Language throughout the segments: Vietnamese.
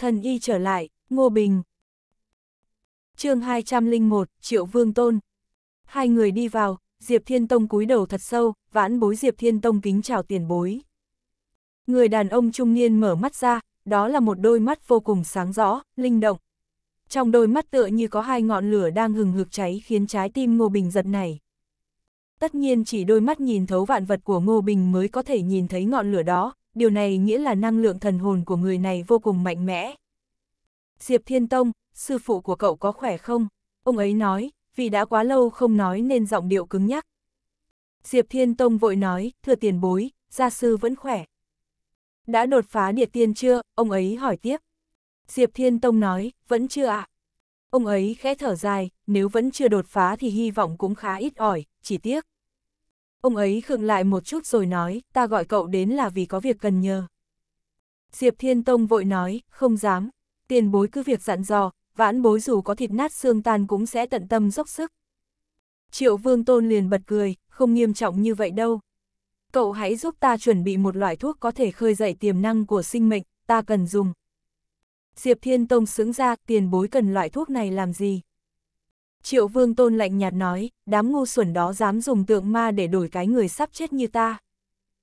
thần y trở lại, Ngô Bình. chương 201, Triệu Vương Tôn. Hai người đi vào, Diệp Thiên Tông cúi đầu thật sâu, vãn bối Diệp Thiên Tông kính chào tiền bối. Người đàn ông trung niên mở mắt ra, đó là một đôi mắt vô cùng sáng rõ, linh động. Trong đôi mắt tựa như có hai ngọn lửa đang hừng hực cháy khiến trái tim Ngô Bình giật này. Tất nhiên chỉ đôi mắt nhìn thấu vạn vật của Ngô Bình mới có thể nhìn thấy ngọn lửa đó, điều này nghĩa là năng lượng thần hồn của người này vô cùng mạnh mẽ. Diệp Thiên Tông, sư phụ của cậu có khỏe không? Ông ấy nói, vì đã quá lâu không nói nên giọng điệu cứng nhắc. Diệp Thiên Tông vội nói, thưa tiền bối, gia sư vẫn khỏe. Đã đột phá địa tiên chưa? Ông ấy hỏi tiếp. Diệp Thiên Tông nói, vẫn chưa ạ. À? Ông ấy khẽ thở dài, nếu vẫn chưa đột phá thì hy vọng cũng khá ít ỏi, chỉ tiếc. Ông ấy khựng lại một chút rồi nói, ta gọi cậu đến là vì có việc cần nhờ. Diệp Thiên Tông vội nói, không dám, tiền bối cứ việc dặn dò, vãn bối dù có thịt nát xương tan cũng sẽ tận tâm dốc sức. Triệu Vương Tôn liền bật cười, không nghiêm trọng như vậy đâu. Cậu hãy giúp ta chuẩn bị một loại thuốc có thể khơi dậy tiềm năng của sinh mệnh, ta cần dùng. Diệp Thiên Tông xứng ra, tiền bối cần loại thuốc này làm gì? Triệu vương tôn lạnh nhạt nói, đám ngu xuẩn đó dám dùng tượng ma để đổi cái người sắp chết như ta.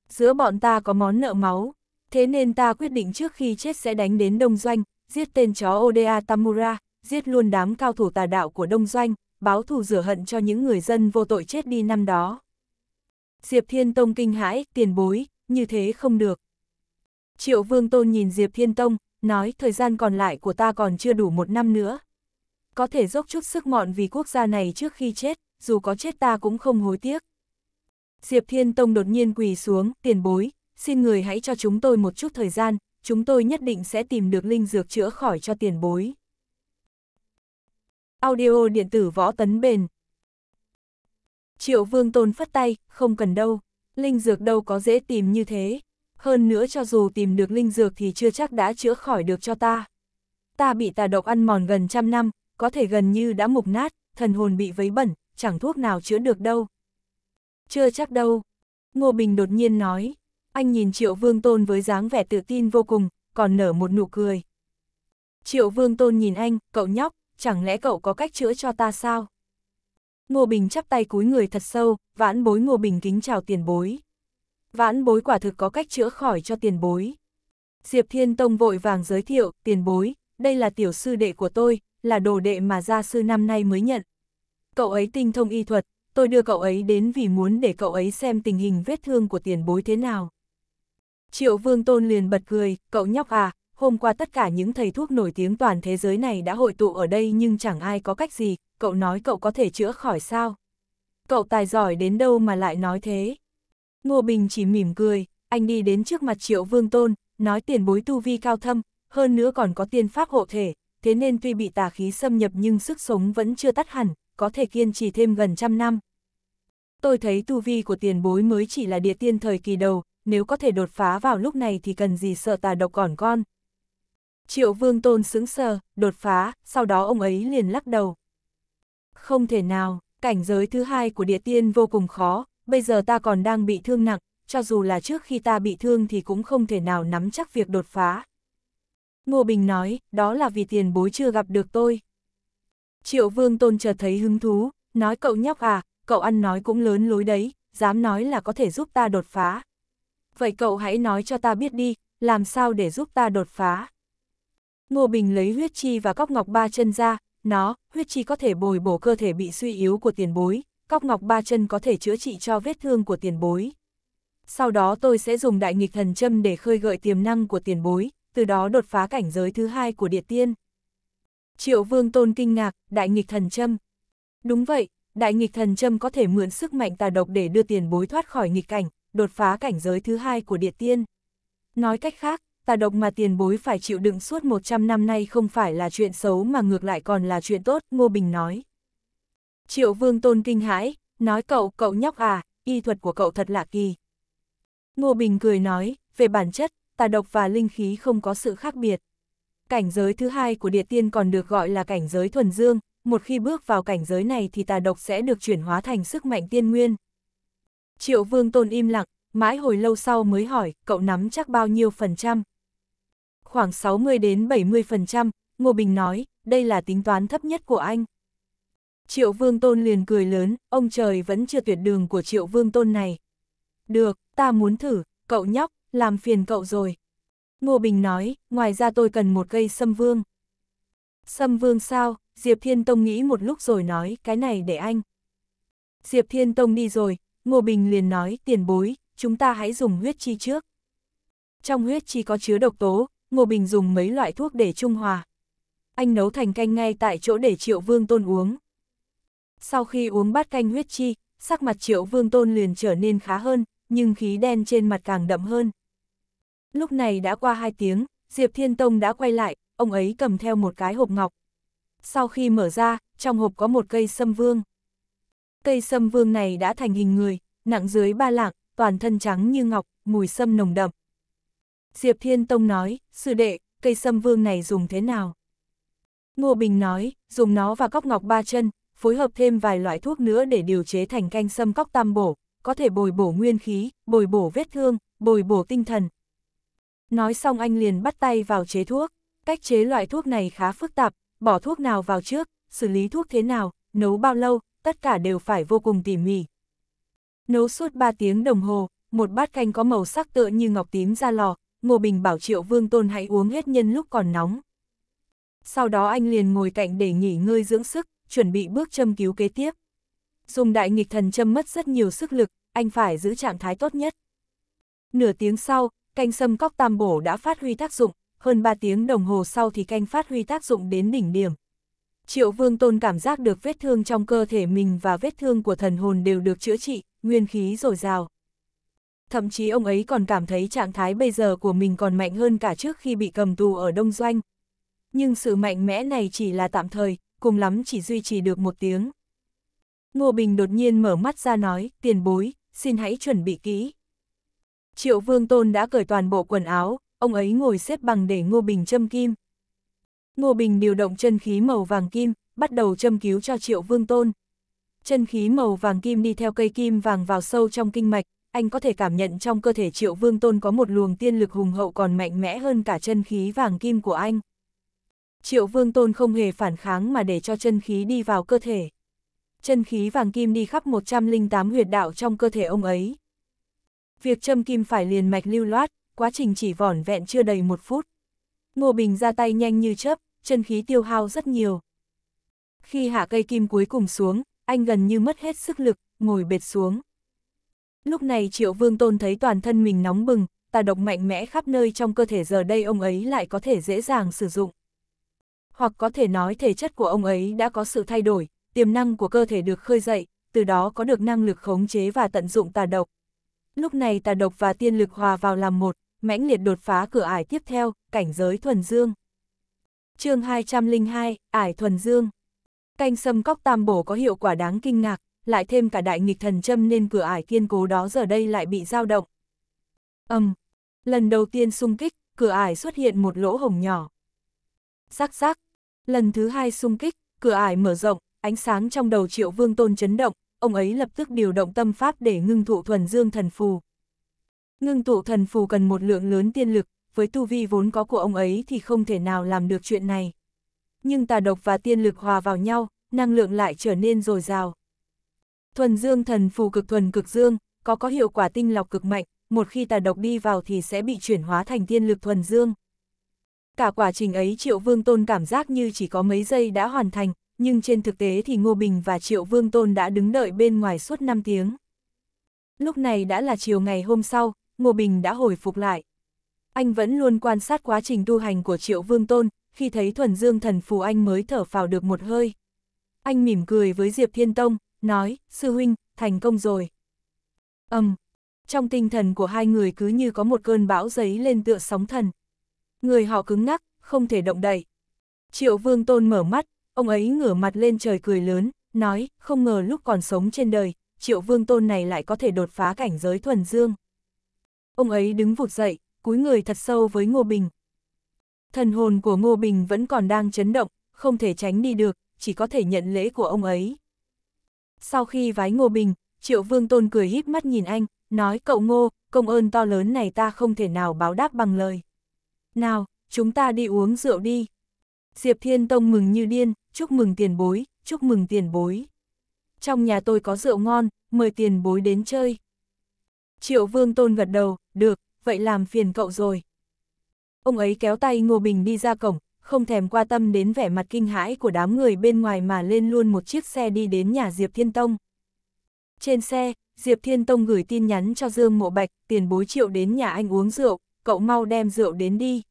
Giữa bọn ta có món nợ máu, thế nên ta quyết định trước khi chết sẽ đánh đến Đông Doanh, giết tên chó Oda Tamura, giết luôn đám cao thủ tà đạo của Đông Doanh, báo thù rửa hận cho những người dân vô tội chết đi năm đó. Diệp Thiên Tông kinh hãi, tiền bối, như thế không được. Triệu Vương Tôn nhìn Diệp Thiên Tông, nói thời gian còn lại của ta còn chưa đủ một năm nữa, có thể dốc chút sức mọn vì quốc gia này trước khi chết, dù có chết ta cũng không hối tiếc. Diệp Thiên Tông đột nhiên quỳ xuống, tiền bối, xin người hãy cho chúng tôi một chút thời gian, chúng tôi nhất định sẽ tìm được linh dược chữa khỏi cho tiền bối. Audio điện tử võ tấn bền Triệu Vương Tôn phất tay, không cần đâu, linh dược đâu có dễ tìm như thế. Hơn nữa cho dù tìm được linh dược thì chưa chắc đã chữa khỏi được cho ta. Ta bị tà độc ăn mòn gần trăm năm, có thể gần như đã mục nát, thần hồn bị vấy bẩn, chẳng thuốc nào chữa được đâu. Chưa chắc đâu. Ngô Bình đột nhiên nói, anh nhìn Triệu Vương Tôn với dáng vẻ tự tin vô cùng, còn nở một nụ cười. Triệu Vương Tôn nhìn anh, cậu nhóc, chẳng lẽ cậu có cách chữa cho ta sao? Ngô Bình chắp tay cúi người thật sâu, vãn bối Ngô Bình kính chào tiền bối. Vãn bối quả thực có cách chữa khỏi cho tiền bối. Diệp Thiên Tông vội vàng giới thiệu, tiền bối, đây là tiểu sư đệ của tôi, là đồ đệ mà gia sư năm nay mới nhận. Cậu ấy tinh thông y thuật, tôi đưa cậu ấy đến vì muốn để cậu ấy xem tình hình vết thương của tiền bối thế nào. Triệu Vương Tôn liền bật cười, cậu nhóc à, hôm qua tất cả những thầy thuốc nổi tiếng toàn thế giới này đã hội tụ ở đây nhưng chẳng ai có cách gì, cậu nói cậu có thể chữa khỏi sao. Cậu tài giỏi đến đâu mà lại nói thế. Ngô Bình chỉ mỉm cười, anh đi đến trước mặt Triệu Vương Tôn, nói tiền bối tu vi cao thâm, hơn nữa còn có tiên pháp hộ thể, thế nên tuy bị tà khí xâm nhập nhưng sức sống vẫn chưa tắt hẳn, có thể kiên trì thêm gần trăm năm. Tôi thấy tu vi của tiền bối mới chỉ là địa tiên thời kỳ đầu, nếu có thể đột phá vào lúc này thì cần gì sợ tà độc còn con. Triệu vương tôn sững sờ, đột phá, sau đó ông ấy liền lắc đầu. Không thể nào, cảnh giới thứ hai của địa tiên vô cùng khó, bây giờ ta còn đang bị thương nặng, cho dù là trước khi ta bị thương thì cũng không thể nào nắm chắc việc đột phá. Ngô Bình nói, đó là vì tiền bối chưa gặp được tôi. Triệu Vương Tôn chợt thấy hứng thú, nói cậu nhóc à, cậu ăn nói cũng lớn lối đấy, dám nói là có thể giúp ta đột phá. Vậy cậu hãy nói cho ta biết đi, làm sao để giúp ta đột phá. Ngô Bình lấy huyết chi và cóc ngọc ba chân ra, nó, huyết chi có thể bồi bổ cơ thể bị suy yếu của tiền bối, cóc ngọc ba chân có thể chữa trị cho vết thương của tiền bối. Sau đó tôi sẽ dùng đại nghịch thần châm để khơi gợi tiềm năng của tiền bối, từ đó đột phá cảnh giới thứ hai của địa tiên. Triệu Vương Tôn kinh ngạc, đại nghịch thần châm. Đúng vậy, đại nghịch thần châm có thể mượn sức mạnh tà độc để đưa tiền bối thoát khỏi nghịch cảnh, đột phá cảnh giới thứ hai của địa tiên. Nói cách khác, tà độc mà tiền bối phải chịu đựng suốt 100 năm nay không phải là chuyện xấu mà ngược lại còn là chuyện tốt, Ngô Bình nói. Triệu Vương Tôn kinh hãi, nói cậu, cậu nhóc à, y thuật của cậu thật lạ kỳ. Ngô Bình cười nói, về bản chất, tà độc và linh khí không có sự khác biệt. Cảnh giới thứ hai của địa tiên còn được gọi là cảnh giới thuần dương, một khi bước vào cảnh giới này thì tà độc sẽ được chuyển hóa thành sức mạnh tiên nguyên. Triệu vương tôn im lặng, mãi hồi lâu sau mới hỏi, cậu nắm chắc bao nhiêu phần trăm? Khoảng 60 đến 70 phần trăm, Ngô Bình nói, đây là tính toán thấp nhất của anh. Triệu vương tôn liền cười lớn, ông trời vẫn chưa tuyệt đường của triệu vương tôn này. Được, ta muốn thử, cậu nhóc, làm phiền cậu rồi. Ngô Bình nói, ngoài ra tôi cần một cây sâm vương. Sâm vương sao? Diệp Thiên Tông nghĩ một lúc rồi nói, cái này để anh. Diệp Thiên Tông đi rồi, Ngô Bình liền nói, tiền bối, chúng ta hãy dùng huyết chi trước. Trong huyết chi có chứa độc tố, Ngô Bình dùng mấy loại thuốc để trung hòa. Anh nấu thành canh ngay tại chỗ để Triệu Vương Tôn uống. Sau khi uống bát canh huyết chi, sắc mặt Triệu Vương Tôn liền trở nên khá hơn, nhưng khí đen trên mặt càng đậm hơn. Lúc này đã qua 2 tiếng, Diệp Thiên Tông đã quay lại, ông ấy cầm theo một cái hộp ngọc. Sau khi mở ra, trong hộp có một cây sâm vương. Cây sâm vương này đã thành hình người, nặng dưới ba lạng, toàn thân trắng như ngọc, mùi sâm nồng đậm. Diệp Thiên Tông nói, sư đệ, cây sâm vương này dùng thế nào? Ngô Bình nói, dùng nó và cóc ngọc ba chân, phối hợp thêm vài loại thuốc nữa để điều chế thành canh sâm cóc tam bổ, có thể bồi bổ nguyên khí, bồi bổ vết thương, bồi bổ tinh thần, Nói xong anh liền bắt tay vào chế thuốc, cách chế loại thuốc này khá phức tạp, bỏ thuốc nào vào trước, xử lý thuốc thế nào, nấu bao lâu, tất cả đều phải vô cùng tỉ mỉ. Nấu suốt 3 tiếng đồng hồ, một bát canh có màu sắc tựa như ngọc tím ra lò, Ngô Bình bảo Triệu Vương Tôn hãy uống hết nhân lúc còn nóng. Sau đó anh liền ngồi cạnh để nghỉ ngơi dưỡng sức, chuẩn bị bước châm cứu kế tiếp. Dùng đại nghịch thần châm mất rất nhiều sức lực, anh phải giữ trạng thái tốt nhất. Nửa tiếng sau, Canh sâm cóc tam bổ đã phát huy tác dụng, hơn 3 tiếng đồng hồ sau thì canh phát huy tác dụng đến đỉnh điểm. Triệu Vương Tôn cảm giác được vết thương trong cơ thể mình và vết thương của thần hồn đều được chữa trị, nguyên khí dồi dào. Thậm chí ông ấy còn cảm thấy trạng thái bây giờ của mình còn mạnh hơn cả trước khi bị cầm tù ở Đông Doanh. Nhưng sự mạnh mẽ này chỉ là tạm thời, cùng lắm chỉ duy trì được một tiếng. Ngô Bình đột nhiên mở mắt ra nói, tiền bối, xin hãy chuẩn bị kỹ. Triệu Vương Tôn đã cởi toàn bộ quần áo, ông ấy ngồi xếp bằng để Ngô Bình châm kim. Ngô Bình điều động chân khí màu vàng kim, bắt đầu châm cứu cho Triệu Vương Tôn. Chân khí màu vàng kim đi theo cây kim vàng vào sâu trong kinh mạch, anh có thể cảm nhận trong cơ thể Triệu Vương Tôn có một luồng tiên lực hùng hậu còn mạnh mẽ hơn cả chân khí vàng kim của anh. Triệu Vương Tôn không hề phản kháng mà để cho chân khí đi vào cơ thể. Chân khí vàng kim đi khắp 108 huyệt đạo trong cơ thể ông ấy, Việc châm kim phải liền mạch lưu loát, quá trình chỉ vỏn vẹn chưa đầy một phút. Ngô Bình ra tay nhanh như chớp, chân khí tiêu hao rất nhiều. Khi hạ cây kim cuối cùng xuống, anh gần như mất hết sức lực, ngồi bệt xuống. Lúc này Triệu Vương Tôn thấy toàn thân mình nóng bừng, tà độc mạnh mẽ khắp nơi trong cơ thể giờ đây ông ấy lại có thể dễ dàng sử dụng. Hoặc có thể nói thể chất của ông ấy đã có sự thay đổi, tiềm năng của cơ thể được khơi dậy, từ đó có được năng lực khống chế và tận dụng tà độc. Lúc này tà độc và tiên lực hòa vào làm một, mãnh liệt đột phá cửa ải tiếp theo, cảnh giới thuần dương. chương 202, ải thuần dương. Canh sâm cóc tam bổ có hiệu quả đáng kinh ngạc, lại thêm cả đại nghịch thần châm nên cửa ải kiên cố đó giờ đây lại bị dao động. Âm. Um, lần đầu tiên xung kích, cửa ải xuất hiện một lỗ hồng nhỏ. Rắc rắc. Lần thứ hai xung kích, cửa ải mở rộng, ánh sáng trong đầu triệu vương tôn chấn động, ông ấy lập tức điều động tâm pháp để ngưng thụ thuần dương thần phù. Ngưng tụ thần phù cần một lượng lớn tiên lực, với tu vi vốn có của ông ấy thì không thể nào làm được chuyện này. Nhưng tà độc và tiên lực hòa vào nhau, năng lượng lại trở nên dồi dào. Thuần dương thần phù cực thuần cực dương, có có hiệu quả tinh lọc cực mạnh, một khi tà độc đi vào thì sẽ bị chuyển hóa thành tiên lực thuần dương. Cả quả trình ấy Triệu Vương Tôn cảm giác như chỉ có mấy giây đã hoàn thành, nhưng trên thực tế thì Ngô Bình và Triệu Vương Tôn đã đứng đợi bên ngoài suốt 5 tiếng. Lúc này đã là chiều ngày hôm sau, Ngô Bình đã hồi phục lại. Anh vẫn luôn quan sát quá trình tu hành của Triệu Vương Tôn, khi thấy thuần dương thần phù anh mới thở phào được một hơi. Anh mỉm cười với Diệp Thiên Tông, nói, sư huynh, thành công rồi. Ầm, um, trong tinh thần của hai người cứ như có một cơn bão giấy lên tựa sóng thần. Người họ cứng ngắc, không thể động đậy. Triệu Vương Tôn mở mắt, Ông ấy ngửa mặt lên trời cười lớn, nói, không ngờ lúc còn sống trên đời, triệu vương tôn này lại có thể đột phá cảnh giới thuần dương. Ông ấy đứng vụt dậy, cúi người thật sâu với Ngô Bình. Thần hồn của Ngô Bình vẫn còn đang chấn động, không thể tránh đi được, chỉ có thể nhận lễ của ông ấy. Sau khi vái Ngô Bình, Triệu Vương Tôn cười híp mắt nhìn anh, nói cậu Ngô, công ơn to lớn này ta không thể nào báo đáp bằng lời. Nào, chúng ta đi uống rượu đi. Diệp Thiên Tông mừng như điên, chúc mừng tiền bối, chúc mừng tiền bối. Trong nhà tôi có rượu ngon, mời tiền bối đến chơi. Triệu Vương Tôn gật đầu, được, vậy làm phiền cậu rồi. Ông ấy kéo tay Ngô Bình đi ra cổng, không thèm quan tâm đến vẻ mặt kinh hãi của đám người bên ngoài mà lên luôn một chiếc xe đi đến nhà Diệp Thiên Tông. Trên xe, Diệp Thiên Tông gửi tin nhắn cho Dương Mộ Bạch, tiền bối triệu đến nhà anh uống rượu, cậu mau đem rượu đến đi.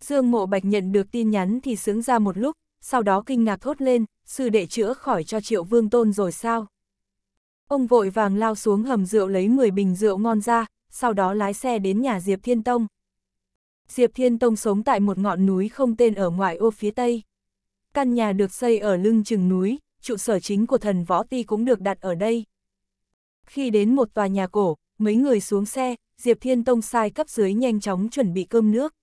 Dương Mộ Bạch nhận được tin nhắn thì sướng ra một lúc, sau đó kinh ngạc thốt lên, sư đệ chữa khỏi cho triệu vương tôn rồi sao? Ông vội vàng lao xuống hầm rượu lấy 10 bình rượu ngon ra, sau đó lái xe đến nhà Diệp Thiên Tông. Diệp Thiên Tông sống tại một ngọn núi không tên ở ngoại ô phía tây. Căn nhà được xây ở lưng chừng núi, trụ sở chính của thần võ ti cũng được đặt ở đây. Khi đến một tòa nhà cổ, mấy người xuống xe, Diệp Thiên Tông sai cấp dưới nhanh chóng chuẩn bị cơm nước.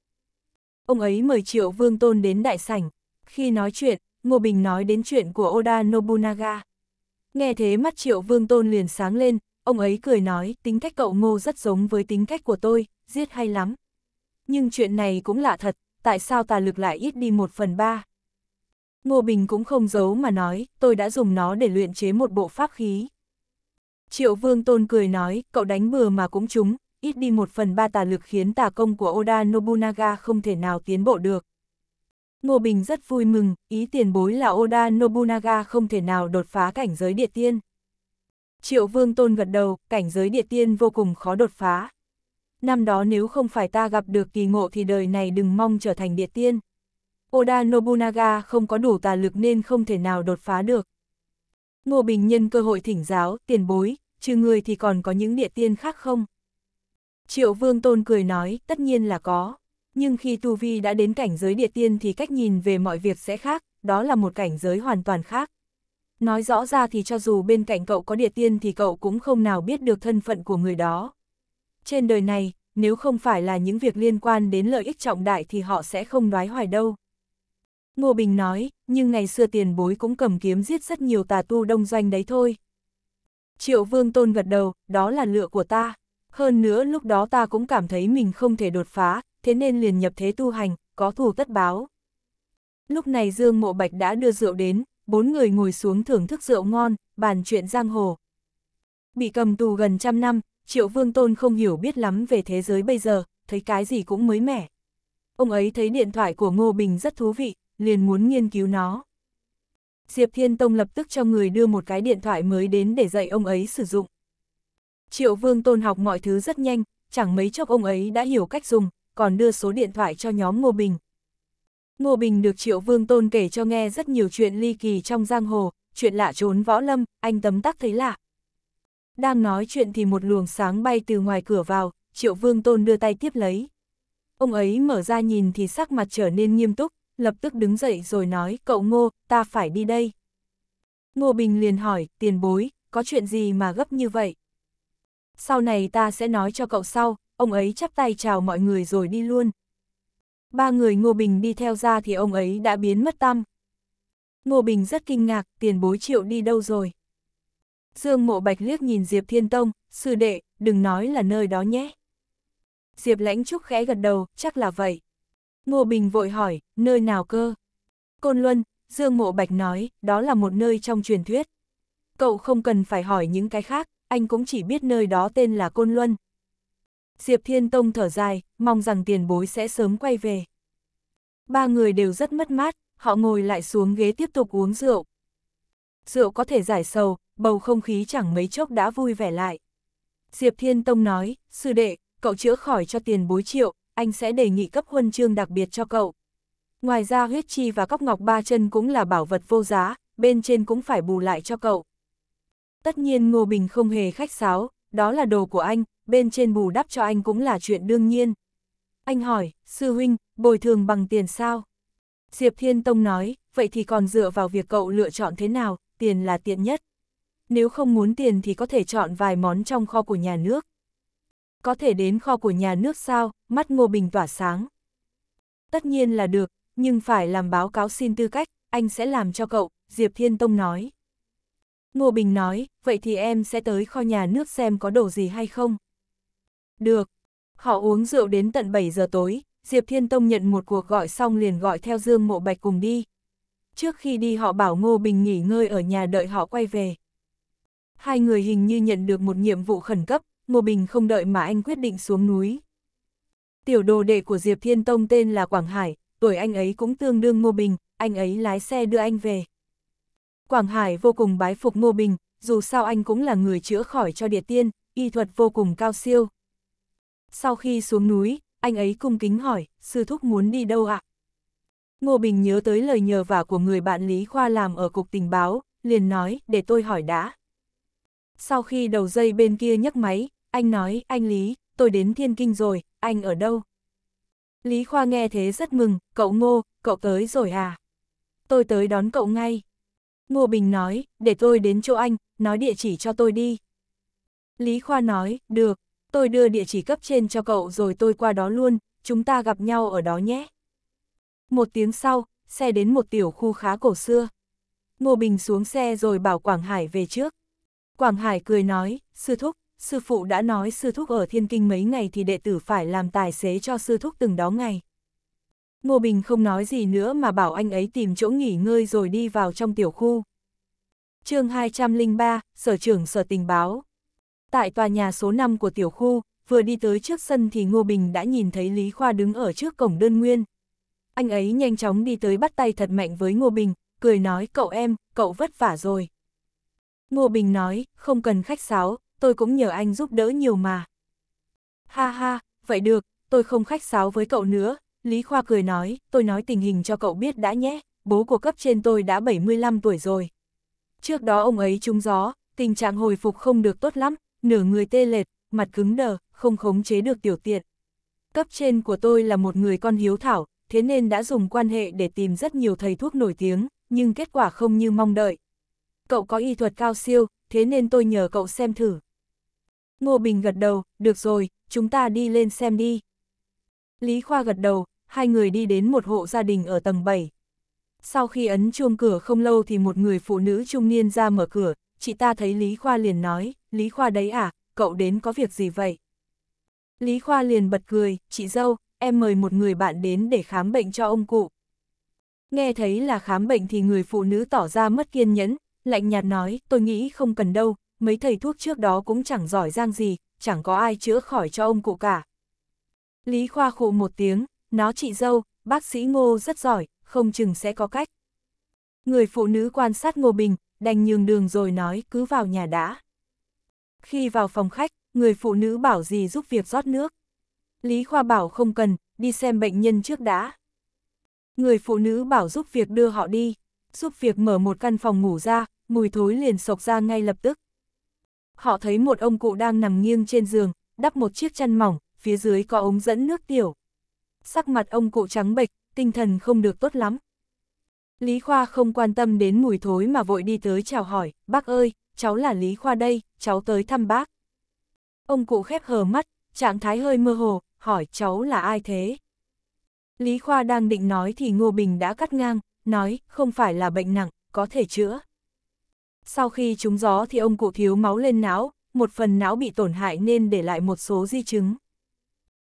Ông ấy mời Triệu Vương Tôn đến đại sảnh, khi nói chuyện, Ngô Bình nói đến chuyện của Oda Nobunaga. Nghe thế mắt triệu vương tôn liền sáng lên, ông ấy cười nói tính cách cậu Ngô rất giống với tính cách của tôi, giết hay lắm. Nhưng chuyện này cũng lạ thật, tại sao tà lực lại ít đi một phần ba? Ngô Bình cũng không giấu mà nói, tôi đã dùng nó để luyện chế một bộ pháp khí. Triệu Vương Tôn cười nói, cậu đánh bừa mà cũng trúng, ít đi một phần ba tà lực khiến tà công của Oda Nobunaga không thể nào tiến bộ được. Ngô Bình rất vui mừng, ý tiền bối là Oda Nobunaga không thể nào đột phá cảnh giới địa tiên. Triệu Vương Tôn gật đầu, cảnh giới địa tiên vô cùng khó đột phá. Năm đó nếu không phải ta gặp được kỳ ngộ thì đời này đừng mong trở thành địa tiên. Oda Nobunaga không có đủ tà lực nên không thể nào đột phá được. Ngô Bình nhân cơ hội thỉnh giáo, tiền bối, trừ người thì còn có những địa tiên khác không? Triệu Vương Tôn cười nói, tất nhiên là có nhưng khi Tu Vi đã đến cảnh giới địa tiên thì cách nhìn về mọi việc sẽ khác, đó là một cảnh giới hoàn toàn khác. Nói rõ ra thì cho dù bên cạnh cậu có địa tiên thì cậu cũng không nào biết được thân phận của người đó. Trên đời này, nếu không phải là những việc liên quan đến lợi ích trọng đại thì họ sẽ không đoái hoài đâu. Ngô Bình nói, nhưng ngày xưa tiền bối cũng cầm kiếm giết rất nhiều tà tu đông doanh đấy thôi. Triệu Vương Tôn gật đầu, đó là lựa của ta. Hơn nữa lúc đó ta cũng cảm thấy mình không thể đột phá, thế nên liền nhập thế tu hành, có thù tất báo. Lúc này Dương Mộ Bạch đã đưa rượu đến, bốn người ngồi xuống thưởng thức rượu ngon, bàn chuyện giang hồ. Bị cầm tù gần trăm năm, Triệu Vương Tôn không hiểu biết lắm về thế giới bây giờ, thấy cái gì cũng mới mẻ. Ông ấy thấy điện thoại của Ngô Bình rất thú vị, liền muốn nghiên cứu nó. Diệp Thiên Tông lập tức cho người đưa một cái điện thoại mới đến để dạy ông ấy sử dụng. Triệu Vương Tôn học mọi thứ rất nhanh, chẳng mấy chốc ông ấy đã hiểu cách dùng, còn đưa số điện thoại cho nhóm Ngô Bình. Ngô Bình được Triệu Vương Tôn kể cho nghe rất nhiều chuyện ly kỳ trong giang hồ, chuyện lạ trốn võ lâm, anh tấm tắc thấy lạ. Đang nói chuyện thì một luồng sáng bay từ ngoài cửa vào, Triệu Vương Tôn đưa tay tiếp lấy. Ông ấy mở ra nhìn thì sắc mặt trở nên nghiêm túc, lập tức đứng dậy rồi nói, cậu Ngô, ta phải đi đây. Ngô Bình liền hỏi, tiền bối, có chuyện gì mà gấp như vậy? Sau này ta sẽ nói cho cậu sau, ông ấy chắp tay chào mọi người rồi đi luôn. Ba người Ngô Bình đi theo ra thì ông ấy đã biến mất tăm. Ngô Bình rất kinh ngạc, tiền bối triệu đi đâu rồi? Dương Mộ Bạch liếc nhìn Diệp Thiên Tông, sư đệ, đừng nói là nơi đó nhé. Diệp Lãnh Trúc khẽ gật đầu, chắc là vậy. Ngô Bình vội hỏi, nơi nào cơ? Côn Luân, Dương Mộ Bạch nói, đó là một nơi trong truyền thuyết. Cậu không cần phải hỏi những cái khác, anh cũng chỉ biết nơi đó tên là Côn Luân. Diệp Thiên Tông thở dài, mong rằng tiền bối sẽ sớm quay về. Ba người đều rất mất mát, họ ngồi lại xuống ghế tiếp tục uống rượu. Rượu có thể giải sầu, bầu không khí chẳng mấy chốc đã vui vẻ lại. Diệp Thiên Tông nói, sư đệ, cậu chữa khỏi cho tiền bối triệu, anh sẽ đề nghị cấp huân chương đặc biệt cho cậu. Ngoài ra huyết chi và cốc ngọc ba chân cũng là bảo vật vô giá, bên trên cũng phải bù lại cho cậu. Tất nhiên Ngô Bình không hề khách sáo, đó là đồ của anh, bên trên bù đắp cho anh cũng là chuyện đương nhiên. Anh hỏi, sư huynh, bồi thường bằng tiền sao? Diệp Thiên Tông nói, vậy thì còn dựa vào việc cậu lựa chọn thế nào, tiền là tiện nhất. Nếu không muốn tiền thì có thể chọn vài món trong kho của nhà nước. Có thể đến kho của nhà nước sao, mắt Ngô Bình tỏa sáng. Tất nhiên là được, nhưng phải làm báo cáo xin tư cách, anh sẽ làm cho cậu, Diệp Thiên Tông nói. Ngô Bình nói, vậy thì em sẽ tới kho nhà nước xem có đồ gì hay không. Được. Họ uống rượu đến tận 7 giờ tối, Diệp Thiên Tông nhận một cuộc gọi xong liền gọi theo Dương Mộ Bạch cùng đi. Trước khi đi họ bảo Ngô Bình nghỉ ngơi ở nhà đợi họ quay về. Hai người hình như nhận được một nhiệm vụ khẩn cấp, Ngô Bình không đợi mà anh quyết định xuống núi. Tiểu đồ đệ của Diệp Thiên Tông tên là Quảng Hải, tuổi anh ấy cũng tương đương Ngô Bình, anh ấy lái xe đưa anh về. Quảng Hải vô cùng bái phục Ngô Bình, dù sao anh cũng là người chữa khỏi cho địa tiên, y thuật vô cùng cao siêu. Sau khi xuống núi, anh ấy cung kính hỏi, sư thúc muốn đi đâu ạ? À? Ngô Bình nhớ tới lời nhờ vả của người bạn Lý Khoa làm ở cục tình báo, liền nói, để tôi hỏi đã. Sau khi đầu dây bên kia nhấc máy, anh nói, anh Lý, tôi đến Thiên Kinh rồi, anh ở đâu? Lý Khoa nghe thế rất mừng, cậu Ngô, cậu tới rồi à? Tôi tới đón cậu ngay. Ngô Bình nói, để tôi đến chỗ anh, nói địa chỉ cho tôi đi. Lý Khoa nói, được, tôi đưa địa chỉ cấp trên cho cậu rồi tôi qua đó luôn, chúng ta gặp nhau ở đó nhé. Một tiếng sau, xe đến một tiểu khu khá cổ xưa. Ngô Bình xuống xe rồi bảo Quảng Hải về trước. Quảng Hải cười nói, sư thúc, sư phụ đã nói sư thúc ở thiên kinh mấy ngày thì đệ tử phải làm tài xế cho sư thúc từng đó ngày. Ngô Bình không nói gì nữa mà bảo anh ấy tìm chỗ nghỉ ngơi rồi đi vào trong tiểu khu. chương 203, Sở trưởng Sở Tình báo, Tại tòa nhà số 5 của tiểu khu, vừa đi tới trước sân thì Ngô Bình đã nhìn thấy Lý Khoa đứng ở trước cổng đơn nguyên. Anh ấy nhanh chóng đi tới bắt tay thật mạnh với Ngô Bình, cười nói cậu em, cậu vất vả rồi. Ngô Bình nói, không cần khách sáo, tôi cũng nhờ anh giúp đỡ nhiều mà. Ha ha, vậy được, tôi không khách sáo với cậu nữa, Lý Khoa cười nói, tôi nói tình hình cho cậu biết đã nhé, bố của cấp trên tôi đã 75 tuổi rồi. Trước đó ông ấy trúng gió, tình trạng hồi phục không được tốt lắm, nửa người tê lệt, mặt cứng đờ, không khống chế được tiểu tiện. Cấp trên của tôi là một người con hiếu thảo, thế nên đã dùng quan hệ để tìm rất nhiều thầy thuốc nổi tiếng, nhưng kết quả không như mong đợi. Cậu có y thuật cao siêu, thế nên tôi nhờ cậu xem thử. Ngô Bình gật đầu, được rồi, chúng ta đi lên xem đi. Lý Khoa gật đầu, hai người đi đến một hộ gia đình ở tầng 7. Sau khi ấn chuông cửa không lâu thì một người phụ nữ trung niên ra mở cửa, chị ta thấy Lý Khoa liền nói. Lý Khoa đấy à, cậu đến có việc gì vậy? Lý Khoa liền bật cười, chị dâu, em mời một người bạn đến để khám bệnh cho ông cụ. Nghe thấy là khám bệnh thì người phụ nữ tỏ ra mất kiên nhẫn, lạnh nhạt nói, tôi nghĩ không cần đâu, mấy thầy thuốc trước đó cũng chẳng giỏi giang gì, chẳng có ai chữa khỏi cho ông cụ cả. Lý Khoa khụ một tiếng, nó chị dâu, bác sĩ Ngô rất giỏi, không chừng sẽ có cách. Người phụ nữ quan sát Ngô Bình, đành nhường đường rồi nói cứ vào nhà đã. Khi vào phòng khách, người phụ nữ bảo gì giúp việc rót nước. Lý Khoa bảo không cần, đi xem bệnh nhân trước đã. Người phụ nữ bảo giúp việc đưa họ đi, giúp việc mở một căn phòng ngủ ra, mùi thối liền sộc ra ngay lập tức. Họ thấy một ông cụ đang nằm nghiêng trên giường, đắp một chiếc chăn mỏng, phía dưới có ống dẫn nước tiểu. Sắc mặt ông cụ trắng bệch, tinh thần không được tốt lắm. Lý Khoa không quan tâm đến mùi thối mà vội đi tới chào hỏi, bác ơi, cháu là Lý Khoa đây, cháu tới thăm bác. Ông cụ khép hờ mắt, trạng thái hơi mơ hồ, hỏi cháu là ai thế? Lý Khoa đang định nói thì Ngô Bình đã cắt ngang, nói không phải là bệnh nặng, có thể chữa. Sau khi trúng gió thì ông cụ thiếu máu lên não, một phần não bị tổn hại nên để lại một số di chứng.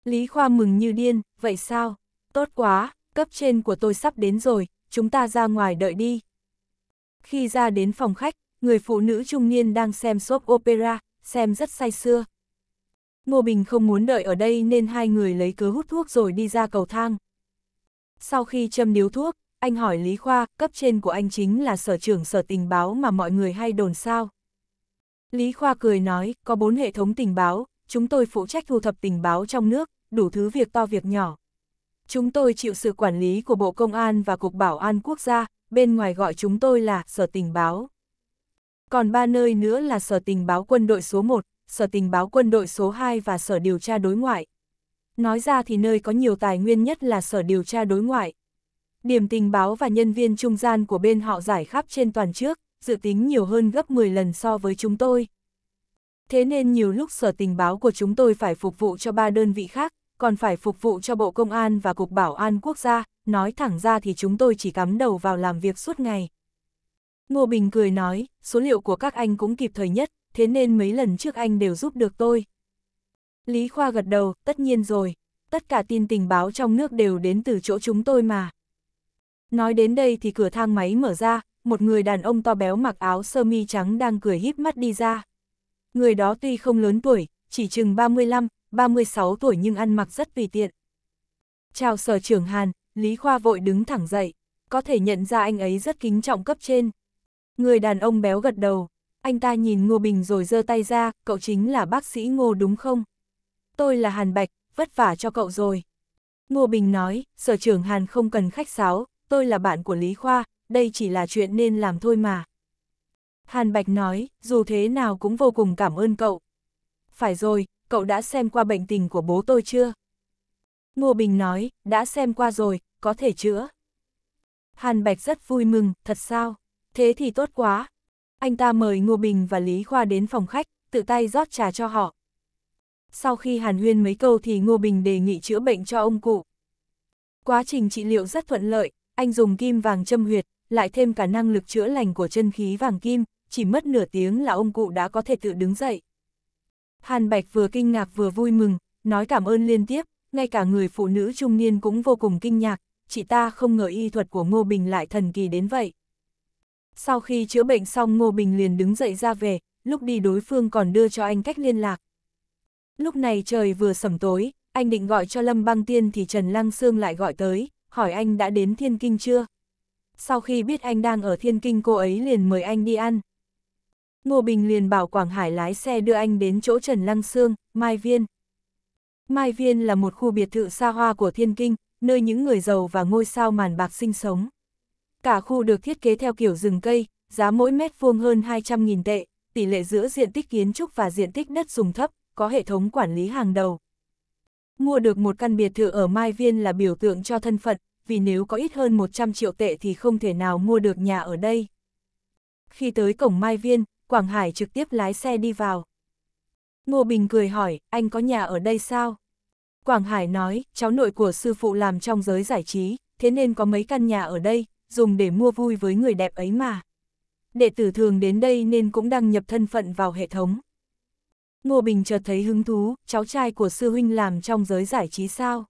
Lý Khoa mừng như điên, vậy sao? Tốt quá, cấp trên của tôi sắp đến rồi, chúng ta ra ngoài đợi đi. Khi ra đến phòng khách, người phụ nữ trung niên đang xem soap opera, xem rất say xưa. Ngô Bình không muốn đợi ở đây nên hai người lấy cớ hút thuốc rồi đi ra cầu thang. Sau khi châm điếu thuốc, anh hỏi Lý Khoa, cấp trên của anh chính là sở trưởng sở tình báo mà mọi người hay đồn sao. Lý Khoa cười nói, có bốn hệ thống tình báo, chúng tôi phụ trách thu thập tình báo trong nước, đủ thứ việc to việc nhỏ. Chúng tôi chịu sự quản lý của Bộ Công an và Cục Bảo an Quốc gia, bên ngoài gọi chúng tôi là sở tình báo còn ba nơi nữa là Sở Tình báo quân đội số 1, Sở Tình báo quân đội số 2 và Sở Điều tra đối ngoại. Nói ra thì nơi có nhiều tài nguyên nhất là Sở Điều tra đối ngoại. Điểm tình báo và nhân viên trung gian của bên họ giải khắp trên toàn trước, dự tính nhiều hơn gấp 10 lần so với chúng tôi. Thế nên nhiều lúc sở tình báo của chúng tôi phải phục vụ cho ba đơn vị khác, còn phải phục vụ cho Bộ Công an và Cục Bảo an Quốc gia, nói thẳng ra thì chúng tôi chỉ cắm đầu vào làm việc suốt ngày. Ngô Bình cười nói, số liệu của các anh cũng kịp thời nhất, thế nên mấy lần trước anh đều giúp được tôi. Lý Khoa gật đầu, tất nhiên rồi, tất cả tin tình báo trong nước đều đến từ chỗ chúng tôi mà. Nói đến đây thì cửa thang máy mở ra, một người đàn ông to béo mặc áo sơ mi trắng đang cười híp mắt đi ra. Người đó tuy không lớn tuổi, chỉ chừng 35, 36 tuổi nhưng ăn mặc rất tùy tiện. Chào sở trưởng Hàn, Lý Khoa vội đứng thẳng dậy, có thể nhận ra anh ấy rất kính trọng cấp trên. Người đàn ông béo gật đầu, anh ta nhìn Ngô Bình rồi giơ tay ra, cậu chính là bác sĩ Ngô đúng không? Tôi là Hàn Bạch, vất vả cho cậu rồi. Ngô Bình nói, sở trưởng Hàn không cần khách sáo, tôi là bạn của Lý Khoa, đây chỉ là chuyện nên làm thôi mà. Hàn Bạch nói, dù thế nào cũng vô cùng cảm ơn cậu. Phải rồi, cậu đã xem qua bệnh tình của bố tôi chưa? Ngô Bình nói, đã xem qua rồi, có thể chữa. Hàn Bạch rất vui mừng, thật sao? thế thì tốt quá. Anh ta mời Ngô Bình và Lý Khoa đến phòng khách, tự tay rót trà cho họ. Sau khi hàn huyên mấy câu thì Ngô Bình đề nghị chữa bệnh cho ông cụ. Quá trình trị liệu rất thuận lợi, anh dùng kim vàng châm huyệt, lại thêm cả năng lực chữa lành của chân khí vàng kim, chỉ mất nửa tiếng là ông cụ đã có thể tự đứng dậy. Hàn Bạch vừa kinh ngạc vừa vui mừng, nói cảm ơn liên tiếp, ngay cả người phụ nữ trung niên cũng vô cùng kinh ngạc, chị ta không ngờ y thuật của Ngô Bình lại thần kỳ đến vậy. Sau khi chữa bệnh xong Ngô Bình liền đứng dậy ra về, lúc đi đối phương còn đưa cho anh cách liên lạc. Lúc này trời vừa sẩm tối, anh định gọi cho Lâm Băng Tiên thì Trần Lăng Sương lại gọi tới, hỏi anh đã đến Thiên Kinh chưa? Sau khi biết anh đang ở Thiên Kinh cô ấy liền mời anh đi ăn. Ngô Bình liền bảo Quảng Hải lái xe đưa anh đến chỗ Trần Lăng Sương, Mai Viên. Mai Viên là một khu biệt thự xa hoa của Thiên Kinh, nơi những người giàu và ngôi sao màn bạc sinh sống. Cả khu được thiết kế theo kiểu rừng cây, giá mỗi mét vuông hơn 200.000 tệ, tỷ lệ giữa diện tích kiến trúc và diện tích đất dùng thấp, có hệ thống quản lý hàng đầu. Mua được một căn biệt thự ở Mai Viên là biểu tượng cho thân phận, vì nếu có ít hơn 100 triệu tệ thì không thể nào mua được nhà ở đây. Khi tới cổng Mai Viên, Quảng Hải trực tiếp lái xe đi vào. Ngô Bình cười hỏi, anh có nhà ở đây sao? Quảng Hải nói, cháu nội của sư phụ làm trong giới giải trí, thế nên có mấy căn nhà ở đây, dùng để mua vui với người đẹp ấy mà. Đệ tử thường đến đây nên cũng đăng nhập thân phận vào hệ thống. Ngô Bình chợt thấy hứng thú, cháu trai của sư huynh làm trong giới giải trí sao.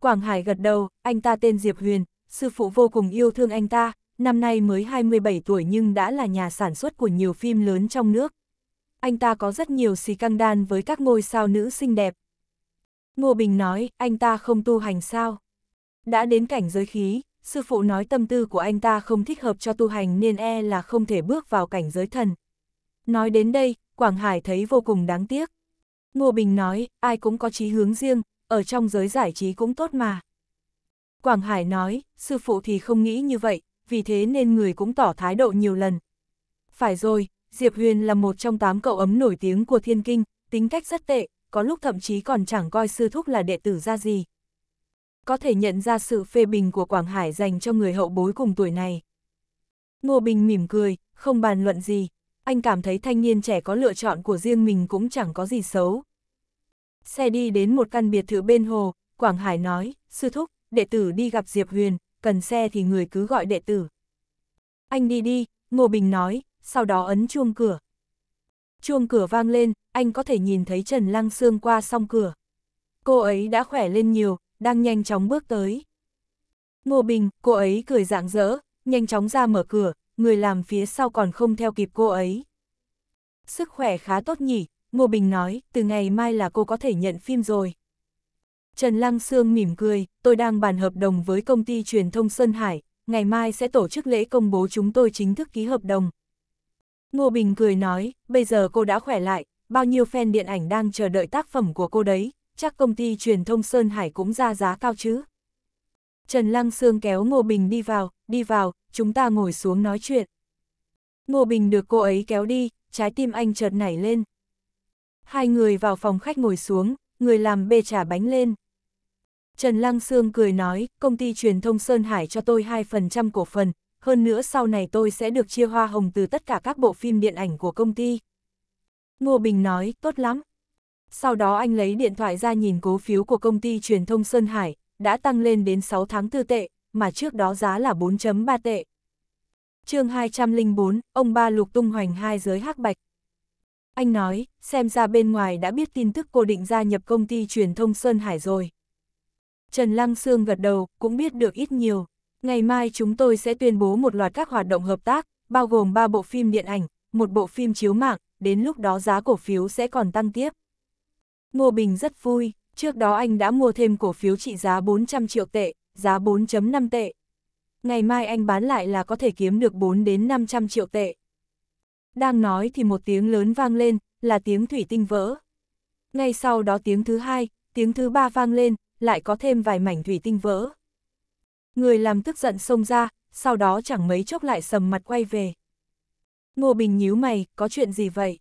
Quảng Hải gật đầu, anh ta tên Diệp Huyền, sư phụ vô cùng yêu thương anh ta, năm nay mới 27 tuổi nhưng đã là nhà sản xuất của nhiều phim lớn trong nước. Anh ta có rất nhiều xì căng đan với các ngôi sao nữ xinh đẹp. Ngô Bình nói, anh ta không tu hành sao? Đã đến cảnh giới khí, sư phụ nói tâm tư của anh ta không thích hợp cho tu hành nên e là không thể bước vào cảnh giới thần. Nói đến đây, Quảng Hải thấy vô cùng đáng tiếc. Ngô Bình nói, ai cũng có chí hướng riêng, ở trong giới giải trí cũng tốt mà. Quảng Hải nói, sư phụ thì không nghĩ như vậy, vì thế nên người cũng tỏ thái độ nhiều lần. Phải rồi, Diệp Huyền là một trong tám cậu ấm nổi tiếng của thiên kinh, tính cách rất tệ, có lúc thậm chí còn chẳng coi sư thúc là đệ tử ra gì có thể nhận ra sự phê bình của Quảng Hải dành cho người hậu bối cùng tuổi này. Ngô Bình mỉm cười, không bàn luận gì, anh cảm thấy thanh niên trẻ có lựa chọn của riêng mình cũng chẳng có gì xấu. Xe đi đến một căn biệt thự bên hồ, Quảng Hải nói, sư thúc, đệ tử đi gặp Diệp Huyền, cần xe thì người cứ gọi đệ tử. Anh đi đi, Ngô Bình nói, sau đó ấn chuông cửa. Chuông cửa vang lên, anh có thể nhìn thấy Trần Lăng Sương qua song cửa. Cô ấy đã khỏe lên nhiều, đang nhanh chóng bước tới. Ngô Bình, cô ấy cười rạng rỡ, nhanh chóng ra mở cửa, người làm phía sau còn không theo kịp cô ấy. Sức khỏe khá tốt nhỉ, Ngô Bình nói, từ ngày mai là cô có thể nhận phim rồi. Trần Lăng Sương mỉm cười, tôi đang bàn hợp đồng với công ty truyền thông Sơn Hải, ngày mai sẽ tổ chức lễ công bố chúng tôi chính thức ký hợp đồng. Ngô Bình cười nói, bây giờ cô đã khỏe lại, bao nhiêu fan điện ảnh đang chờ đợi tác phẩm của cô đấy, chắc công ty truyền thông Sơn Hải cũng ra giá cao chứ. Trần Lăng Sương kéo Ngô Bình đi vào, đi vào, chúng ta ngồi xuống nói chuyện. Ngô Bình được cô ấy kéo đi, trái tim anh chợt nảy lên. Hai người vào phòng khách ngồi xuống, người làm bê trả bánh lên. Trần Lăng Sương cười nói, công ty truyền thông Sơn Hải cho tôi 2% cổ phần, hơn nữa sau này tôi sẽ được chia hoa hồng từ tất cả các bộ phim điện ảnh của công ty. Ngô Bình nói, tốt lắm, sau đó anh lấy điện thoại ra nhìn cổ phiếu của công ty truyền thông Sơn Hải, đã tăng lên đến 6 tháng tư tệ, mà trước đó giá là 4.3 tệ. chương 204, ông ba lục tung hoành hai giới hắc bạch. Anh nói, xem ra bên ngoài đã biết tin tức cô định gia nhập công ty truyền thông Sơn Hải rồi. Trần Lăng Sương gật đầu, cũng biết được ít nhiều. Ngày mai chúng tôi sẽ tuyên bố một loạt các hoạt động hợp tác, bao gồm 3 bộ phim điện ảnh, một bộ phim chiếu mạng, đến lúc đó giá cổ phiếu sẽ còn tăng tiếp. Ngô Bình rất vui, trước đó anh đã mua thêm cổ phiếu trị giá 400 triệu tệ, giá 4.5 tệ. Ngày mai anh bán lại là có thể kiếm được 4 đến 500 triệu tệ. Đang nói thì một tiếng lớn vang lên, là tiếng thủy tinh vỡ. Ngay sau đó tiếng thứ hai, tiếng thứ ba vang lên, lại có thêm vài mảnh thủy tinh vỡ. Người làm tức giận xông ra, sau đó chẳng mấy chốc lại sầm mặt quay về. Ngô Bình nhíu mày, có chuyện gì vậy?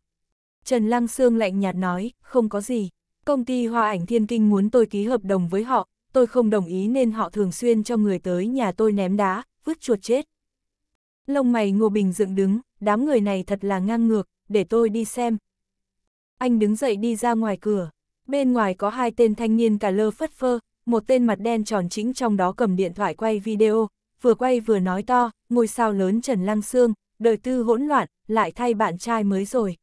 Trần Lăng Sương lạnh nhạt nói, không có gì. Công ty Hoa ảnh Thiên Kinh muốn tôi ký hợp đồng với họ, tôi không đồng ý nên họ thường xuyên cho người tới nhà tôi ném đá, vứt chuột chết. Lông mày Ngô Bình dựng đứng, đám người này thật là ngang ngược, để tôi đi xem. Anh đứng dậy đi ra ngoài cửa, bên ngoài có hai tên thanh niên cà lơ phất phơ, một tên mặt đen tròn chính trong đó cầm điện thoại quay video, vừa quay vừa nói to, ngôi sao lớn Trần Lăng Sương, đời tư hỗn loạn, lại thay bạn trai mới rồi.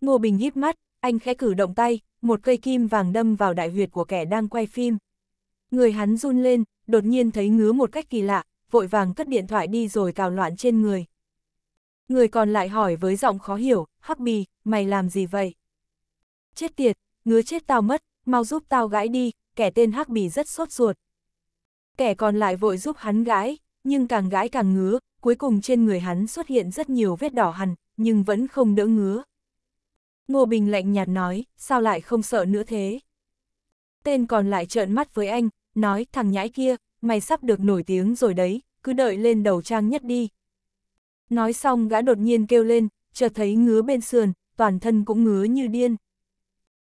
Ngô Bình híp mắt, anh khẽ cử động tay, một cây kim vàng đâm vào đại huyệt của kẻ đang quay phim. Người hắn run lên, đột nhiên thấy ngứa một cách kỳ lạ, vội vàng cất điện thoại đi rồi cào loạn trên người. Người còn lại hỏi với giọng khó hiểu, Hắc Bì, mày làm gì vậy? Chết tiệt, ngứa chết tao mất, mau giúp tao gãi đi, kẻ tên Hắc Bì rất sốt ruột. Kẻ còn lại vội giúp hắn gãi, nhưng càng gãi càng ngứa, cuối cùng trên người hắn xuất hiện rất nhiều vết đỏ hằn, nhưng vẫn không đỡ ngứa. Ngô Bình lạnh nhạt nói, sao lại không sợ nữa thế? Tên còn lại trợn mắt với anh, nói, thằng nhãi kia, mày sắp được nổi tiếng rồi đấy, cứ đợi lên đầu trang nhất đi. Nói xong gã đột nhiên kêu lên, chợt thấy ngứa bên sườn, toàn thân cũng ngứa như điên.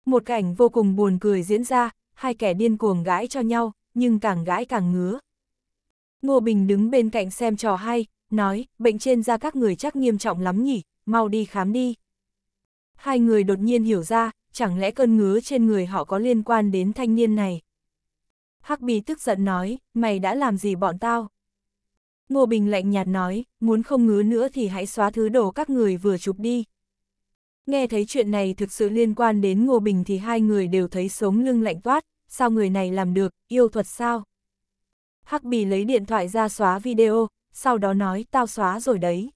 Một cảnh vô cùng buồn cười diễn ra, hai kẻ điên cuồng gãi cho nhau, nhưng càng gãi càng ngứa. Ngô Bình đứng bên cạnh xem trò hay, nói, bệnh trên da các người chắc nghiêm trọng lắm nhỉ, mau đi khám đi. Hai người đột nhiên hiểu ra, chẳng lẽ cơn ngứa trên người họ có liên quan đến thanh niên này. Hắc Bì tức giận nói, mày đã làm gì bọn tao? Ngô Bình lạnh nhạt nói, muốn không ngứa nữa thì hãy xóa thứ đồ các người vừa chụp đi. Nghe thấy chuyện này thực sự liên quan đến Ngô Bình thì hai người đều thấy sống lưng lạnh toát, sao người này làm được, yêu thuật sao? Hắc Bì lấy điện thoại ra xóa video, sau đó nói tao xóa rồi đấy.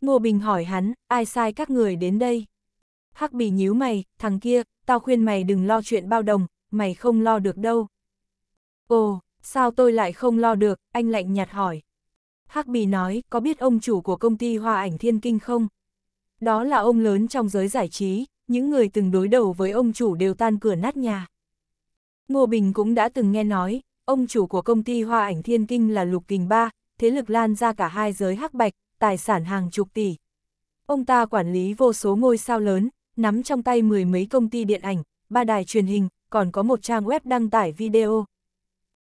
Ngô Bình hỏi hắn, ai sai các người đến đây? Hắc bì nhíu mày, thằng kia, tao khuyên mày đừng lo chuyện bao đồng, mày không lo được đâu. Ồ, sao tôi lại không lo được, anh lạnh nhạt hỏi. Hắc bì nói, có biết ông chủ của công ty Hoa ảnh Thiên Kinh không? Đó là ông lớn trong giới giải trí, những người từng đối đầu với ông chủ đều tan cửa nát nhà. Ngô Bình cũng đã từng nghe nói, ông chủ của công ty Hoa ảnh Thiên Kinh là Lục Kình Ba, thế lực lan ra cả hai giới hắc bạch, tài sản hàng chục tỷ. Ông ta quản lý vô số ngôi sao lớn, nắm trong tay mười mấy công ty điện ảnh, ba đài truyền hình, còn có một trang web đăng tải video.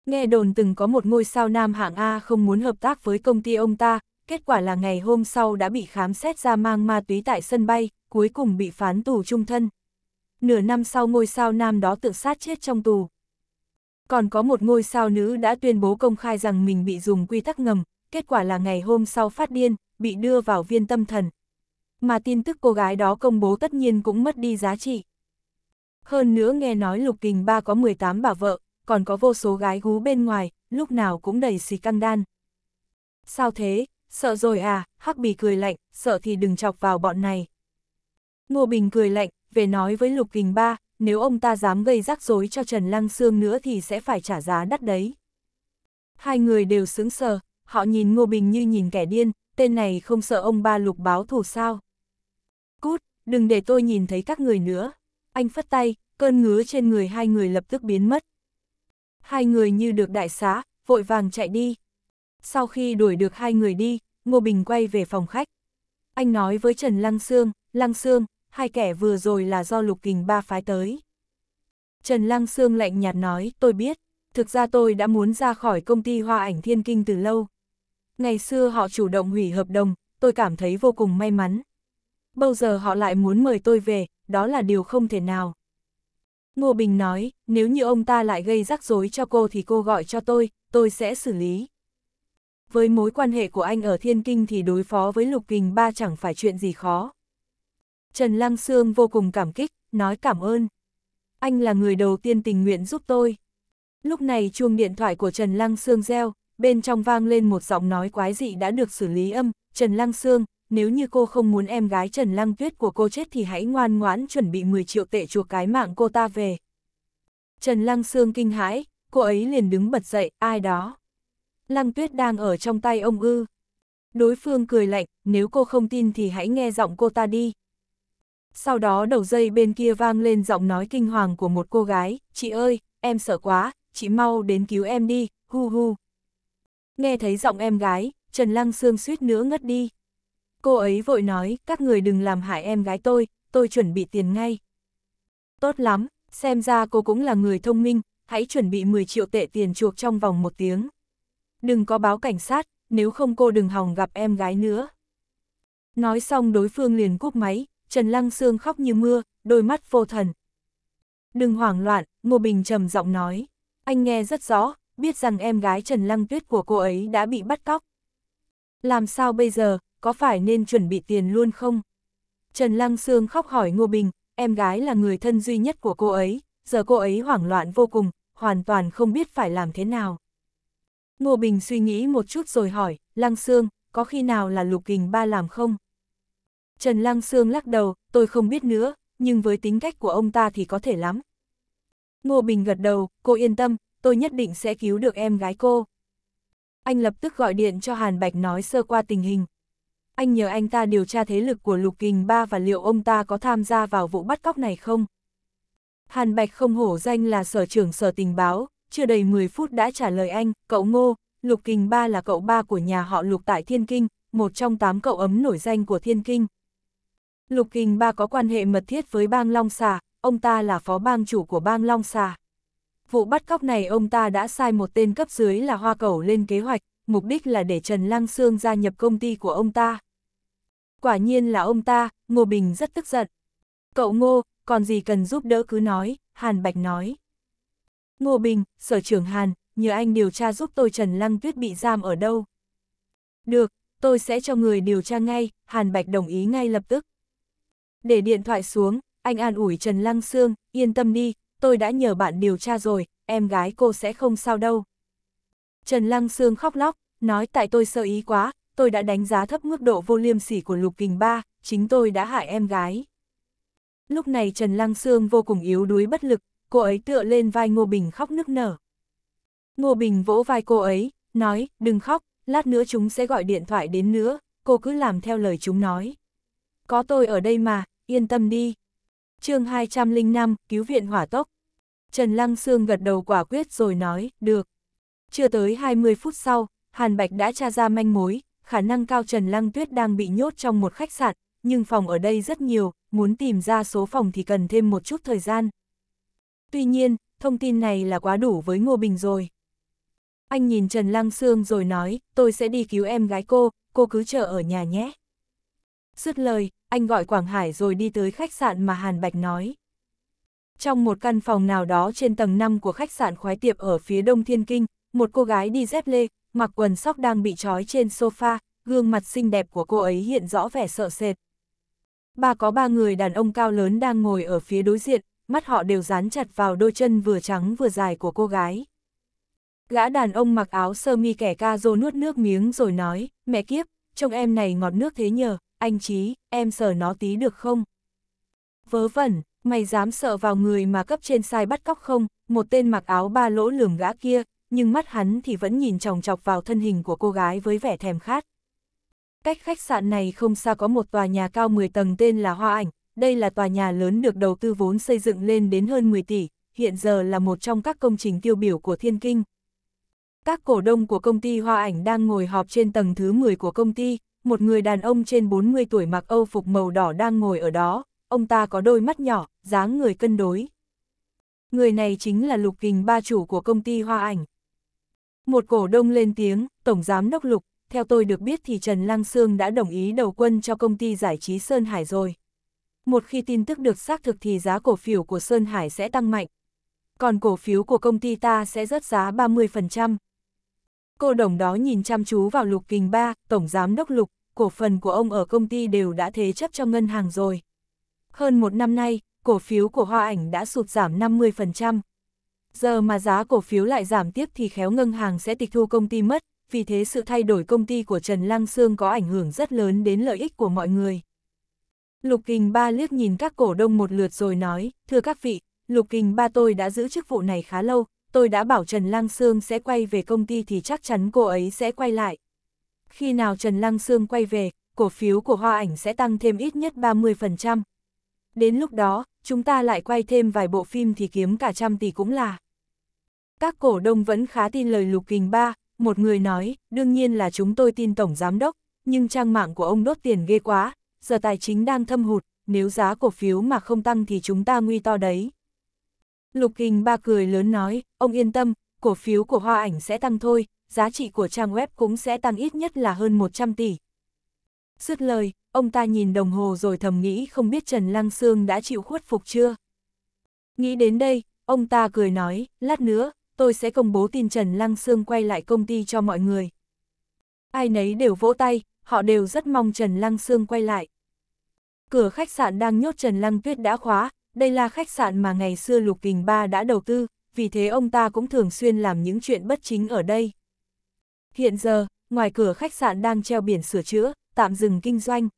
Nghe đồn từng có một ngôi sao nam hạng A không muốn hợp tác với công ty ông ta, kết quả là ngày hôm sau đã bị khám xét ra mang ma túy tại sân bay, cuối cùng bị phán tù trung thân. Nửa năm sau ngôi sao nam đó tự sát chết trong tù. Còn có một ngôi sao nữ đã tuyên bố công khai rằng mình bị dùng quy tắc ngầm, kết quả là ngày hôm sau phát điên, bị đưa vào viên tâm thần, mà tin tức cô gái đó công bố tất nhiên cũng mất đi giá trị. Hơn nữa nghe nói Lục Kình Ba có 18 bà vợ, còn có vô số gái gú bên ngoài, lúc nào cũng đầy xì căng đan. Sao thế, sợ rồi à, Hắc Bì cười lạnh, sợ thì đừng chọc vào bọn này. Ngô Bình cười lạnh, về nói với Lục Kình Ba, nếu ông ta dám gây rắc rối cho Trần Lăng Sương nữa thì sẽ phải trả giá đắt đấy. Hai người đều sững sờ, họ nhìn Ngô Bình như nhìn kẻ điên, tên này không sợ ông ba Lục báo thù sao. Cút, đừng để tôi nhìn thấy các người nữa. Anh phất tay, cơn ngứa trên người hai người lập tức biến mất. Hai người như được đại xá, vội vàng chạy đi. Sau khi đuổi được hai người đi, Ngô Bình quay về phòng khách. Anh nói với Trần Lăng Sương, Lăng Sương, hai kẻ vừa rồi là do Lục Kình ba phái tới. Trần Lăng Sương lạnh nhạt nói, tôi biết, thực ra tôi đã muốn ra khỏi công ty Hoa Ảnh Thiên Kinh từ lâu. Ngày xưa họ chủ động hủy hợp đồng, tôi cảm thấy vô cùng may mắn bao giờ họ lại muốn mời tôi về, đó là điều không thể nào. Ngô Bình nói, nếu như ông ta lại gây rắc rối cho cô thì cô gọi cho tôi, tôi sẽ xử lý. Với mối quan hệ của anh ở Thiên Kinh thì đối phó với Lục Kình Ba chẳng phải chuyện gì khó. Trần Lăng Sương vô cùng cảm kích, nói cảm ơn. Anh là người đầu tiên tình nguyện giúp tôi. Lúc này chuông điện thoại của Trần Lăng Sương reo, bên trong vang lên một giọng nói quái dị đã được xử lý âm. Trần Lăng Sương, nếu như cô không muốn em gái Trần Lăng Tuyết của cô chết thì hãy ngoan ngoãn chuẩn bị 10 triệu tệ chuộc cái mạng cô ta về. Trần Lăng Sương kinh hãi, cô ấy liền đứng bật dậy, ai đó. Lăng Tuyết đang ở trong tay ông ư. Đối phương cười lạnh, nếu cô không tin thì hãy nghe giọng cô ta đi. Sau đó đầu dây bên kia vang lên giọng nói kinh hoàng của một cô gái, chị ơi, em sợ quá, chị mau đến cứu em đi, hu hu. Nghe thấy giọng em gái, Trần Lăng Sương suýt nữa ngất đi. Cô ấy vội nói, các người đừng làm hại em gái tôi, tôi chuẩn bị tiền ngay. Tốt lắm, xem ra cô cũng là người thông minh, hãy chuẩn bị 10 triệu tệ tiền chuộc trong vòng một tiếng. Đừng có báo cảnh sát, nếu không cô đừng hòng gặp em gái nữa. Nói xong đối phương liền cúp máy, Trần Lăng Sương khóc như mưa, đôi mắt vô thần. Đừng hoảng loạn, Ngô Bình trầm giọng nói. Anh nghe rất rõ, biết rằng em gái Trần Lăng Tuyết của cô ấy đã bị bắt cóc. Làm sao bây giờ, có phải nên chuẩn bị tiền luôn không? Trần Lăng Sương khóc hỏi Ngô Bình, em gái là người thân duy nhất của cô ấy, giờ cô ấy hoảng loạn vô cùng, hoàn toàn không biết phải làm thế nào. Ngô Bình suy nghĩ một chút rồi hỏi, Lăng Sương, có khi nào là Lục Kình Ba làm không? Trần Lăng Sương lắc đầu, tôi không biết nữa, nhưng với tính cách của ông ta thì có thể lắm. Ngô Bình gật đầu, cô yên tâm, tôi nhất định sẽ cứu được em gái cô. Anh lập tức gọi điện cho Hàn Bạch nói sơ qua tình hình anh nhờ anh ta điều tra thế lực của Lục Kình Ba và liệu ông ta có tham gia vào vụ bắt cóc này không? Hàn Bạch không hổ danh là sở trưởng sở tình báo, chưa đầy 10 phút đã trả lời anh, cậu Ngô, Lục Kình Ba là cậu ba của nhà họ Lục tại Thiên Kinh, một trong tám cậu ấm nổi danh của Thiên Kinh. Lục Kình Ba có quan hệ mật thiết với bang Long Xà, ông ta là phó bang chủ của bang Long Xà. Vụ bắt cóc này ông ta đã sai một tên cấp dưới là Hoa Cẩu lên kế hoạch, mục đích là để Trần Lăng Sương gia nhập công ty của ông ta. Quả nhiên là ông ta, Ngô Bình rất tức giận. Cậu Ngô, còn gì cần giúp đỡ cứ nói, Hàn Bạch nói. Ngô Bình, sở trưởng Hàn, nhờ anh điều tra giúp tôi Trần Lăng Tuyết bị giam ở đâu. Được, tôi sẽ cho người điều tra ngay, Hàn Bạch đồng ý ngay lập tức. Để điện thoại xuống, anh an ủi Trần Lăng Sương, yên tâm đi, tôi đã nhờ bạn điều tra rồi, em gái cô sẽ không sao đâu. Trần Lăng Sương khóc lóc, nói tại tôi sơ ý quá, tôi đã đánh giá thấp mức độ vô liêm sỉ của Lục Kình Ba, chính tôi đã hại em gái. Lúc này Trần Lăng Sương vô cùng yếu đuối bất lực, cô ấy tựa lên vai Ngô Bình khóc nức nở. Ngô Bình vỗ vai cô ấy, nói, đừng khóc, lát nữa chúng sẽ gọi điện thoại đến nữa, cô cứ làm theo lời chúng nói. Có tôi ở đây mà, yên tâm đi. chương 205, Cứu viện hỏa tốc. Trần Lăng Sương gật đầu quả quyết rồi nói, được. Chưa tới 20 phút sau, Hàn Bạch đã tra ra manh mối, khả năng cao Trần Lăng Tuyết đang bị nhốt trong một khách sạn, nhưng phòng ở đây rất nhiều, muốn tìm ra số phòng thì cần thêm một chút thời gian. Tuy nhiên, thông tin này là quá đủ với Ngô Bình rồi. Anh nhìn Trần Lăng Sương rồi nói, tôi sẽ đi cứu em gái cô, cô cứ chờ ở nhà nhé. Dứt lời, anh gọi Quảng Hải rồi đi tới khách sạn mà Hàn Bạch nói. Trong một căn phòng nào đó trên tầng 5 của khách sạn khoái tiệp ở phía đông Thiên Kinh, một cô gái đi dép lê, mặc quần sóc đang bị trói trên sofa, gương mặt xinh đẹp của cô ấy hiện rõ vẻ sợ sệt. Bà có ba người đàn ông cao lớn đang ngồi ở phía đối diện, mắt họ đều dán chặt vào đôi chân vừa trắng vừa dài của cô gái. Gã đàn ông mặc áo sơ mi kẻ ca rô nuốt nước miếng rồi nói, mẹ kiếp, trông em này ngọt nước thế nhờ, anh Chí, em sờ nó tí được không? Vớ vẩn, mày dám sợ vào người mà cấp trên sai bắt cóc không? Một tên mặc áo ba lỗ lườm gã kia, nhưng mắt hắn thì vẫn nhìn chòng chọc vào thân hình của cô gái với vẻ thèm khát. Cách khách sạn này không xa có một tòa nhà cao 10 tầng tên là Hoa Ảnh, đây là tòa nhà lớn được đầu tư vốn xây dựng lên đến hơn 10 tỷ, hiện giờ là một trong các công trình tiêu biểu của Thiên Kinh. Các cổ đông của công ty Hoa Ảnh đang ngồi họp trên tầng thứ 10 của công ty, một người đàn ông trên 40 tuổi mặc âu phục màu đỏ đang ngồi ở đó, ông ta có đôi mắt nhỏ, dáng người cân đối. Người này chính là Lục Kình ba chủ của công ty Hoa Ảnh. Một cổ đông lên tiếng, Tổng Giám Đốc Lục, theo tôi được biết thì Trần Lăng Sương đã đồng ý đầu quân cho công ty giải trí Sơn Hải rồi. Một khi tin tức được xác thực thì giá cổ phiếu của Sơn Hải sẽ tăng mạnh. Còn cổ phiếu của công ty ta sẽ rớt giá 30%. Cô đồng đó nhìn chăm chú vào Lục Kình Ba, Tổng Giám Đốc Lục, cổ phần của ông ở công ty đều đã thế chấp cho ngân hàng rồi. Hơn một năm nay, cổ phiếu của Hoa Ảnh đã sụt giảm 50%. Giờ mà giá cổ phiếu lại giảm tiếp thì khéo ngân hàng sẽ tịch thu công ty mất, vì thế sự thay đổi công ty của Trần Lăng Sương có ảnh hưởng rất lớn đến lợi ích của mọi người. Lục Kình Ba liếc nhìn các cổ đông một lượt rồi nói, thưa các vị, Lục Kình Ba tôi đã giữ chức vụ này khá lâu, tôi đã bảo Trần Lăng Sương sẽ quay về công ty thì chắc chắn cô ấy sẽ quay lại. Khi nào Trần Lăng Sương quay về, cổ phiếu của Hoa Ảnh sẽ tăng thêm ít nhất 30%. Đến lúc đó, chúng ta lại quay thêm vài bộ phim thì kiếm cả trăm tỷ cũng là. Các cổ đông vẫn khá tin lời Lục Kình Ba, một người nói, đương nhiên là chúng tôi tin Tổng Giám Đốc, nhưng trang mạng của ông đốt tiền ghê quá, giờ tài chính đang thâm hụt, nếu giá cổ phiếu mà không tăng thì chúng ta nguy to đấy. Lục Kình Ba cười lớn nói, ông yên tâm, cổ phiếu của Hoa Ảnh sẽ tăng thôi, giá trị của trang web cũng sẽ tăng ít nhất là hơn 100 tỷ, Dứt lời, ông ta nhìn đồng hồ rồi thầm nghĩ không biết Trần Lăng Sương đã chịu khuất phục chưa. Nghĩ đến đây, ông ta cười nói, lát nữa, tôi sẽ công bố tin Trần Lăng Sương quay lại công ty cho mọi người. Ai nấy đều vỗ tay, họ đều rất mong Trần Lăng Sương quay lại. Cửa khách sạn đang nhốt Trần Lăng Tuyết đã khóa, đây là khách sạn mà ngày xưa Lục Kình Ba đã đầu tư, vì thế ông ta cũng thường xuyên làm những chuyện bất chính ở đây. Hiện giờ, ngoài cửa khách sạn đang treo biển sửa chữa, tạm dừng kinh doanh.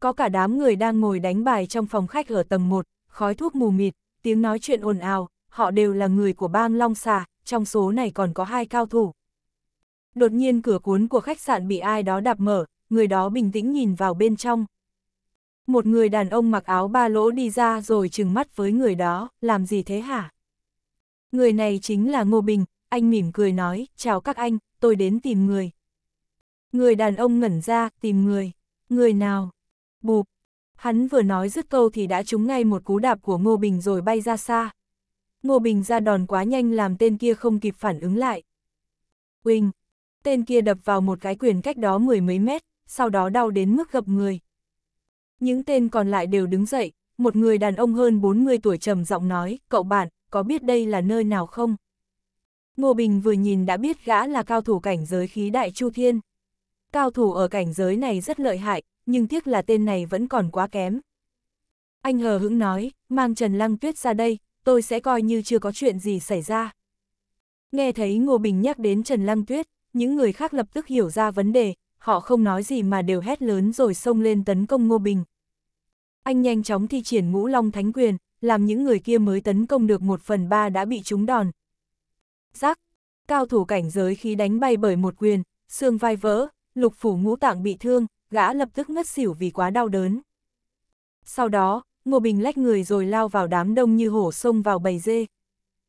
Có cả đám người đang ngồi đánh bài trong phòng khách ở tầng 1, khói thuốc mù mịt, tiếng nói chuyện ồn ào, họ đều là người của bang Long Xà, trong số này còn có hai cao thủ. Đột nhiên cửa cuốn của khách sạn bị ai đó đạp mở, người đó bình tĩnh nhìn vào bên trong. Một người đàn ông mặc áo ba lỗ đi ra rồi trừng mắt với người đó, làm gì thế hả? Người này chính là Ngô Bình, anh mỉm cười nói, chào các anh, tôi đến tìm người. Người đàn ông ngẩn ra, tìm người. Người nào? Bụp. Hắn vừa nói dứt câu thì đã trúng ngay một cú đạp của Ngô Bình rồi bay ra xa. Ngô Bình ra đòn quá nhanh làm tên kia không kịp phản ứng lại. Quỳnh. Tên kia đập vào một cái quyền cách đó mười mấy mét, sau đó đau đến mức gập người. Những tên còn lại đều đứng dậy, một người đàn ông hơn 40 tuổi trầm giọng nói, cậu bạn, có biết đây là nơi nào không? Ngô Bình vừa nhìn đã biết gã là cao thủ cảnh giới khí đại Chu Thiên cao thủ ở cảnh giới này rất lợi hại, nhưng tiếc là tên này vẫn còn quá kém. Anh hờ hững nói, mang Trần Lăng Tuyết ra đây, tôi sẽ coi như chưa có chuyện gì xảy ra. Nghe thấy Ngô Bình nhắc đến Trần Lăng Tuyết, những người khác lập tức hiểu ra vấn đề, họ không nói gì mà đều hét lớn rồi xông lên tấn công Ngô Bình. Anh nhanh chóng thi triển ngũ long thánh quyền, làm những người kia mới tấn công được một phần ba đã bị trúng đòn. Giác, cao thủ cảnh giới khi đánh bay bởi một quyền, xương vai vỡ, lục phủ ngũ tạng bị thương, gã lập tức ngất xỉu vì quá đau đớn. Sau đó, Ngô Bình lách người rồi lao vào đám đông như hổ xông vào bầy dê.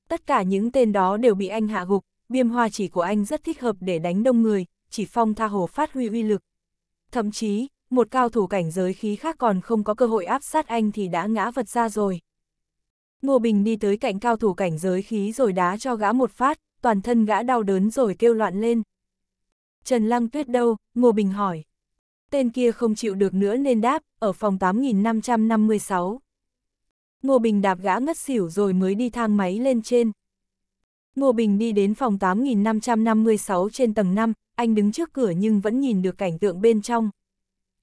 Tất cả những tên đó đều bị anh hạ gục, biêm hoa chỉ của anh rất thích hợp để đánh đông người, chỉ phong tha hồ phát huy uy lực. Thậm chí, một cao thủ cảnh giới khí khác còn không có cơ hội áp sát anh thì đã ngã vật ra rồi. Ngô Bình đi tới cạnh cao thủ cảnh giới khí rồi đá cho gã một phát, toàn thân gã đau đớn rồi kêu loạn lên. Trần Lăng Tuyết đâu, Ngô Bình hỏi. Tên kia không chịu được nữa nên đáp, ở phòng 8556. Ngô Bình đạp gã ngất xỉu rồi mới đi thang máy lên trên. Ngô Bình đi đến phòng 8556 trên tầng 5, anh đứng trước cửa nhưng vẫn nhìn được cảnh tượng bên trong.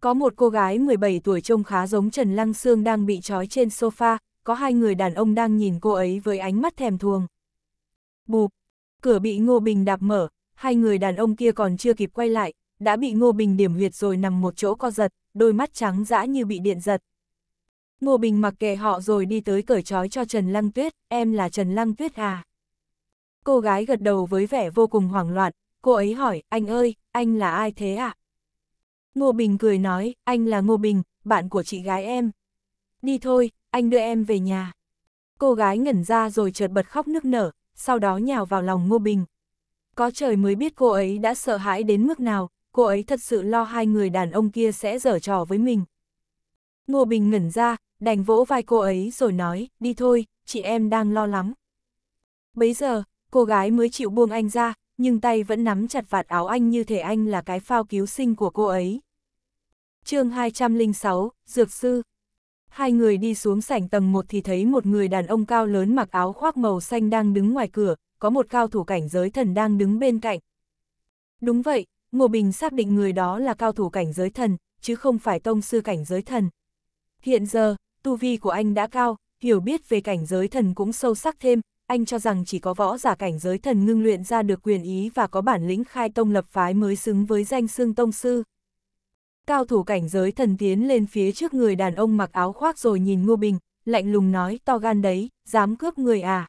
Có một cô gái 17 tuổi trông khá giống Trần Lăng Sương đang bị trói trên sofa, có hai người đàn ông đang nhìn cô ấy với ánh mắt thèm thuồng. Bụp, cửa bị Ngô Bình đạp mở, hai người đàn ông kia còn chưa kịp quay lại, đã bị Ngô Bình điểm huyệt rồi nằm một chỗ co giật, đôi mắt trắng dã như bị điện giật. Ngô Bình mặc kệ họ rồi đi tới cởi trói cho Trần Lăng Tuyết, em là Trần Lăng Tuyết à? Cô gái gật đầu với vẻ vô cùng hoảng loạn, cô ấy hỏi, anh ơi, anh là ai thế À? Ngô Bình cười nói, anh là Ngô Bình, bạn của chị gái em. Đi thôi, anh đưa em về nhà. Cô gái ngẩn ra rồi chợt bật khóc nức nở, sau đó nhào vào lòng Ngô Bình. Có trời mới biết cô ấy đã sợ hãi đến mức nào, cô ấy thật sự lo hai người đàn ông kia sẽ dở trò với mình. Ngô Bình ngẩn ra, đành vỗ vai cô ấy rồi nói, đi thôi, chị em đang lo lắm. Bấy giờ, cô gái mới chịu buông anh ra, nhưng tay vẫn nắm chặt vạt áo anh như thể anh là cái phao cứu sinh của cô ấy. chương 206, Dược Sư Hai người đi xuống sảnh tầng 1 thì thấy một người đàn ông cao lớn mặc áo khoác màu xanh đang đứng ngoài cửa, có một cao thủ cảnh giới thần đang đứng bên cạnh. Đúng vậy, Ngô Bình xác định người đó là cao thủ cảnh giới thần, chứ không phải tông sư cảnh giới thần. Hiện giờ, tu vi của anh đã cao, hiểu biết về cảnh giới thần cũng sâu sắc thêm, anh cho rằng chỉ có võ giả cảnh giới thần ngưng luyện ra được quyền ý và có bản lĩnh khai tông lập phái mới xứng với danh xương tông sư. Cao thủ cảnh giới thần tiến lên phía trước người đàn ông mặc áo khoác rồi nhìn Ngô Bình, lạnh lùng nói to gan đấy, dám cướp người à.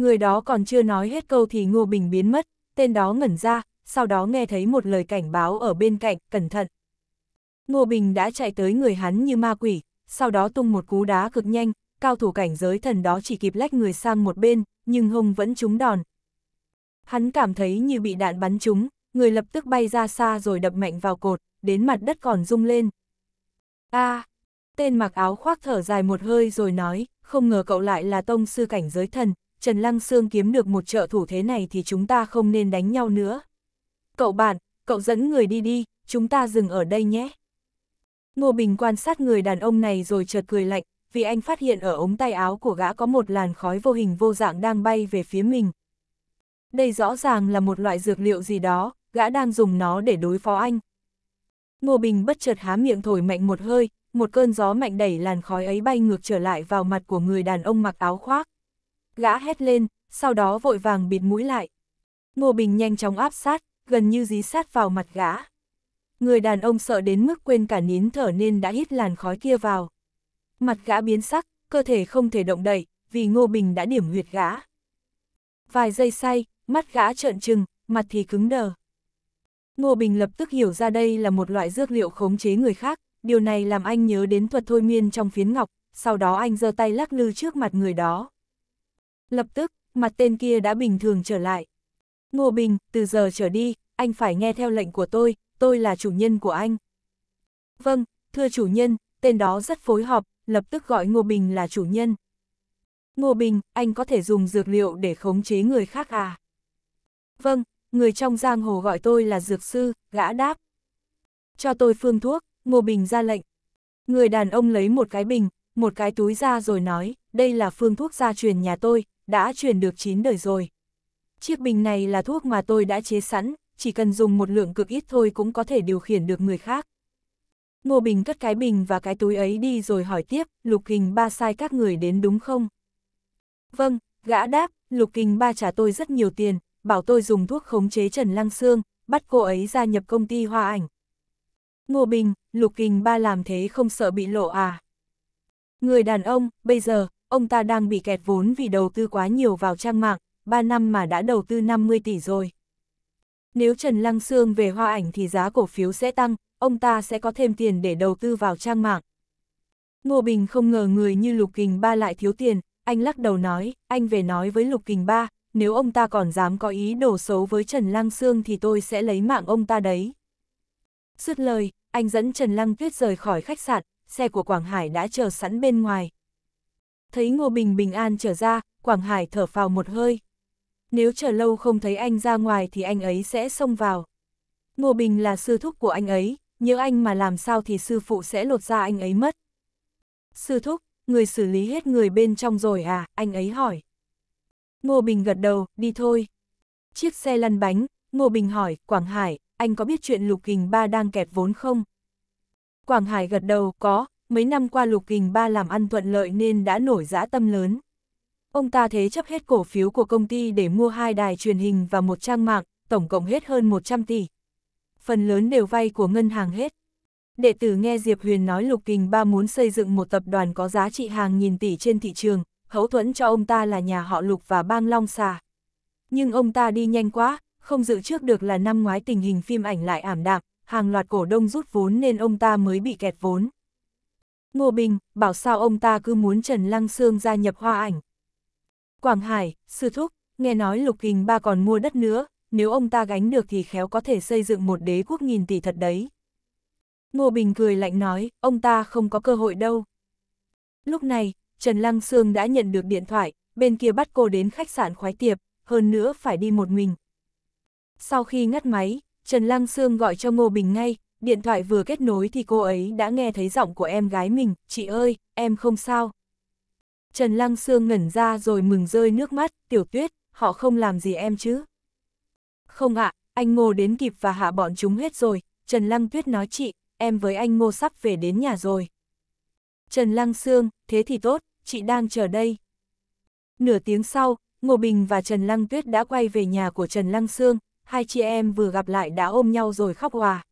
Người đó còn chưa nói hết câu thì Ngô Bình biến mất, tên đó ngẩn ra, sau đó nghe thấy một lời cảnh báo ở bên cạnh, cẩn thận. Ngô Bình đã chạy tới người hắn như ma quỷ, sau đó tung một cú đá cực nhanh, cao thủ cảnh giới thần đó chỉ kịp lách người sang một bên, nhưng hông vẫn trúng đòn. Hắn cảm thấy như bị đạn bắn trúng, người lập tức bay ra xa rồi đập mạnh vào cột, đến mặt đất còn rung lên. a à, tên mặc áo khoác thở dài một hơi rồi nói, không ngờ cậu lại là tông sư cảnh giới thần, Trần Lăng Sương kiếm được một trợ thủ thế này thì chúng ta không nên đánh nhau nữa. Cậu bạn, cậu dẫn người đi đi, chúng ta dừng ở đây nhé. Ngô Bình quan sát người đàn ông này rồi chợt cười lạnh, vì anh phát hiện ở ống tay áo của gã có một làn khói vô hình vô dạng đang bay về phía mình. Đây rõ ràng là một loại dược liệu gì đó, gã đang dùng nó để đối phó anh. Ngô Bình bất chợt há miệng thổi mạnh một hơi, một cơn gió mạnh đẩy làn khói ấy bay ngược trở lại vào mặt của người đàn ông mặc áo khoác gã hét lên, sau đó vội vàng bịt mũi lại. Ngô Bình nhanh chóng áp sát, gần như dí sát vào mặt gã. Người đàn ông sợ đến mức quên cả nín thở nên đã hít làn khói kia vào. Mặt gã biến sắc, cơ thể không thể động đậy, vì Ngô Bình đã điểm huyệt gã. Vài giây say, mắt gã trợn trừng, mặt thì cứng đờ. Ngô Bình lập tức hiểu ra đây là một loại dược liệu khống chế người khác, điều này làm anh nhớ đến thuật thôi miên trong phiến ngọc, sau đó anh giơ tay lắc lư trước mặt người đó. Lập tức, mặt tên kia đã bình thường trở lại. Ngô Bình, từ giờ trở đi, anh phải nghe theo lệnh của tôi, tôi là chủ nhân của anh. Vâng, thưa chủ nhân, tên đó rất phối hợp, lập tức gọi Ngô Bình là chủ nhân. Ngô Bình, anh có thể dùng dược liệu để khống chế người khác à? Vâng, người trong giang hồ gọi tôi là dược sư, gã đáp. Cho tôi phương thuốc, Ngô Bình ra lệnh. Người đàn ông lấy một cái bình, một cái túi ra rồi nói, đây là phương thuốc gia truyền nhà tôi, đã truyền được 9 đời rồi. Chiếc bình này là thuốc mà tôi đã chế sẵn, chỉ cần dùng một lượng cực ít thôi cũng có thể điều khiển được người khác. Ngô Bình cất cái bình và cái túi ấy đi rồi hỏi tiếp, Lục Kình Ba sai các người đến đúng không? Vâng, gã đáp, Lục Kình Ba trả tôi rất nhiều tiền, bảo tôi dùng thuốc khống chế Trần Lăng Sương, bắt cô ấy gia nhập công ty Hoa Ảnh. Ngô Bình, Lục Kình Ba làm thế không sợ bị lộ à? Người đàn ông, bây giờ, ông ta đang bị kẹt vốn vì đầu tư quá nhiều vào trang mạng, 3 năm mà đã đầu tư 50 tỷ rồi. Nếu Trần Lăng Sương về hoa ảnh thì giá cổ phiếu sẽ tăng, ông ta sẽ có thêm tiền để đầu tư vào trang mạng. Ngô Bình không ngờ người như Lục Kình Ba lại thiếu tiền, anh lắc đầu nói, anh về nói với Lục Kình Ba, nếu ông ta còn dám có ý đồ xấu với Trần Lăng Sương thì tôi sẽ lấy mạng ông ta đấy. Dứt lời, anh dẫn Trần Lăng Tuyết rời khỏi khách sạn, xe của Quảng Hải đã chờ sẵn bên ngoài, Thấy Ngô Bình bình an trở ra, Quảng Hải thở phào một hơi. Nếu chờ lâu không thấy anh ra ngoài thì anh ấy sẽ xông vào. Ngô Bình là sư thúc của anh ấy, nhớ anh mà làm sao thì sư phụ sẽ lột ra anh ấy mất. Sư thúc, người xử lý hết người bên trong rồi à, anh ấy hỏi. Ngô Bình gật đầu, đi thôi. Chiếc xe lăn bánh, Ngô Bình hỏi, Quảng Hải, anh có biết chuyện Lục Kình Ba đang kẹt vốn không? Quảng Hải gật đầu, có, mấy năm qua Lục Kình Ba làm ăn thuận lợi nên đã nổi dã tâm lớn. Ông ta thế chấp hết cổ phiếu của công ty để mua hai đài truyền hình và một trang mạng, tổng cộng hết hơn 100 tỷ. Phần lớn đều vay của ngân hàng hết. Đệ tử nghe Diệp Huyền nói Lục Kình Ba muốn xây dựng một tập đoàn có giá trị hàng nghìn tỷ trên thị trường, hậu thuẫn cho ông ta là nhà họ Lục và bang Long Xà. Nhưng ông ta đi nhanh quá, không dự trước được là năm ngoái tình hình phim ảnh lại ảm đạm, hàng loạt cổ đông rút vốn nên ông ta mới bị kẹt vốn. Ngô Bình, bảo sao ông ta cứ muốn Trần Lăng Sương gia nhập hoa ảnh. Quảng Hải, sư thúc, nghe nói Lục Kình Ba còn mua đất nữa, nếu ông ta gánh được thì khéo có thể xây dựng một đế quốc nghìn tỷ thật đấy. Ngô Bình cười lạnh nói, ông ta không có cơ hội đâu. Lúc này, Trần Lăng Sương đã nhận được điện thoại, bên kia bắt cô đến khách sạn khoái tiệp, hơn nữa phải đi một mình. Sau khi ngắt máy, Trần Lăng Sương gọi cho Ngô Bình ngay, điện thoại vừa kết nối thì cô ấy đã nghe thấy giọng của em gái mình, chị ơi, em không sao. Trần Lăng Sương ngẩn ra rồi mừng rơi nước mắt, tiểu tuyết, họ không làm gì em chứ. Không ạ, à, anh Ngô đến kịp và hạ bọn chúng hết rồi, Trần Lăng Tuyết nói chị, em với anh Ngô sắp về đến nhà rồi. Trần Lăng Sương, thế thì tốt, chị đang chờ đây. Nửa tiếng sau, Ngô Bình và Trần Lăng Tuyết đã quay về nhà của Trần Lăng Sương, hai chị em vừa gặp lại đã ôm nhau rồi khóc hòa.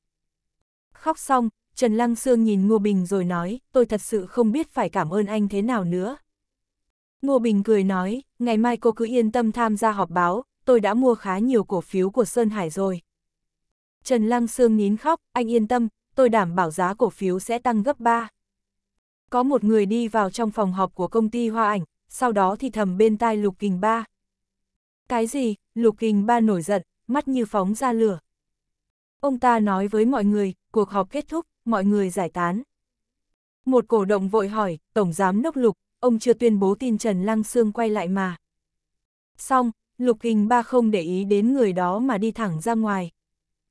Khóc xong, Trần Lăng Sương nhìn Ngô Bình rồi nói, tôi thật sự không biết phải cảm ơn anh thế nào nữa. Ngô Bình cười nói, ngày mai cô cứ yên tâm tham gia họp báo, tôi đã mua khá nhiều cổ phiếu của Sơn Hải rồi. Trần Lăng Sương nín khóc, anh yên tâm, tôi đảm bảo giá cổ phiếu sẽ tăng gấp 3. Có một người đi vào trong phòng họp của công ty Hoa Ảnh, sau đó thì thầm bên tai Lục Kình Ba. Cái gì, Lục Kình Ba nổi giận, mắt như phóng ra lửa. Ông ta nói với mọi người, cuộc họp kết thúc, mọi người giải tán. Một cổ động vội hỏi, Tổng Giám Đốc Lục, ông chưa tuyên bố tin Trần Lăng Sương quay lại mà. Xong, Lục Hình Ba không để ý đến người đó mà đi thẳng ra ngoài.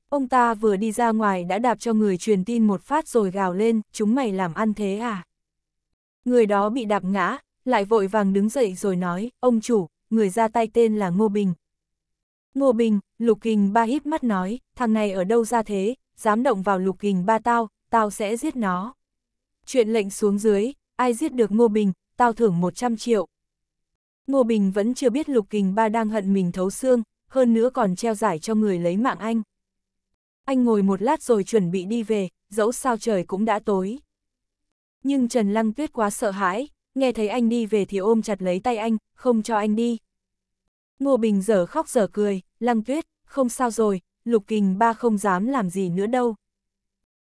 Ông ta vừa đi ra ngoài đã đạp cho người truyền tin một phát rồi gào lên, chúng mày làm ăn thế à? Người đó bị đạp ngã, lại vội vàng đứng dậy rồi nói, ông chủ, người ra tay tên là Ngô Bình. Ngô Bình, Lục Hình Ba híp mắt nói, thằng này ở đâu ra thế, dám động vào lục kình ba tao, tao sẽ giết nó. Chuyện lệnh xuống dưới, ai giết được Ngô Bình, tao thưởng 100 triệu. Ngô Bình vẫn chưa biết lục kình ba đang hận mình thấu xương, hơn nữa còn treo giải cho người lấy mạng anh. Anh ngồi một lát rồi chuẩn bị đi về, dẫu sao trời cũng đã tối. Nhưng Trần Lăng Tuyết quá sợ hãi, nghe thấy anh đi về thì ôm chặt lấy tay anh, không cho anh đi. Ngô Bình giờ khóc giờ cười, Lăng Tuyết, không sao rồi, Lục Kình ba không dám làm gì nữa đâu.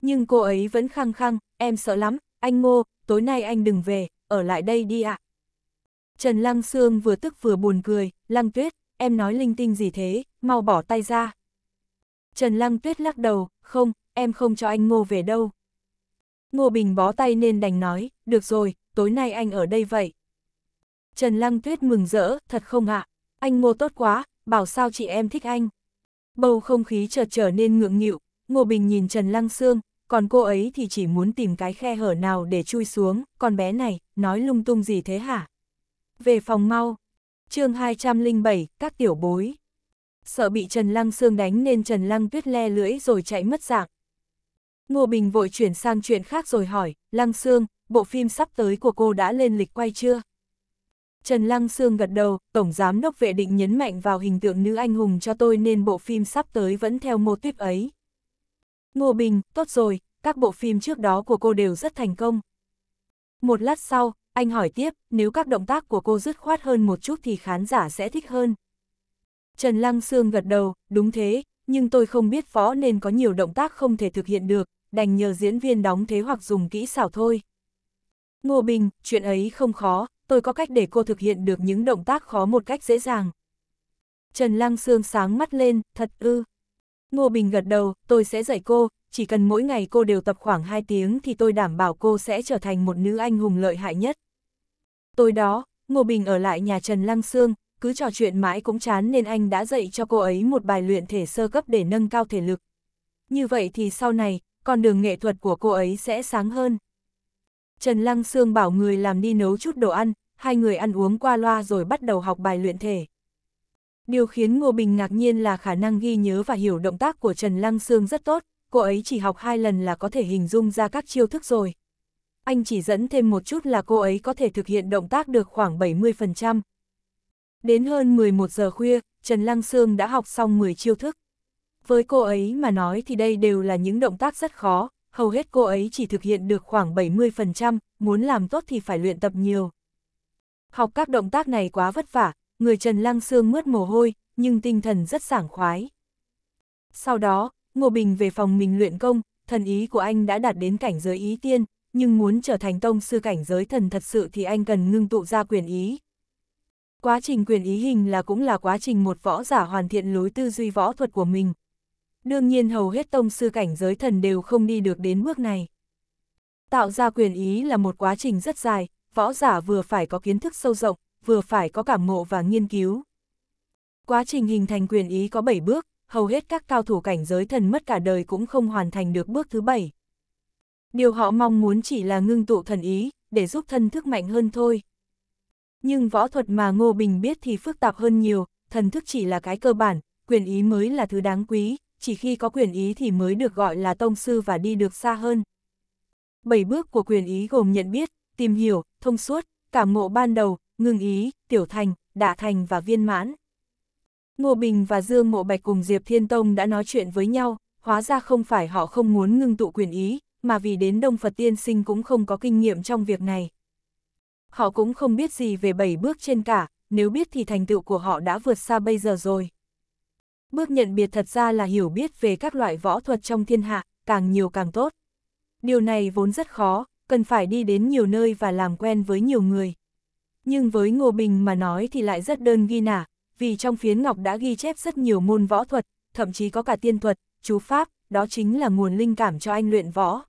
Nhưng cô ấy vẫn khăng khăng, em sợ lắm, anh Ngô, tối nay anh đừng về, ở lại đây đi ạ. À. Trần Lăng Sương vừa tức vừa buồn cười, Lăng Tuyết, em nói linh tinh gì thế, mau bỏ tay ra. Trần Lăng Tuyết lắc đầu, không, em không cho anh Ngô về đâu. Ngô Bình bó tay nên đành nói, được rồi, tối nay anh ở đây vậy. Trần Lăng Tuyết mừng rỡ, thật không ạ, à? anh Ngô tốt quá, bảo sao chị em thích anh. Bầu không khí chợt trở nên ngượng nghịu, Ngô Bình nhìn Trần Lăng Sương, còn cô ấy thì chỉ muốn tìm cái khe hở nào để chui xuống, con bé này, nói lung tung gì thế hả? Về phòng mau. chương 207, các tiểu bối. Sợ bị Trần Lăng Sương đánh nên Trần Lăng tuyết le lưỡi rồi chạy mất dạng. Ngô Bình vội chuyển sang chuyện khác rồi hỏi, Lăng Sương, bộ phim sắp tới của cô đã lên lịch quay chưa? Trần Lăng Sương gật đầu, Tổng Giám Đốc Vệ Định nhấn mạnh vào hình tượng nữ anh hùng cho tôi nên bộ phim sắp tới vẫn theo mô tuyết ấy. Ngô Bình, tốt rồi, các bộ phim trước đó của cô đều rất thành công. Một lát sau, anh hỏi tiếp, nếu các động tác của cô dứt khoát hơn một chút thì khán giả sẽ thích hơn. Trần Lăng Sương gật đầu, đúng thế, nhưng tôi không biết phó nên có nhiều động tác không thể thực hiện được, đành nhờ diễn viên đóng thế hoặc dùng kỹ xảo thôi. Ngô Bình, chuyện ấy không khó, tôi có cách để cô thực hiện được những động tác khó một cách dễ dàng. Trần Lăng Sương sáng mắt lên, thật ư. Ngô Bình gật đầu, tôi sẽ dạy cô, chỉ cần mỗi ngày cô đều tập khoảng 2 tiếng thì tôi đảm bảo cô sẽ trở thành một nữ anh hùng lợi hại nhất. Tối đó, Ngô Bình ở lại nhà Trần Lăng Sương, cứ trò chuyện mãi cũng chán nên anh đã dạy cho cô ấy một bài luyện thể sơ cấp để nâng cao thể lực. Như vậy thì sau này, con đường nghệ thuật của cô ấy sẽ sáng hơn. Trần Lăng Sương bảo người làm đi nấu chút đồ ăn, hai người ăn uống qua loa rồi bắt đầu học bài luyện thể. Điều khiến Ngô Bình ngạc nhiên là khả năng ghi nhớ và hiểu động tác của Trần Lăng Sương rất tốt, cô ấy chỉ học hai lần là có thể hình dung ra các chiêu thức rồi. Anh chỉ dẫn thêm một chút là cô ấy có thể thực hiện động tác được khoảng 70%. Đến hơn 11 giờ khuya, Trần Lăng Sương đã học xong 10 chiêu thức. Với cô ấy mà nói thì đây đều là những động tác rất khó, hầu hết cô ấy chỉ thực hiện được khoảng 70%, muốn làm tốt thì phải luyện tập nhiều. Học các động tác này quá vất vả, người Trần Lăng Sương mướt mồ hôi, nhưng tinh thần rất sảng khoái. Sau đó, Ngô Bình về phòng mình luyện công, thần ý của anh đã đạt đến cảnh giới ý tiên, nhưng muốn trở thành tông sư cảnh giới thần thật sự thì anh cần ngưng tụ ra quyền ý. Quá trình quyền ý hình là cũng là quá trình một võ giả hoàn thiện lối tư duy võ thuật của mình đương nhiên hầu hết tông sư cảnh giới thần đều không đi được đến bước này. Tạo ra quyền ý là một quá trình rất dài, võ giả vừa phải có kiến thức sâu rộng, vừa phải có cảm ngộ và nghiên cứu. Quá trình hình thành quyền ý có 7 bước, hầu hết các cao thủ cảnh giới thần mất cả đời cũng không hoàn thành được bước thứ 7. Điều họ mong muốn chỉ là ngưng tụ thần ý, để giúp thân thức mạnh hơn thôi. Nhưng võ thuật mà Ngô Bình biết thì phức tạp hơn nhiều, thần thức chỉ là cái cơ bản, quyền ý mới là thứ đáng quý, chỉ khi có quyền ý thì mới được gọi là tông sư và đi được xa hơn. Bảy bước của quyền ý gồm nhận biết, tìm hiểu, thông suốt, cảm ngộ ban đầu, ngưng ý, tiểu thành, đả thành và viên mãn. Ngô Bình và Dương Mộ Bạch cùng Diệp Thiên Tông đã nói chuyện với nhau, hóa ra không phải họ không muốn ngưng tụ quyền ý, mà vì đến Đông Phật Tiên Sinh cũng không có kinh nghiệm trong việc này. Họ cũng không biết gì về bảy bước trên cả, nếu biết thì thành tựu của họ đã vượt xa bây giờ rồi. Bước nhận biệt thật ra là hiểu biết về các loại võ thuật trong thiên hạ, càng nhiều càng tốt. Điều này vốn rất khó, cần phải đi đến nhiều nơi và làm quen với nhiều người. Nhưng với Ngô Bình mà nói thì lại rất đơn ghi nả, vì trong phiến ngọc đã ghi chép rất nhiều môn võ thuật, thậm chí có cả tiên thuật, chú pháp, đó chính là nguồn linh cảm cho anh luyện võ.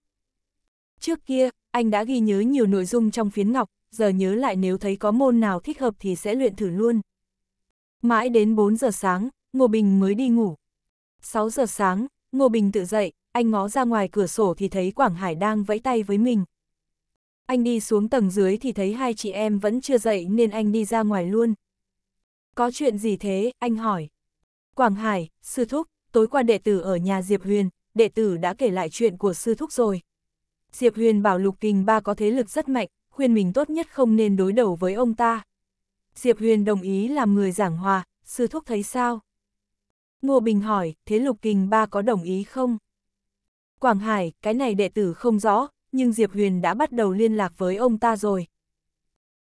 Trước kia, anh đã ghi nhớ nhiều nội dung trong phiến ngọc, giờ nhớ lại nếu thấy có môn nào thích hợp thì sẽ luyện thử luôn. Mãi đến 4 giờ sáng, Ngô Bình mới đi ngủ. 6 giờ sáng, Ngô Bình tự dậy, anh ngó ra ngoài cửa sổ thì thấy Quảng Hải đang vẫy tay với mình. Anh đi xuống tầng dưới thì thấy hai chị em vẫn chưa dậy nên anh đi ra ngoài luôn. Có chuyện gì thế, anh hỏi. Quảng Hải, sư thúc, tối qua đệ tử ở nhà Diệp Huyền, đệ tử đã kể lại chuyện của sư thúc rồi. Diệp Huyền bảo Lục Kình Ba có thế lực rất mạnh, khuyên mình tốt nhất không nên đối đầu với ông ta. Diệp Huyền đồng ý làm người giảng hòa, sư thúc thấy sao? Ngô Bình hỏi, thế Lục Kình ba có đồng ý không? Quảng Hải, cái này đệ tử không rõ, nhưng Diệp Huyền đã bắt đầu liên lạc với ông ta rồi.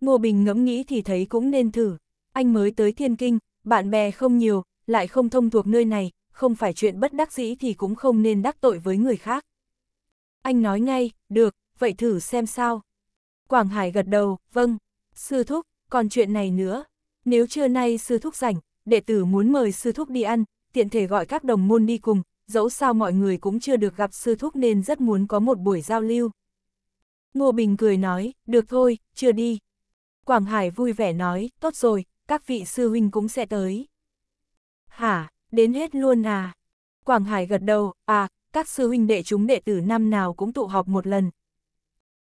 Ngô Bình ngẫm nghĩ thì thấy cũng nên thử. Anh mới tới Thiên Kinh, bạn bè không nhiều, lại không thông thuộc nơi này, không phải chuyện bất đắc dĩ thì cũng không nên đắc tội với người khác. Anh nói ngay, được, vậy thử xem sao. Quảng Hải gật đầu, vâng, sư thúc, còn chuyện này nữa. Nếu trưa nay sư thúc rảnh, đệ tử muốn mời sư thúc đi ăn, tiện thể gọi các đồng môn đi cùng, dẫu sao mọi người cũng chưa được gặp sư thúc nên rất muốn có một buổi giao lưu. Ngô Bình cười nói, được thôi, chưa đi. Quảng Hải vui vẻ nói, tốt rồi, các vị sư huynh cũng sẽ tới. Hả, đến hết luôn à? Quảng Hải gật đầu, à, các sư huynh đệ chúng đệ tử năm nào cũng tụ họp một lần.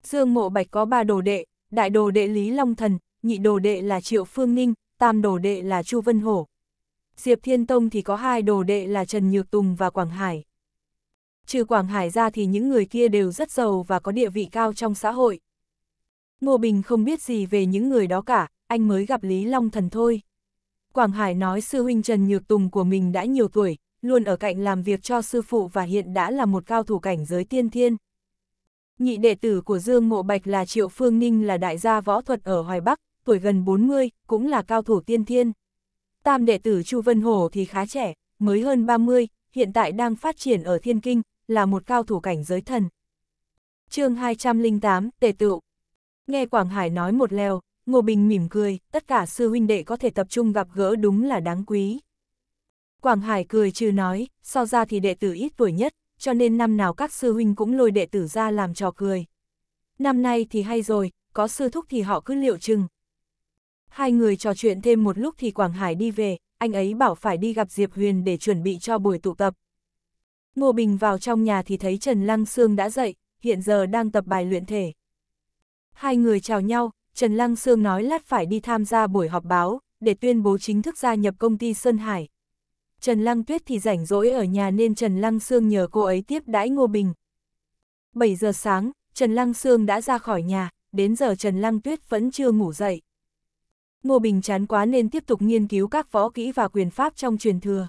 Dương Mộ Bạch có ba đồ đệ, đại đồ đệ Lý Long Thần, nhị đồ đệ là Triệu Phương Ninh, tam đồ đệ là Chu Vân Hổ, Diệp Thiên Tông thì có hai đồ đệ là Trần Nhược Tùng và Quảng Hải. Trừ Quảng Hải ra thì những người kia đều rất giàu và có địa vị cao trong xã hội. Ngô Bình không biết gì về những người đó cả, anh mới gặp Lý Long Thần thôi. Quảng Hải nói sư huynh Trần Nhược Tùng của mình đã nhiều tuổi, luôn ở cạnh làm việc cho sư phụ và hiện đã là một cao thủ cảnh giới tiên thiên. Nhị đệ tử của Dương Mộ Bạch là Triệu Phương Ninh là đại gia võ thuật ở Hoài Bắc, tuổi gần 40, cũng là cao thủ tiên thiên tam đệ tử Chu Vân hồ thì khá trẻ, mới hơn 30, hiện tại đang phát triển ở Thiên Kinh, là một cao thủ cảnh giới thần. chương 208, Tề Tựu Nghe Quảng Hải nói một lèo, Ngô Bình mỉm cười, tất cả sư huynh đệ có thể tập trung gặp gỡ đúng là đáng quý. Quảng Hải cười trừ nói, so ra thì đệ tử ít tuổi nhất, cho nên năm nào các sư huynh cũng lôi đệ tử ra làm trò cười. Năm nay thì hay rồi, có sư thúc thì họ cứ liệu chừng, Hai người trò chuyện thêm một lúc thì Quảng Hải đi về, anh ấy bảo phải đi gặp Diệp Huyền để chuẩn bị cho buổi tụ tập. Ngô Bình vào trong nhà thì thấy Trần Lăng Sương đã dậy, hiện giờ đang tập bài luyện thể. Hai người chào nhau, Trần Lăng Sương nói lát phải đi tham gia buổi họp báo, để tuyên bố chính thức gia nhập công ty Sơn Hải. Trần Lăng Tuyết thì rảnh rỗi ở nhà nên Trần Lăng Sương nhờ cô ấy tiếp đãi Ngô Bình. 7 giờ sáng, Trần Lăng Sương đã ra khỏi nhà, đến giờ Trần Lăng Tuyết vẫn chưa ngủ dậy. Ngô Bình chán quá nên tiếp tục nghiên cứu các võ kỹ và quyền pháp trong truyền thừa.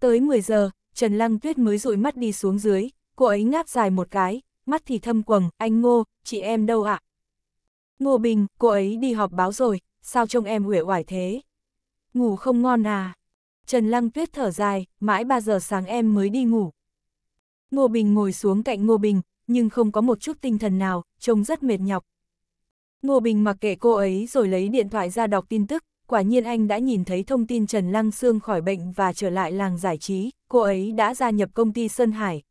Tới 10 giờ, Trần Lăng Tuyết mới dụi mắt đi xuống dưới, cô ấy ngáp dài một cái, mắt thì thâm quầng, anh Ngô, chị em đâu ạ? À? Ngô Bình, cô ấy đi họp báo rồi, sao trông em uể oải thế? Ngủ không ngon à? Trần Lăng Tuyết thở dài, mãi 3 giờ sáng em mới đi ngủ. Ngô Bình ngồi xuống cạnh Ngô Bình, nhưng không có một chút tinh thần nào, trông rất mệt nhọc, Ngô Bình mặc kệ cô ấy rồi lấy điện thoại ra đọc tin tức, quả nhiên anh đã nhìn thấy thông tin Trần Lăng Sương khỏi bệnh và trở lại làng giải trí, cô ấy đã gia nhập công ty Sơn Hải.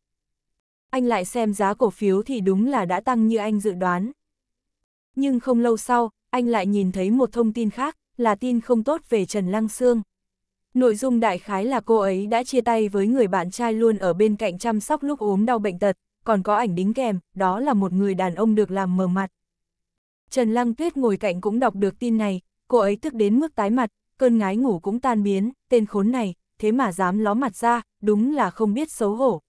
Anh lại xem giá cổ phiếu thì đúng là đã tăng như anh dự đoán. Nhưng không lâu sau, anh lại nhìn thấy một thông tin khác, là tin không tốt về Trần Lăng Sương. Nội dung đại khái là cô ấy đã chia tay với người bạn trai luôn ở bên cạnh chăm sóc lúc ốm đau bệnh tật, còn có ảnh đính kèm, đó là một người đàn ông được làm mờ mặt. Trần Lăng Tuyết ngồi cạnh cũng đọc được tin này, cô ấy tức đến mức tái mặt, cơn ngái ngủ cũng tan biến, tên khốn này, thế mà dám ló mặt ra, đúng là không biết xấu hổ.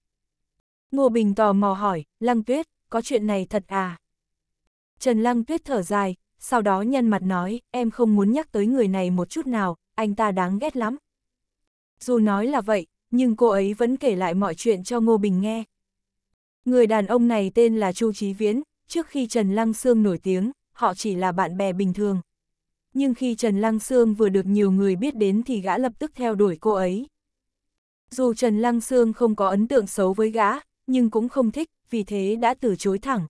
Ngô Bình tò mò hỏi, Lăng Tuyết, có chuyện này thật à? Trần Lăng Tuyết thở dài, sau đó nhân mặt nói, em không muốn nhắc tới người này một chút nào, anh ta đáng ghét lắm. Dù nói là vậy, nhưng cô ấy vẫn kể lại mọi chuyện cho Ngô Bình nghe. Người đàn ông này tên là Chu Chí Viễn, trước khi Trần Lăng Sương nổi tiếng, họ chỉ là bạn bè bình thường. Nhưng khi Trần Lăng Sương vừa được nhiều người biết đến thì gã lập tức theo đuổi cô ấy. Dù Trần Lăng Sương không có ấn tượng xấu với gã, nhưng cũng không thích, vì thế đã từ chối thẳng.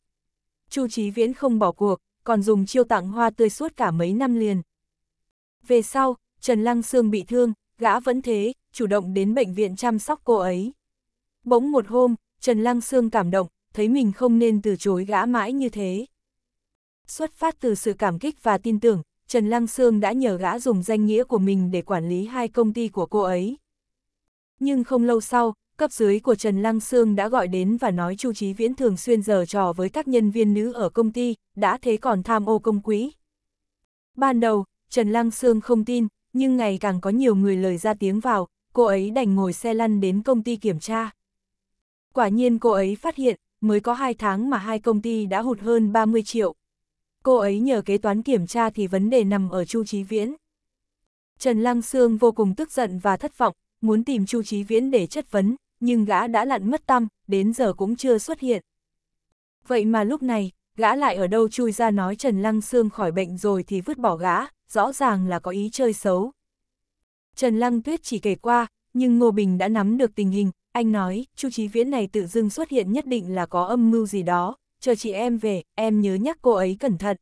Chu Chí Viễn không bỏ cuộc, còn dùng chiêu tặng hoa tươi suốt cả mấy năm liền. Về sau, Trần Lăng Sương bị thương, gã vẫn thế, chủ động đến bệnh viện chăm sóc cô ấy. Bỗng một hôm, Trần Lăng Sương cảm động, thấy mình không nên từ chối gã mãi như thế xuất phát từ sự cảm kích và tin tưởng, Trần Lăng Sương đã nhờ gã dùng danh nghĩa của mình để quản lý hai công ty của cô ấy. Nhưng không lâu sau, cấp dưới của Trần Lăng Sương đã gọi đến và nói Chu Chí Viễn thường xuyên giờ trò với các nhân viên nữ ở công ty, đã thế còn tham ô công quỹ. Ban đầu, Trần Lăng Sương không tin, nhưng ngày càng có nhiều người lời ra tiếng vào, cô ấy đành ngồi xe lăn đến công ty kiểm tra. Quả nhiên cô ấy phát hiện, mới có 2 tháng mà hai công ty đã hụt hơn 30 triệu, cô ấy nhờ kế toán kiểm tra thì vấn đề nằm ở Chu Chí Viễn. Trần Lăng Sương vô cùng tức giận và thất vọng, muốn tìm Chu Chí Viễn để chất vấn, nhưng gã đã lặn mất tâm, đến giờ cũng chưa xuất hiện. Vậy mà lúc này, gã lại ở đâu chui ra nói Trần Lăng Sương khỏi bệnh rồi thì vứt bỏ gã, rõ ràng là có ý chơi xấu. Trần Lăng Tuyết chỉ kể qua, nhưng Ngô Bình đã nắm được tình hình, anh nói, Chu Chí Viễn này tự dưng xuất hiện nhất định là có âm mưu gì đó, chờ chị em về, em nhớ nhắc cô ấy cẩn thận.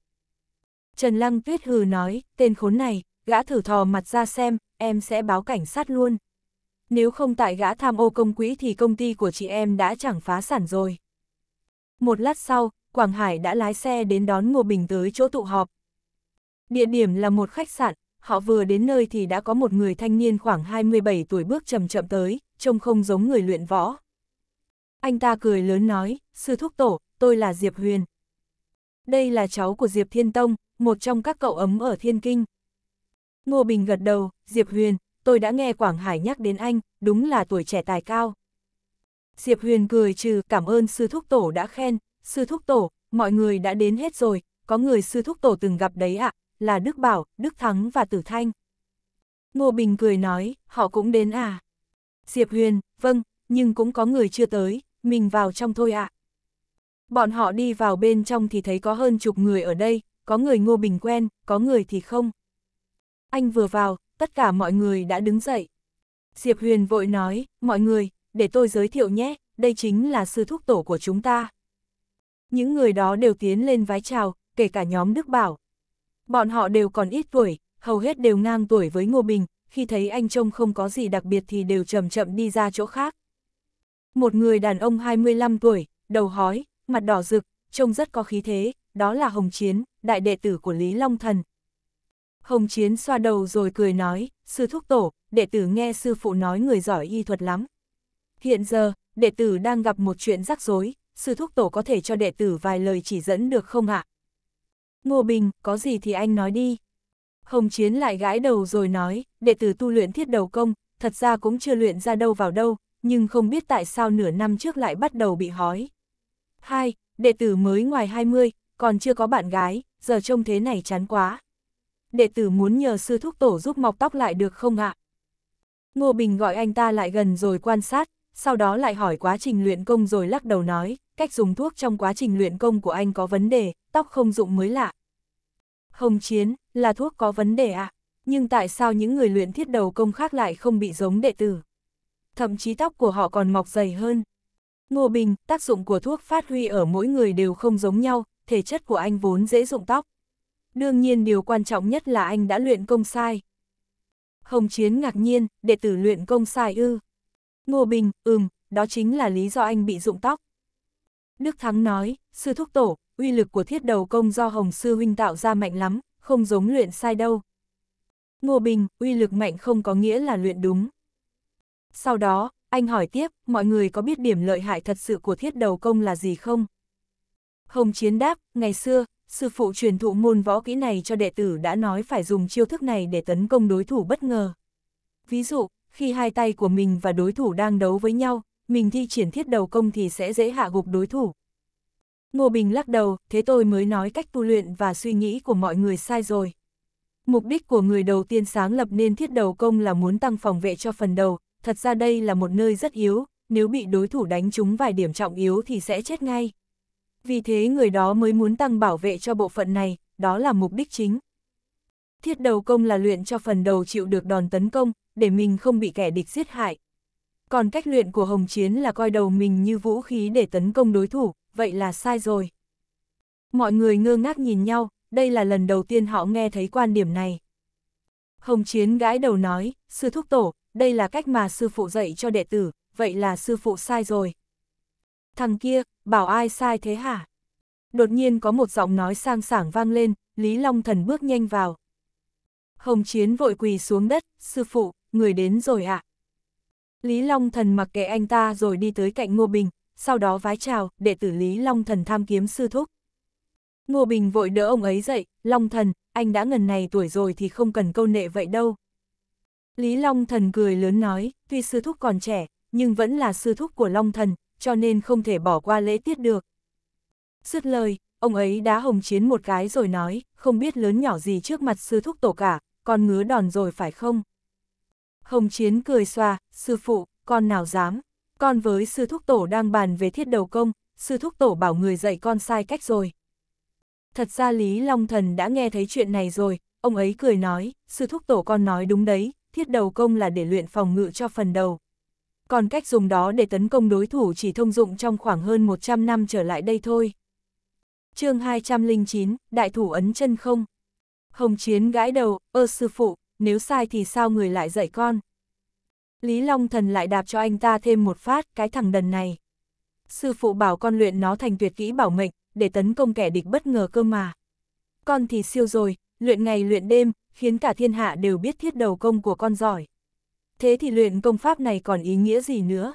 Trần Lăng Tuyết hừ nói, tên khốn này, gã thử thò mặt ra xem, em sẽ báo cảnh sát luôn. Nếu không tại gã tham ô công quỹ thì công ty của chị em đã chẳng phá sản rồi. Một lát sau, Quảng Hải đã lái xe đến đón Ngô Bình tới chỗ tụ họp. Địa điểm là một khách sạn, họ vừa đến nơi thì đã có một người thanh niên khoảng 27 tuổi bước chậm chậm tới, trông không giống người luyện võ. Anh ta cười lớn nói, sư thúc tổ, tôi là Diệp Huyền. Đây là cháu của Diệp Thiên Tông, một trong các cậu ấm ở Thiên Kinh. Ngô Bình gật đầu, Diệp Huyền, tôi đã nghe Quảng Hải nhắc đến anh, đúng là tuổi trẻ tài cao. Diệp Huyền cười trừ, cảm ơn sư thúc tổ đã khen, sư thúc tổ, mọi người đã đến hết rồi, có người sư thúc tổ từng gặp đấy ạ, là Đức Bảo, Đức Thắng và Tử Thanh. Ngô Bình cười nói, họ cũng đến à. Diệp Huyền, vâng, nhưng cũng có người chưa tới, mình vào trong thôi ạ. À. Bọn họ đi vào bên trong thì thấy có hơn chục người ở đây, có người Ngô Bình quen, có người thì không. Anh vừa vào, tất cả mọi người đã đứng dậy. Diệp Huyền vội nói, mọi người, để tôi giới thiệu nhé, đây chính là sư thúc tổ của chúng ta. Những người đó đều tiến lên vái chào, kể cả nhóm Đức Bảo. Bọn họ đều còn ít tuổi, hầu hết đều ngang tuổi với Ngô Bình, khi thấy anh trông không có gì đặc biệt thì đều chậm chậm đi ra chỗ khác. Một người đàn ông 25 tuổi, đầu hói, mặt đỏ rực, trông rất có khí thế, đó là Hồng Chiến, đại đệ tử của Lý Long Thần. Hồng Chiến xoa đầu rồi cười nói, sư thúc tổ, đệ tử nghe sư phụ nói người giỏi y thuật lắm. Hiện giờ, đệ tử đang gặp một chuyện rắc rối, sư thúc tổ có thể cho đệ tử vài lời chỉ dẫn được không ạ? Ngô Bình, có gì thì anh nói đi. Hồng Chiến lại gãi đầu rồi nói, đệ tử tu luyện thiết đầu công, thật ra cũng chưa luyện ra đâu vào đâu, nhưng không biết tại sao nửa năm trước lại bắt đầu bị hói hai Đệ tử mới ngoài 20, còn chưa có bạn gái, giờ trông thế này chán quá. Đệ tử muốn nhờ sư thúc tổ giúp mọc tóc lại được không ạ? Ngô Bình gọi anh ta lại gần rồi quan sát, sau đó lại hỏi quá trình luyện công rồi lắc đầu nói, cách dùng thuốc trong quá trình luyện công của anh có vấn đề, tóc không dụng mới lạ. Hồng chiến, là thuốc có vấn đề ạ, à? nhưng tại sao những người luyện thiết đầu công khác lại không bị giống đệ tử? Thậm chí tóc của họ còn mọc dày hơn. Ngô Bình, tác dụng của thuốc phát huy ở mỗi người đều không giống nhau, thể chất của anh vốn dễ dụng tóc. Đương nhiên điều quan trọng nhất là anh đã luyện công sai. Hồng Chiến ngạc nhiên, đệ tử luyện công sai ư. Ngô Bình, ừm, đó chính là lý do anh bị dụng tóc. Đức Thắng nói, sư thúc tổ, uy lực của thiết đầu công do Hồng Sư Huynh tạo ra mạnh lắm, không giống luyện sai đâu. Ngô Bình, uy lực mạnh không có nghĩa là luyện đúng. Sau đó, anh hỏi tiếp, mọi người có biết điểm lợi hại thật sự của thiết đầu công là gì không? Hồng Chiến đáp, ngày xưa, sư phụ truyền thụ môn võ kỹ này cho đệ tử đã nói phải dùng chiêu thức này để tấn công đối thủ bất ngờ. Ví dụ, khi hai tay của mình và đối thủ đang đấu với nhau, mình thi triển thiết đầu công thì sẽ dễ hạ gục đối thủ. Ngô Bình lắc đầu, thế tôi mới nói cách tu luyện và suy nghĩ của mọi người sai rồi. Mục đích của người đầu tiên sáng lập nên thiết đầu công là muốn tăng phòng vệ cho phần đầu, thật ra đây là một nơi rất yếu, nếu bị đối thủ đánh trúng vài điểm trọng yếu thì sẽ chết ngay. Vì thế người đó mới muốn tăng bảo vệ cho bộ phận này, đó là mục đích chính. Thiết đầu công là luyện cho phần đầu chịu được đòn tấn công, để mình không bị kẻ địch giết hại. Còn cách luyện của Hồng Chiến là coi đầu mình như vũ khí để tấn công đối thủ, vậy là sai rồi. Mọi người ngơ ngác nhìn nhau, đây là lần đầu tiên họ nghe thấy quan điểm này. Hồng Chiến gãi đầu nói, sư thúc tổ, đây là cách mà sư phụ dạy cho đệ tử, vậy là sư phụ sai rồi. Thằng kia, bảo ai sai thế hả? Đột nhiên có một giọng nói sang sảng vang lên, Lý Long Thần bước nhanh vào. Hồng Chiến vội quỳ xuống đất, sư phụ, người đến rồi ạ. Lý Long Thần mặc kệ anh ta rồi đi tới cạnh Ngô Bình, sau đó vái chào, đệ tử Lý Long Thần tham kiếm sư thúc. Ngô Bình vội đỡ ông ấy dậy, Long Thần, anh đã ngần này tuổi rồi thì không cần câu nệ vậy đâu. Lý Long Thần cười lớn nói, tuy sư thúc còn trẻ, nhưng vẫn là sư thúc của Long Thần, cho nên không thể bỏ qua lễ tiết được. Dứt lời, ông ấy đã hồng chiến một cái rồi nói, không biết lớn nhỏ gì trước mặt sư thúc tổ cả, con ngứa đòn rồi phải không? Hồng chiến cười xoa, sư phụ, con nào dám? Con với sư thúc tổ đang bàn về thiết đầu công, sư thúc tổ bảo người dạy con sai cách rồi. Thật ra Lý Long Thần đã nghe thấy chuyện này rồi, ông ấy cười nói, sư thúc tổ con nói đúng đấy, thiết đầu công là để luyện phòng ngự cho phần đầu. Còn cách dùng đó để tấn công đối thủ chỉ thông dụng trong khoảng hơn 100 năm trở lại đây thôi. chương 209, Đại thủ ấn chân không. Hồng Chiến gãi đầu, ơ sư phụ, nếu sai thì sao người lại dạy con? Lý Long Thần lại đạp cho anh ta thêm một phát cái thằng đần này. Sư phụ bảo con luyện nó thành tuyệt kỹ bảo mệnh, để tấn công kẻ địch bất ngờ cơ mà. Con thì siêu rồi, luyện ngày luyện đêm, khiến cả thiên hạ đều biết thiết đầu công của con giỏi. Thế thì luyện công pháp này còn ý nghĩa gì nữa?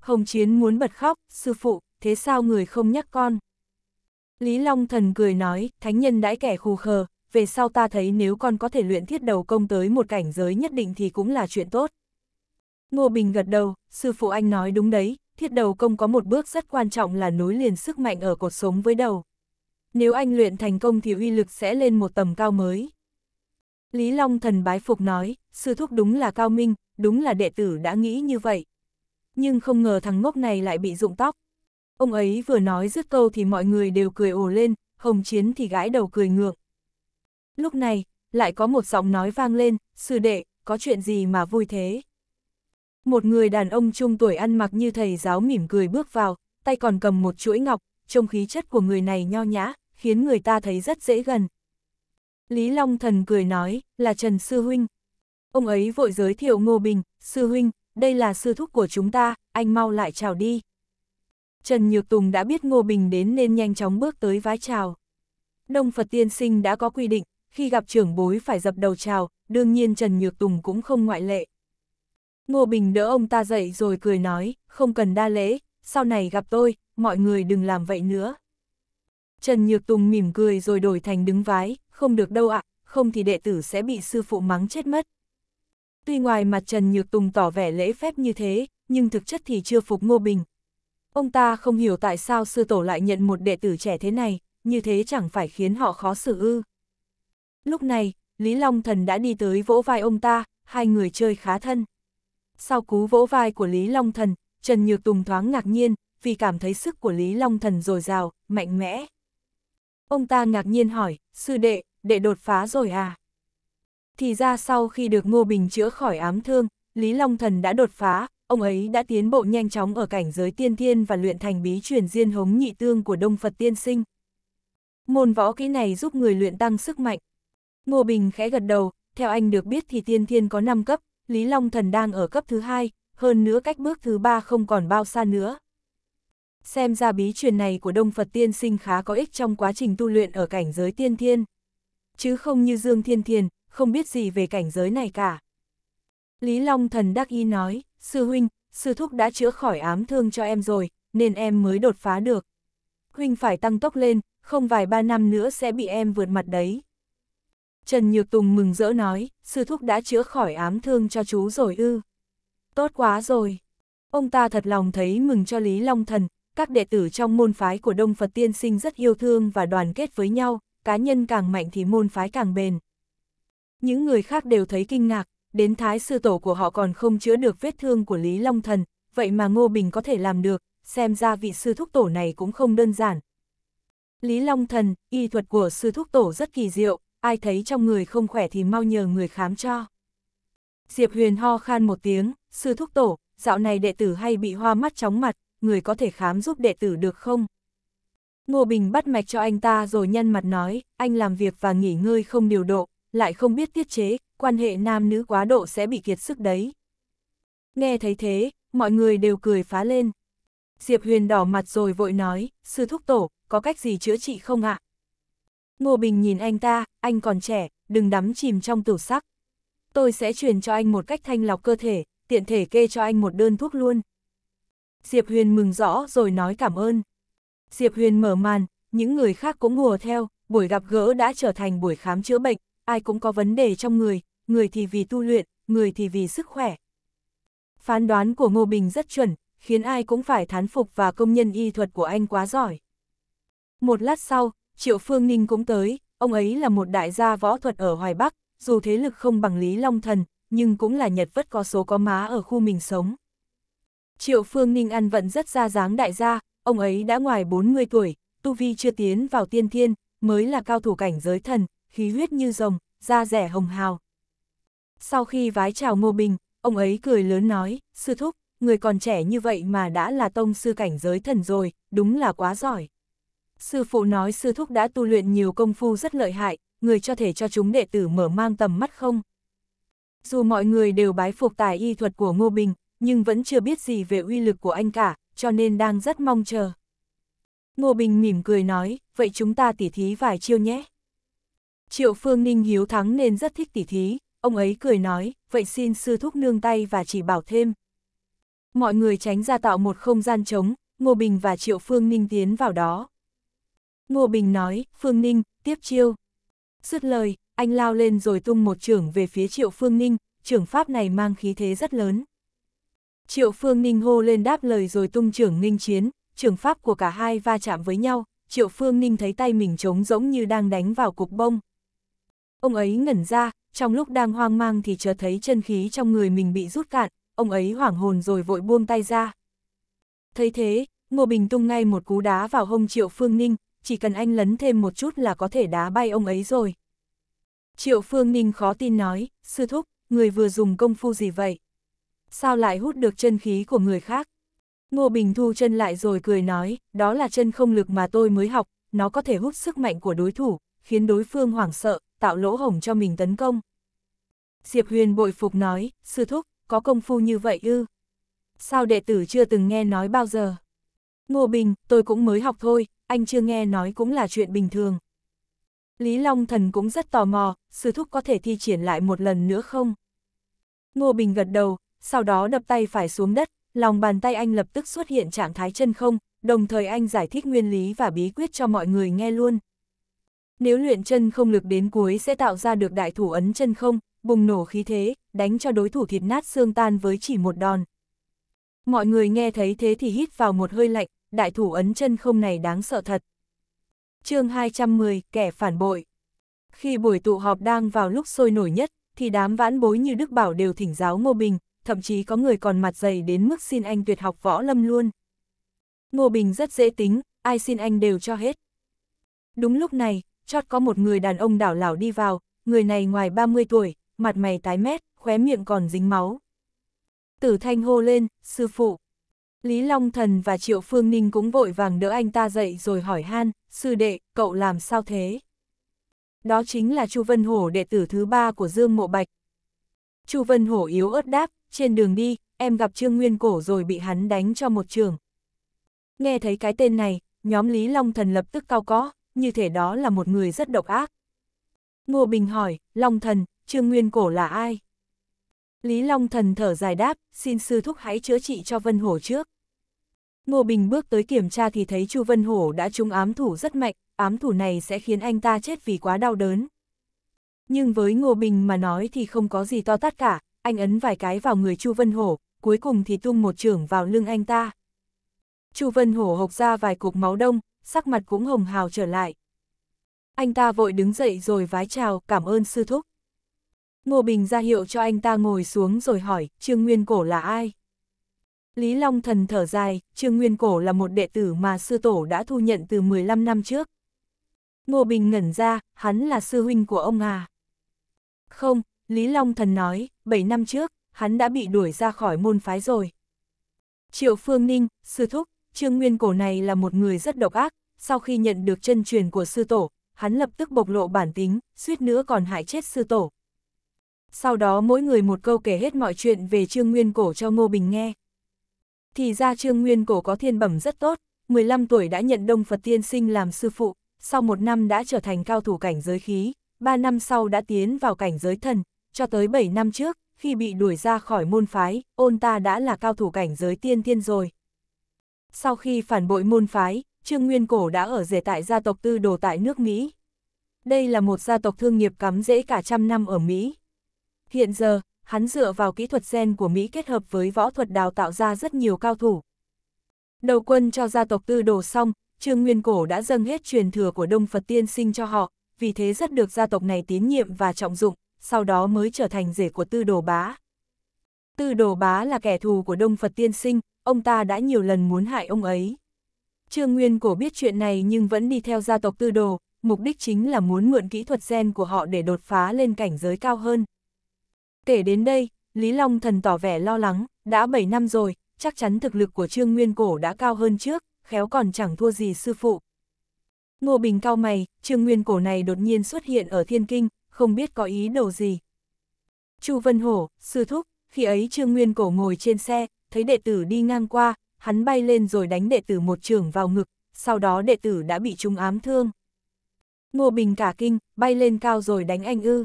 Hồng Chiến muốn bật khóc, sư phụ, thế sao người không nhắc con? Lý Long Thần cười nói, thánh nhân đãi kẻ khù khờ, về sau ta thấy nếu con có thể luyện thiết đầu công tới một cảnh giới nhất định thì cũng là chuyện tốt. Ngô Bình gật đầu, sư phụ anh nói đúng đấy, thiết đầu công có một bước rất quan trọng là nối liền sức mạnh ở cột sống với đầu. Nếu anh luyện thành công thì uy lực sẽ lên một tầm cao mới. Lý Long thần bái phục nói, sư thúc đúng là cao minh, đúng là đệ tử đã nghĩ như vậy. Nhưng không ngờ thằng ngốc này lại bị rụng tóc. Ông ấy vừa nói dứt câu thì mọi người đều cười ồ lên, hồng chiến thì gãi đầu cười ngược. Lúc này, lại có một giọng nói vang lên, sư đệ, có chuyện gì mà vui thế? Một người đàn ông trung tuổi ăn mặc như thầy giáo mỉm cười bước vào, tay còn cầm một chuỗi ngọc, trông khí chất của người này nho nhã, khiến người ta thấy rất dễ gần. Lý Long Thần cười nói, là Trần Sư Huynh. Ông ấy vội giới thiệu Ngô Bình, Sư Huynh, đây là sư thúc của chúng ta, anh mau lại chào đi. Trần Nhược Tùng đã biết Ngô Bình đến nên nhanh chóng bước tới vái chào. Đông Phật Tiên Sinh đã có quy định, khi gặp trưởng bối phải dập đầu chào, đương nhiên Trần Nhược Tùng cũng không ngoại lệ. Ngô Bình đỡ ông ta dậy rồi cười nói, không cần đa lễ, sau này gặp tôi, mọi người đừng làm vậy nữa. Trần Nhược Tùng mỉm cười rồi đổi thành đứng vái, không được đâu ạ, à, không thì đệ tử sẽ bị sư phụ mắng chết mất. Tuy ngoài mặt Trần Nhược Tùng tỏ vẻ lễ phép như thế, nhưng thực chất thì chưa phục Ngô Bình. Ông ta không hiểu tại sao sư tổ lại nhận một đệ tử trẻ thế này, như thế chẳng phải khiến họ khó xử ư. Lúc này, Lý Long Thần đã đi tới vỗ vai ông ta, hai người chơi khá thân. Sau cú vỗ vai của Lý Long Thần, Trần Nhược Tùng thoáng ngạc nhiên, vì cảm thấy sức của Lý Long Thần dồi dào, mạnh mẽ. Ông ta ngạc nhiên hỏi, sư đệ, đệ đột phá rồi à? Thì ra sau khi được Ngô Bình chữa khỏi ám thương, Lý Long Thần đã đột phá, ông ấy đã tiến bộ nhanh chóng ở cảnh giới tiên thiên và luyện thành bí truyền diên hống nhị tương của Đông Phật Tiên Sinh. Môn võ kỹ này giúp người luyện tăng sức mạnh. Ngô Bình khẽ gật đầu, theo anh được biết thì tiên thiên có 5 cấp, Lý Long Thần đang ở cấp thứ hai, hơn nữa cách bước thứ ba không còn bao xa nữa. Xem ra bí truyền này của Đông Phật tiên sinh khá có ích trong quá trình tu luyện ở cảnh giới tiên thiên. Chứ không như Dương Thiên thiên không biết gì về cảnh giới này cả. Lý Long Thần đắc y nói, sư huynh, sư thúc đã chữa khỏi ám thương cho em rồi, nên em mới đột phá được. Huynh phải tăng tốc lên, không vài ba năm nữa sẽ bị em vượt mặt đấy. Trần Nhược Tùng mừng rỡ nói, sư thúc đã chữa khỏi ám thương cho chú rồi ư. Tốt quá rồi. Ông ta thật lòng thấy mừng cho Lý Long Thần, các đệ tử trong môn phái của Đông Phật Tiên Sinh rất yêu thương và đoàn kết với nhau, cá nhân càng mạnh thì môn phái càng bền. Những người khác đều thấy kinh ngạc, đến thái sư tổ của họ còn không chữa được vết thương của Lý Long Thần, vậy mà Ngô Bình có thể làm được, xem ra vị sư thúc tổ này cũng không đơn giản. Lý Long Thần, y thuật của sư thúc tổ rất kỳ diệu, ai thấy trong người không khỏe thì mau nhờ người khám cho. Diệp Huyền ho khan một tiếng, sư thúc tổ, dạo này đệ tử hay bị hoa mắt chóng mặt, người có thể khám giúp đệ tử được không? Ngô Bình bắt mạch cho anh ta rồi nhân mặt nói, anh làm việc và nghỉ ngơi không điều độ, lại không biết tiết chế, quan hệ nam nữ quá độ sẽ bị kiệt sức đấy. Nghe thấy thế, mọi người đều cười phá lên. Diệp Huyền đỏ mặt rồi vội nói, sư thúc tổ, có cách gì chữa trị không ạ? Ngô Bình nhìn anh ta, anh còn trẻ, đừng đắm chìm trong tử sắc. Tôi sẽ truyền cho anh một cách thanh lọc cơ thể, tiện thể kê cho anh một đơn thuốc luôn. Diệp Huyền mừng rõ rồi nói cảm ơn. Diệp Huyền mở màn, những người khác cũng ngùa theo, buổi gặp gỡ đã trở thành buổi khám chữa bệnh, ai cũng có vấn đề trong người, người thì vì tu luyện, người thì vì sức khỏe. Phán đoán của Ngô Bình rất chuẩn, khiến ai cũng phải thán phục và công nhân y thuật của anh quá giỏi. Một lát sau, Triệu Phương Ninh cũng tới, ông ấy là một đại gia võ thuật ở Hoài Bắc, dù thế lực không bằng Lý Long Thần, nhưng cũng là nhật vất có số có má ở khu mình sống. Triệu Phương Ninh ăn vận rất ra dáng đại gia, ông ấy đã ngoài 40 tuổi, tu vi chưa tiến vào tiên thiên, mới là cao thủ cảnh giới thần, khí huyết như rồng, da rẻ hồng hào. Sau khi vái chào Ngô Bình, ông ấy cười lớn nói, sư thúc, người còn trẻ như vậy mà đã là tông sư cảnh giới thần rồi, đúng là quá giỏi. Sư phụ nói sư thúc đã tu luyện nhiều công phu rất lợi hại, người cho thể cho chúng đệ tử mở mang tầm mắt không? Dù mọi người đều bái phục tài y thuật của Ngô Bình, nhưng vẫn chưa biết gì về uy lực của anh cả, cho nên đang rất mong chờ. Ngô Bình mỉm cười nói, vậy chúng ta tỉ thí vài chiêu nhé. Triệu Phương Ninh hiếu thắng nên rất thích tỉ thí, ông ấy cười nói, vậy xin sư thúc nương tay và chỉ bảo thêm. Mọi người tránh ra tạo một không gian trống, Ngô Bình và Triệu Phương Ninh tiến vào đó. Ngô Bình nói, Phương Ninh, tiếp chiêu. Dứt lời, anh lao lên rồi tung một trưởng về phía Triệu Phương Ninh, trưởng pháp này mang khí thế rất lớn. Triệu Phương Ninh hô lên đáp lời rồi tung trưởng Ninh chiến, trường pháp của cả hai va chạm với nhau, Triệu Phương Ninh thấy tay mình trống rỗng như đang đánh vào cục bông. Ông ấy ngẩn ra, trong lúc đang hoang mang thì chợt thấy chân khí trong người mình bị rút cạn, ông ấy hoảng hồn rồi vội buông tay ra. Thấy thế, Ngô Bình tung ngay một cú đá vào hông Triệu Phương Ninh, chỉ cần anh lấn thêm một chút là có thể đá bay ông ấy rồi. Triệu Phương Ninh khó tin nói, sư thúc, người vừa dùng công phu gì vậy? sao lại hút được chân khí của người khác? Ngô Bình thu chân lại rồi cười nói, đó là chân không lực mà tôi mới học, nó có thể hút sức mạnh của đối thủ, khiến đối phương hoảng sợ, tạo lỗ hổng cho mình tấn công. Diệp Huyền bội phục nói, sư thúc, có công phu như vậy ư? Sao đệ tử chưa từng nghe nói bao giờ? Ngô Bình, tôi cũng mới học thôi, anh chưa nghe nói cũng là chuyện bình thường. Lý Long Thần cũng rất tò mò, sư thúc có thể thi triển lại một lần nữa không? Ngô Bình gật đầu, sau đó đập tay phải xuống đất, lòng bàn tay anh lập tức xuất hiện trạng thái chân không, đồng thời anh giải thích nguyên lý và bí quyết cho mọi người nghe luôn. Nếu luyện chân không lực đến cuối sẽ tạo ra được đại thủ ấn chân không, bùng nổ khí thế, đánh cho đối thủ thịt nát xương tan với chỉ một đòn. Mọi người nghe thấy thế thì hít vào một hơi lạnh, đại thủ ấn chân không này đáng sợ thật. chương 210, kẻ phản bội. Khi buổi tụ họp đang vào lúc sôi nổi nhất, thì đám vãn bối như Đức Bảo đều thỉnh giáo Ngô Bình, thậm chí có người còn mặt dày đến mức xin anh tuyệt học võ lâm luôn. Ngô Bình rất dễ tính, ai xin anh đều cho hết. Đúng lúc này, chót có một người đàn ông đảo lảo đi vào, người này ngoài 30 tuổi, mặt mày tái mét, khóe miệng còn dính máu. Tử Thanh hô lên, sư phụ. Lý Long Thần và Triệu Phương Ninh cũng vội vàng đỡ anh ta dậy rồi hỏi han, sư đệ, cậu làm sao thế? Đó chính là Chu Vân Hổ đệ tử thứ ba của Dương Mộ Bạch. Chu Vân Hổ yếu ớt đáp, trên đường đi, em gặp Trương Nguyên Cổ rồi bị hắn đánh cho một trường. Nghe thấy cái tên này, nhóm Lý Long Thần lập tức cao có, như thể đó là một người rất độc ác. Ngô Bình hỏi, Long Thần, Trương Nguyên Cổ là ai? Lý Long Thần thở dài đáp, xin sư thúc hãy chữa trị cho Vân Hổ trước. Ngô Bình bước tới kiểm tra thì thấy Chu Vân Hổ đã trúng ám thủ rất mạnh, ám thủ này sẽ khiến anh ta chết vì quá đau đớn. Nhưng với Ngô Bình mà nói thì không có gì to tát cả, anh ấn vài cái vào người Chu Vân Hổ, cuối cùng thì tung một trưởng vào lưng anh ta. Chu Vân Hổ hộc ra vài cục máu đông, sắc mặt cũng hồng hào trở lại. Anh ta vội đứng dậy rồi vái chào, cảm ơn sư thúc. Ngô Bình ra hiệu cho anh ta ngồi xuống rồi hỏi, Trương Nguyên Cổ là ai? Lý Long Thần thở dài, Trương Nguyên Cổ là một đệ tử mà sư tổ đã thu nhận từ 15 năm trước. Ngô Bình ngẩn ra, hắn là sư huynh của ông à? Không, Lý Long Thần nói, 7 năm trước, hắn đã bị đuổi ra khỏi môn phái rồi. Triệu Phương Ninh, sư thúc, Trương Nguyên Cổ này là một người rất độc ác, sau khi nhận được chân truyền của sư tổ, hắn lập tức bộc lộ bản tính, suýt nữa còn hại chết sư tổ. Sau đó mỗi người một câu kể hết mọi chuyện về Trương Nguyên Cổ cho Ngô Bình nghe. Thì ra Trương Nguyên Cổ có thiên bẩm rất tốt, 15 tuổi đã nhận Đông Phật Tiên Sinh làm sư phụ, sau một năm đã trở thành cao thủ cảnh giới khí, 3 năm sau đã tiến vào cảnh giới thần, cho tới 7 năm trước, khi bị đuổi ra khỏi môn phái, ôn ta đã là cao thủ cảnh giới tiên tiên rồi. Sau khi phản bội môn phái, Trương Nguyên Cổ đã ở rể tại gia tộc tư đồ tại nước Mỹ. Đây là một gia tộc thương nghiệp cắm rễ cả trăm năm ở Mỹ. Hiện giờ, hắn dựa vào kỹ thuật gen của Mỹ kết hợp với võ thuật đào tạo ra rất nhiều cao thủ. Đầu quân cho gia tộc tư đồ xong, Trương Nguyên Cổ đã dâng hết truyền thừa của Đông Phật Tiên sinh cho họ, vì thế rất được gia tộc này tín nhiệm và trọng dụng sau đó mới trở thành rể của tư đồ bá. Tư đồ bá là kẻ thù của Đông Phật Tiên Sinh, ông ta đã nhiều lần muốn hại ông ấy. Trương Nguyên Cổ biết chuyện này nhưng vẫn đi theo gia tộc tư đồ, mục đích chính là muốn mượn kỹ thuật gen của họ để đột phá lên cảnh giới cao hơn. Kể đến đây, Lý Long Thần tỏ vẻ lo lắng, đã 7 năm rồi, chắc chắn thực lực của Trương Nguyên Cổ đã cao hơn trước, khéo còn chẳng thua gì sư phụ. Ngô Bình cao mày, Trương Nguyên Cổ này đột nhiên xuất hiện ở Thiên Kinh, không biết có ý đồ gì. Chu Vân Hổ, sư thúc, khi ấy Trương Nguyên Cổ ngồi trên xe, thấy đệ tử đi ngang qua, hắn bay lên rồi đánh đệ tử một trường vào ngực, sau đó đệ tử đã bị trúng ám thương. Ngô Bình cả kinh, bay lên cao rồi đánh anh ư.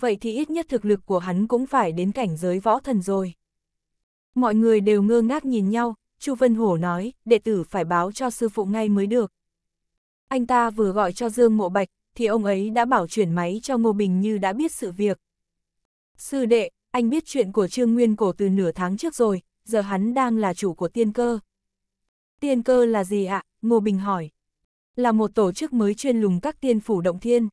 Vậy thì ít nhất thực lực của hắn cũng phải đến cảnh giới võ thần rồi. Mọi người đều ngơ ngác nhìn nhau, Chu Vân Hổ nói, đệ tử phải báo cho sư phụ ngay mới được. Anh ta vừa gọi cho Dương Mộ Bạch, thì ông ấy đã bảo chuyển máy cho Ngô Bình Như đã biết sự việc. Sư đệ, anh biết chuyện của Trương Nguyên Cổ từ nửa tháng trước rồi, giờ hắn đang là chủ của tiên cơ. Tiên cơ là gì ạ? Ngô Bình hỏi. Là một tổ chức mới chuyên lùng các tiên phủ động thiên.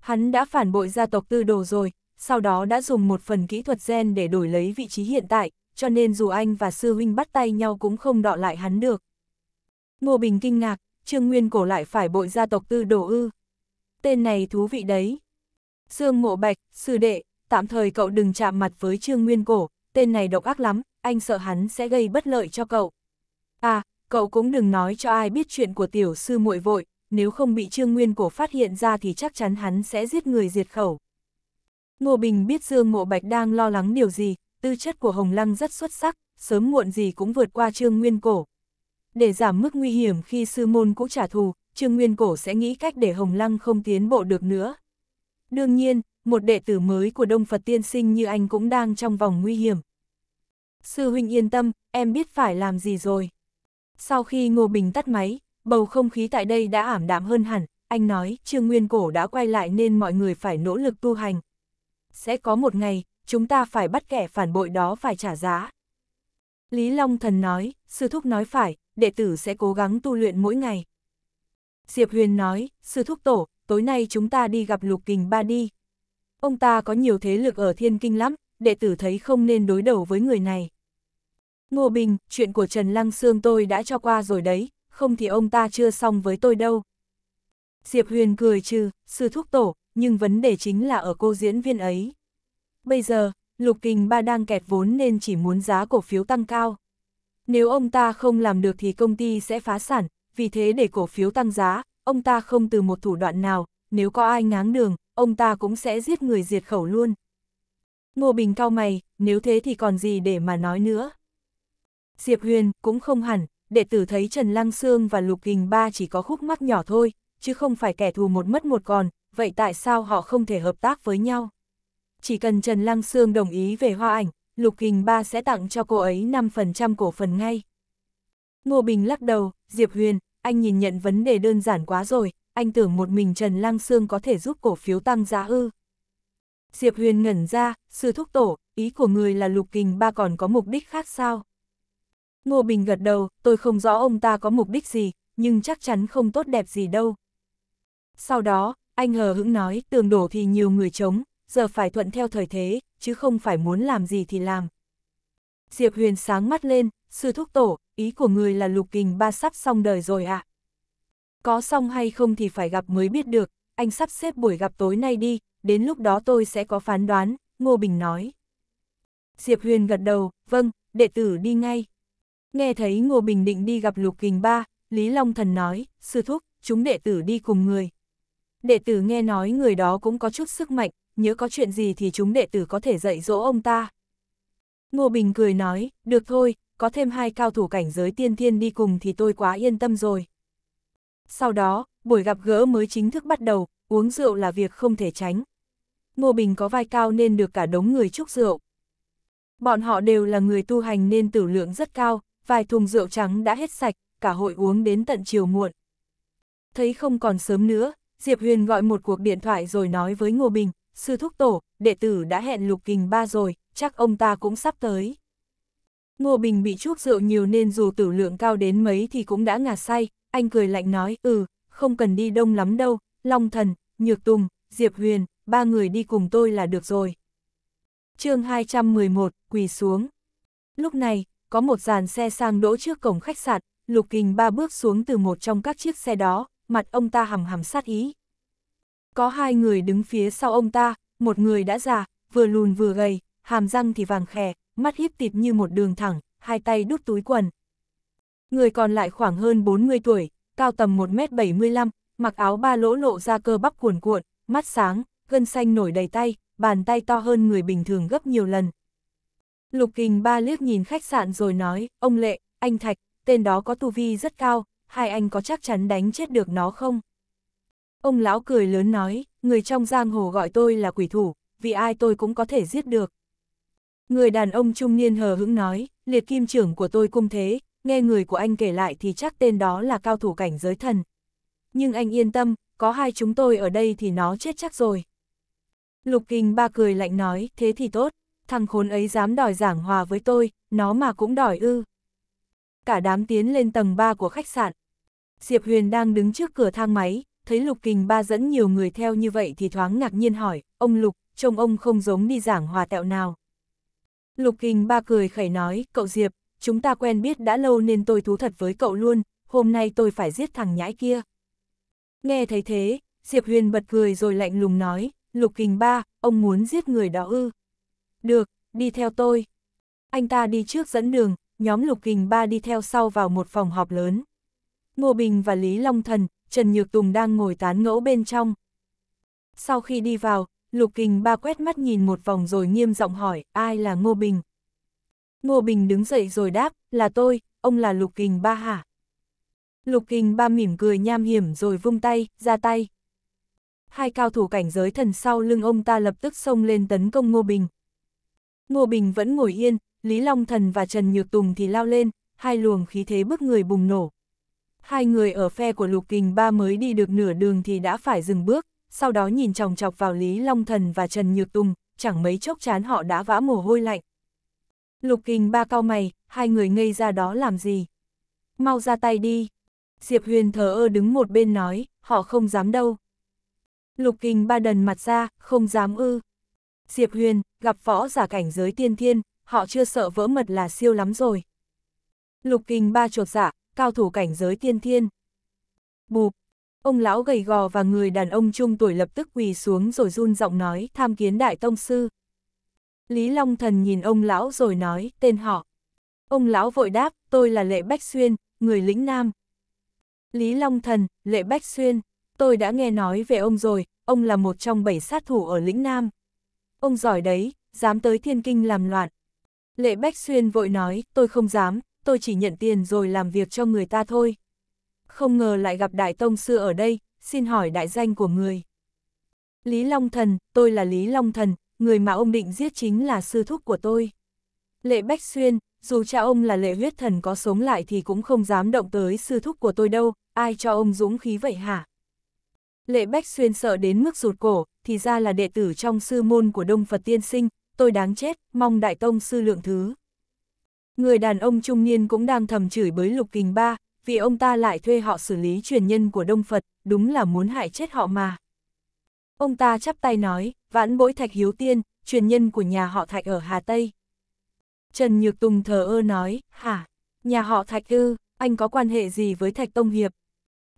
Hắn đã phản bội gia tộc tư đồ rồi, sau đó đã dùng một phần kỹ thuật gen để đổi lấy vị trí hiện tại, cho nên dù anh và sư huynh bắt tay nhau cũng không đọ lại hắn được. Ngô Bình kinh ngạc, Trương Nguyên Cổ lại phải bội gia tộc tư đồ ư tên này thú vị đấy. Dương Mộ Bạch, sư đệ, tạm thời cậu đừng chạm mặt với Trương Nguyên Cổ, tên này độc ác lắm, anh sợ hắn sẽ gây bất lợi cho cậu. À, cậu cũng đừng nói cho ai biết chuyện của tiểu sư muội vội, nếu không bị Trương Nguyên Cổ phát hiện ra thì chắc chắn hắn sẽ giết người diệt khẩu. Ngô Bình biết Dương Mộ Bạch đang lo lắng điều gì, tư chất của Hồng Lăng rất xuất sắc, sớm muộn gì cũng vượt qua Trương Nguyên Cổ. Để giảm mức nguy hiểm khi sư môn cũ trả thù, Trương Nguyên Cổ sẽ nghĩ cách để Hồng Lăng không tiến bộ được nữa. Đương nhiên, một đệ tử mới của Đông Phật Tiên Sinh như anh cũng đang trong vòng nguy hiểm. Sư huynh yên tâm, em biết phải làm gì rồi. Sau khi Ngô Bình tắt máy, bầu không khí tại đây đã ảm đạm hơn hẳn, anh nói Trương Nguyên Cổ đã quay lại nên mọi người phải nỗ lực tu hành. Sẽ có một ngày, chúng ta phải bắt kẻ phản bội đó phải trả giá. Lý Long Thần nói, sư thúc nói phải, đệ tử sẽ cố gắng tu luyện mỗi ngày. Diệp Huyền nói, sư thúc tổ, tối nay chúng ta đi gặp lục kình ba đi. Ông ta có nhiều thế lực ở thiên kinh lắm, đệ tử thấy không nên đối đầu với người này. Ngô Bình, chuyện của Trần Lăng Sương tôi đã cho qua rồi đấy, không thì ông ta chưa xong với tôi đâu. Diệp Huyền cười trừ, sư thúc tổ, nhưng vấn đề chính là ở cô diễn viên ấy. Bây giờ, Lục Kình Ba đang kẹt vốn nên chỉ muốn giá cổ phiếu tăng cao. Nếu ông ta không làm được thì công ty sẽ phá sản, vì thế để cổ phiếu tăng giá, ông ta không từ một thủ đoạn nào, nếu có ai ngáng đường, ông ta cũng sẽ giết người diệt khẩu luôn. Ngô Bình cao mày, nếu thế thì còn gì để mà nói nữa. Diệp Huyền cũng không hẳn, đệ tử thấy Trần Lăng Sương và Lục Kình Ba chỉ có khúc mắc nhỏ thôi, chứ không phải kẻ thù một mất một còn, vậy tại sao họ không thể hợp tác với nhau? Chỉ cần Trần Lăng Sương đồng ý về hoa ảnh, Lục Kình Ba sẽ tặng cho cô ấy 5% cổ phần ngay. Ngô Bình lắc đầu, Diệp Huyền, anh nhìn nhận vấn đề đơn giản quá rồi, anh tưởng một mình Trần Lăng Sương có thể giúp cổ phiếu tăng giá ư. Diệp Huyền ngẩn ra, sư thúc tổ, ý của người là Lục Kình Ba còn có mục đích khác sao? Ngô Bình gật đầu, tôi không rõ ông ta có mục đích gì, nhưng chắc chắn không tốt đẹp gì đâu. Sau đó, anh hờ hững nói, tường đổ thì nhiều người chống, giờ phải thuận theo thời thế, chứ không phải muốn làm gì thì làm. Diệp Huyền sáng mắt lên, sư thúc tổ, ý của người là Lục Kình Ba sắp xong đời rồi ạ. À? Có xong hay không thì phải gặp mới biết được, anh sắp xếp buổi gặp tối nay đi, đến lúc đó tôi sẽ có phán đoán, Ngô Bình nói. Diệp Huyền gật đầu, vâng, đệ tử đi ngay. Nghe thấy Ngô Bình định đi gặp Lục Kình Ba, Lý Long Thần nói, sư thúc, chúng đệ tử đi cùng người. Đệ tử nghe nói người đó cũng có chút sức mạnh, nhớ có chuyện gì thì chúng đệ tử có thể dạy dỗ ông ta. Ngô Bình cười nói, được thôi, có thêm hai cao thủ cảnh giới tiên thiên đi cùng thì tôi quá yên tâm rồi. Sau đó, buổi gặp gỡ mới chính thức bắt đầu, uống rượu là việc không thể tránh. Ngô Bình có vai cao nên được cả đống người chúc rượu. Bọn họ đều là người tu hành nên tử lượng rất cao, vài thùng rượu trắng đã hết sạch, cả hội uống đến tận chiều muộn. Thấy không còn sớm nữa, Diệp Huyền gọi một cuộc điện thoại rồi nói với Ngô Bình, sư thúc tổ, đệ tử đã hẹn Lục Kình Ba rồi, chắc ông ta cũng sắp tới. Ngô Bình bị chúc rượu nhiều nên dù tử lượng cao đến mấy thì cũng đã ngả say, anh cười lạnh nói, ừ, không cần đi đông lắm đâu, Long Thần, Nhược Tùng, Diệp Huyền, ba người đi cùng tôi là được rồi. chương 211, quỳ xuống. Lúc này, có một dàn xe sang đỗ trước cổng khách sạn, Lục Kình ba bước xuống từ một trong các chiếc xe đó, mặt ông ta hầm hầm sát ý. Có hai người đứng phía sau ông ta, một người đã già, vừa lùn vừa gầy, hàm răng thì vàng khè, mắt híp tịt như một đường thẳng, hai tay đút túi quần. Người còn lại khoảng hơn 40 tuổi, cao tầm 1m75, mặc áo ba lỗ lộ ra cơ bắp cuồn cuộn, mắt sáng, gân xanh nổi đầy tay, bàn tay to hơn người bình thường gấp nhiều lần. Lục Kình ba liếc nhìn khách sạn rồi nói, ông Lệ, anh Thạch, tên đó có tu vi rất cao, hai anh có chắc chắn đánh chết được nó không? Ông lão cười lớn nói, người trong giang hồ gọi tôi là quỷ thủ, vì ai tôi cũng có thể giết được. Người đàn ông trung niên hờ hững nói, liệt kim trưởng của tôi cung thế, nghe người của anh kể lại thì chắc tên đó là cao thủ cảnh giới thần. Nhưng anh yên tâm, có hai chúng tôi ở đây thì nó chết chắc rồi. Lục Kinh ba cười lạnh nói, thế thì tốt, thằng khốn ấy dám đòi giảng hòa với tôi, nó mà cũng đòi ư. Cả đám tiến lên tầng 3 của khách sạn. Diệp Huyền đang đứng trước cửa thang máy, thấy Lục Kinh ba dẫn nhiều người theo như vậy thì thoáng ngạc nhiên hỏi, ông Lục, trông ông không giống đi giảng hòa tẹo nào. Lục Kình Ba cười khẩy nói, cậu Diệp, chúng ta quen biết đã lâu nên tôi thú thật với cậu luôn, hôm nay tôi phải giết thằng nhãi kia. Nghe thấy thế, Diệp Huyền bật cười rồi lạnh lùng nói, Lục Kình Ba, ông muốn giết người đó ư. Được, đi theo tôi. Anh ta đi trước dẫn đường, nhóm Lục Kình Ba đi theo sau vào một phòng họp lớn. Ngô Bình và Lý Long Thần, Trần Nhược Tùng đang ngồi tán ngẫu bên trong. Sau khi đi vào, Lục Kình ba quét mắt nhìn một vòng rồi nghiêm giọng hỏi, ai là Ngô Bình? Ngô Bình đứng dậy rồi đáp, là tôi, ông là Lục Kình ba hả? Lục Kình ba mỉm cười nham hiểm rồi vung tay, ra tay. Hai cao thủ cảnh giới thần sau lưng ông ta lập tức xông lên tấn công Ngô Bình. Ngô Bình vẫn ngồi yên, Lý Long Thần và Trần Nhược Tùng thì lao lên, hai luồng khí thế bức người bùng nổ. Hai người ở phe của Lục Kình ba mới đi được nửa đường thì đã phải dừng bước, sau đó nhìn chòng chọc vào Lý Long Thần và Trần Nhược Tùng, chẳng mấy chốc chán họ đã vã mồ hôi lạnh. Lục Kình ba cao mày, hai người ngây ra đó làm gì? Mau ra tay đi. Diệp Huyền thờ ơ đứng một bên nói, họ không dám đâu. Lục Kình ba đần mặt ra, không dám ư. Diệp Huyền, gặp võ giả cảnh giới tiên thiên, họ chưa sợ vỡ mật là siêu lắm rồi. Lục Kình ba chuột dạ, cao thủ cảnh giới tiên thiên. Bụp, Ông lão gầy gò và người đàn ông trung tuổi lập tức quỳ xuống rồi run giọng nói tham kiến đại tông sư. Lý Long Thần nhìn ông lão rồi nói tên họ. Ông lão vội đáp, tôi là Lệ Bách Xuyên, người lĩnh nam. Lý Long Thần, Lệ Bách Xuyên, tôi đã nghe nói về ông rồi, ông là một trong bảy sát thủ ở lĩnh nam. Ông giỏi đấy, dám tới thiên kinh làm loạn. Lệ Bách Xuyên vội nói, tôi không dám, tôi chỉ nhận tiền rồi làm việc cho người ta thôi không ngờ lại gặp Đại Tông Sư ở đây, xin hỏi đại danh của người. Lý Long Thần, tôi là Lý Long Thần, người mà ông định giết chính là sư thúc của tôi. Lệ Bách Xuyên, dù cha ông là lệ huyết thần có sống lại thì cũng không dám động tới sư thúc của tôi đâu, ai cho ông dũng khí vậy hả? Lệ Bách Xuyên sợ đến mức rụt cổ, thì ra là đệ tử trong sư môn của Đông Phật Tiên Sinh, tôi đáng chết, mong Đại Tông sư lượng thứ. Người đàn ông trung niên cũng đang thầm chửi bới Lục Kình Ba, vì ông ta lại thuê họ xử lý truyền nhân của Đông Phật, đúng là muốn hại chết họ mà. Ông ta chắp tay nói, vãn bỗi Thạch Hiếu Tiên, truyền nhân của nhà họ Thạch ở Hà Tây. Trần Nhược Tùng thờ ơ nói, hả, nhà họ Thạch ư, anh có quan hệ gì với Thạch Tông Hiệp?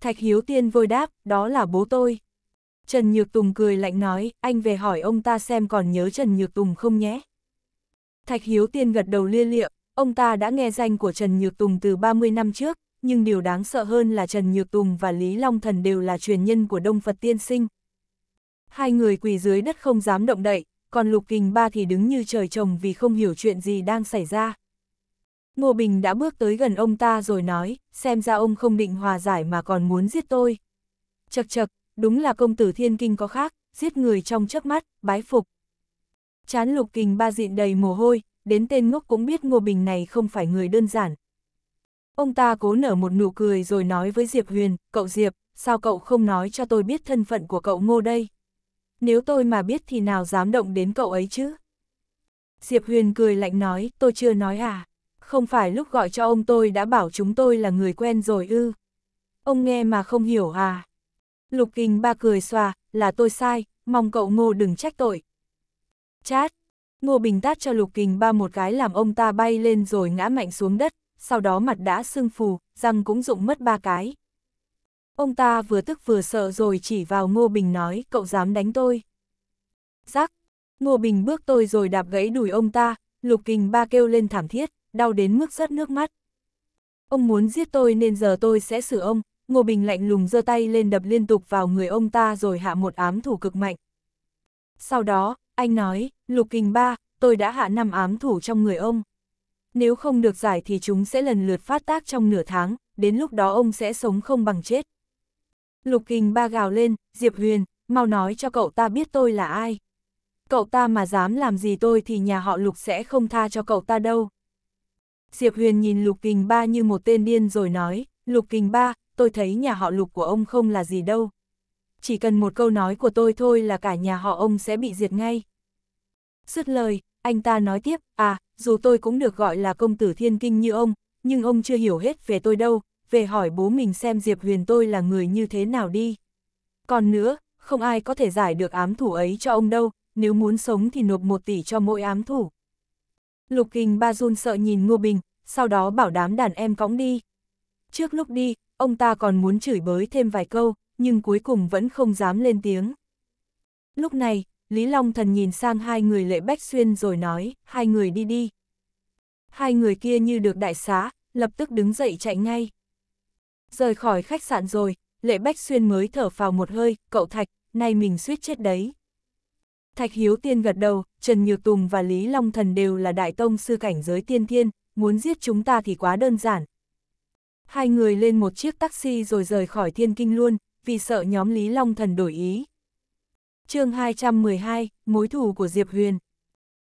Thạch Hiếu Tiên vôi đáp, đó là bố tôi. Trần Nhược Tùng cười lạnh nói, anh về hỏi ông ta xem còn nhớ Trần Nhược Tùng không nhé. Thạch Hiếu Tiên gật đầu lia lịa, ông ta đã nghe danh của Trần Nhược Tùng từ 30 năm trước, nhưng điều đáng sợ hơn là Trần Nhược Tùng và Lý Long Thần đều là truyền nhân của Đông Phật Tiên Sinh. Hai người quỳ dưới đất không dám động đậy, còn Lục Kình Ba thì đứng như trời trồng vì không hiểu chuyện gì đang xảy ra. Ngô Bình đã bước tới gần ông ta rồi nói, xem ra ông không định hòa giải mà còn muốn giết tôi. Chật chật, đúng là công tử thiên kinh có khác, giết người trong chớp mắt, bái phục. Chán Lục Kình Ba dịn đầy mồ hôi, đến tên ngốc cũng biết Ngô Bình này không phải người đơn giản, Ông ta cố nở một nụ cười rồi nói với Diệp Huyền, cậu Diệp, sao cậu không nói cho tôi biết thân phận của cậu ngô đây? Nếu tôi mà biết thì nào dám động đến cậu ấy chứ? Diệp Huyền cười lạnh nói, tôi chưa nói à? Không phải lúc gọi cho ông tôi đã bảo chúng tôi là người quen rồi ư? Ông nghe mà không hiểu à? Lục Kinh ba cười xòa, là tôi sai, mong cậu ngô đừng trách tội. Chát! Ngô Bình tát cho Lục Kình ba một cái làm ông ta bay lên rồi ngã mạnh xuống đất, sau đó mặt đã sưng phù, răng cũng rụng mất ba cái. Ông ta vừa tức vừa sợ rồi chỉ vào Ngô Bình nói, cậu dám đánh tôi. Giác, Ngô Bình bước tôi rồi đạp gãy đùi ông ta, lục kình ba kêu lên thảm thiết, đau đến mức rớt nước mắt. Ông muốn giết tôi nên giờ tôi sẽ xử ông, Ngô Bình lạnh lùng giơ tay lên đập liên tục vào người ông ta rồi hạ một ám thủ cực mạnh. Sau đó, anh nói, lục kình ba, tôi đã hạ năm ám thủ trong người ông. Nếu không được giải thì chúng sẽ lần lượt phát tác trong nửa tháng, đến lúc đó ông sẽ sống không bằng chết. Lục Kình ba gào lên, Diệp Huyền, mau nói cho cậu ta biết tôi là ai. Cậu ta mà dám làm gì tôi thì nhà họ Lục sẽ không tha cho cậu ta đâu. Diệp Huyền nhìn Lục Kình ba như một tên điên rồi nói, Lục Kình ba, tôi thấy nhà họ Lục của ông không là gì đâu. Chỉ cần một câu nói của tôi thôi là cả nhà họ ông sẽ bị diệt ngay. sứt lời, anh ta nói tiếp, à, dù tôi cũng được gọi là công tử thiên kinh như ông, nhưng ông chưa hiểu hết về tôi đâu, về hỏi bố mình xem Diệp Huyền tôi là người như thế nào đi. Còn nữa, không ai có thể giải được ám thủ ấy cho ông đâu, nếu muốn sống thì nộp một tỷ cho mỗi ám thủ. Lục kinh Ba run sợ nhìn Ngô Bình, sau đó bảo đám đàn em cõng đi. Trước lúc đi, ông ta còn muốn chửi bới thêm vài câu, nhưng cuối cùng vẫn không dám lên tiếng. Lúc này, Lý Long Thần nhìn sang hai người lệ bách xuyên rồi nói, hai người đi đi. Hai người kia như được đại xá, lập tức đứng dậy chạy ngay. Rời khỏi khách sạn rồi, lệ bách xuyên mới thở phào một hơi, cậu Thạch, nay mình suýt chết đấy. Thạch Hiếu Tiên gật đầu, Trần Nhược Tùng và Lý Long Thần đều là đại tông sư cảnh giới tiên thiên, muốn giết chúng ta thì quá đơn giản. Hai người lên một chiếc taxi rồi rời khỏi thiên kinh luôn, vì sợ nhóm Lý Long Thần đổi ý chương 212, mối thù của Diệp Huyền.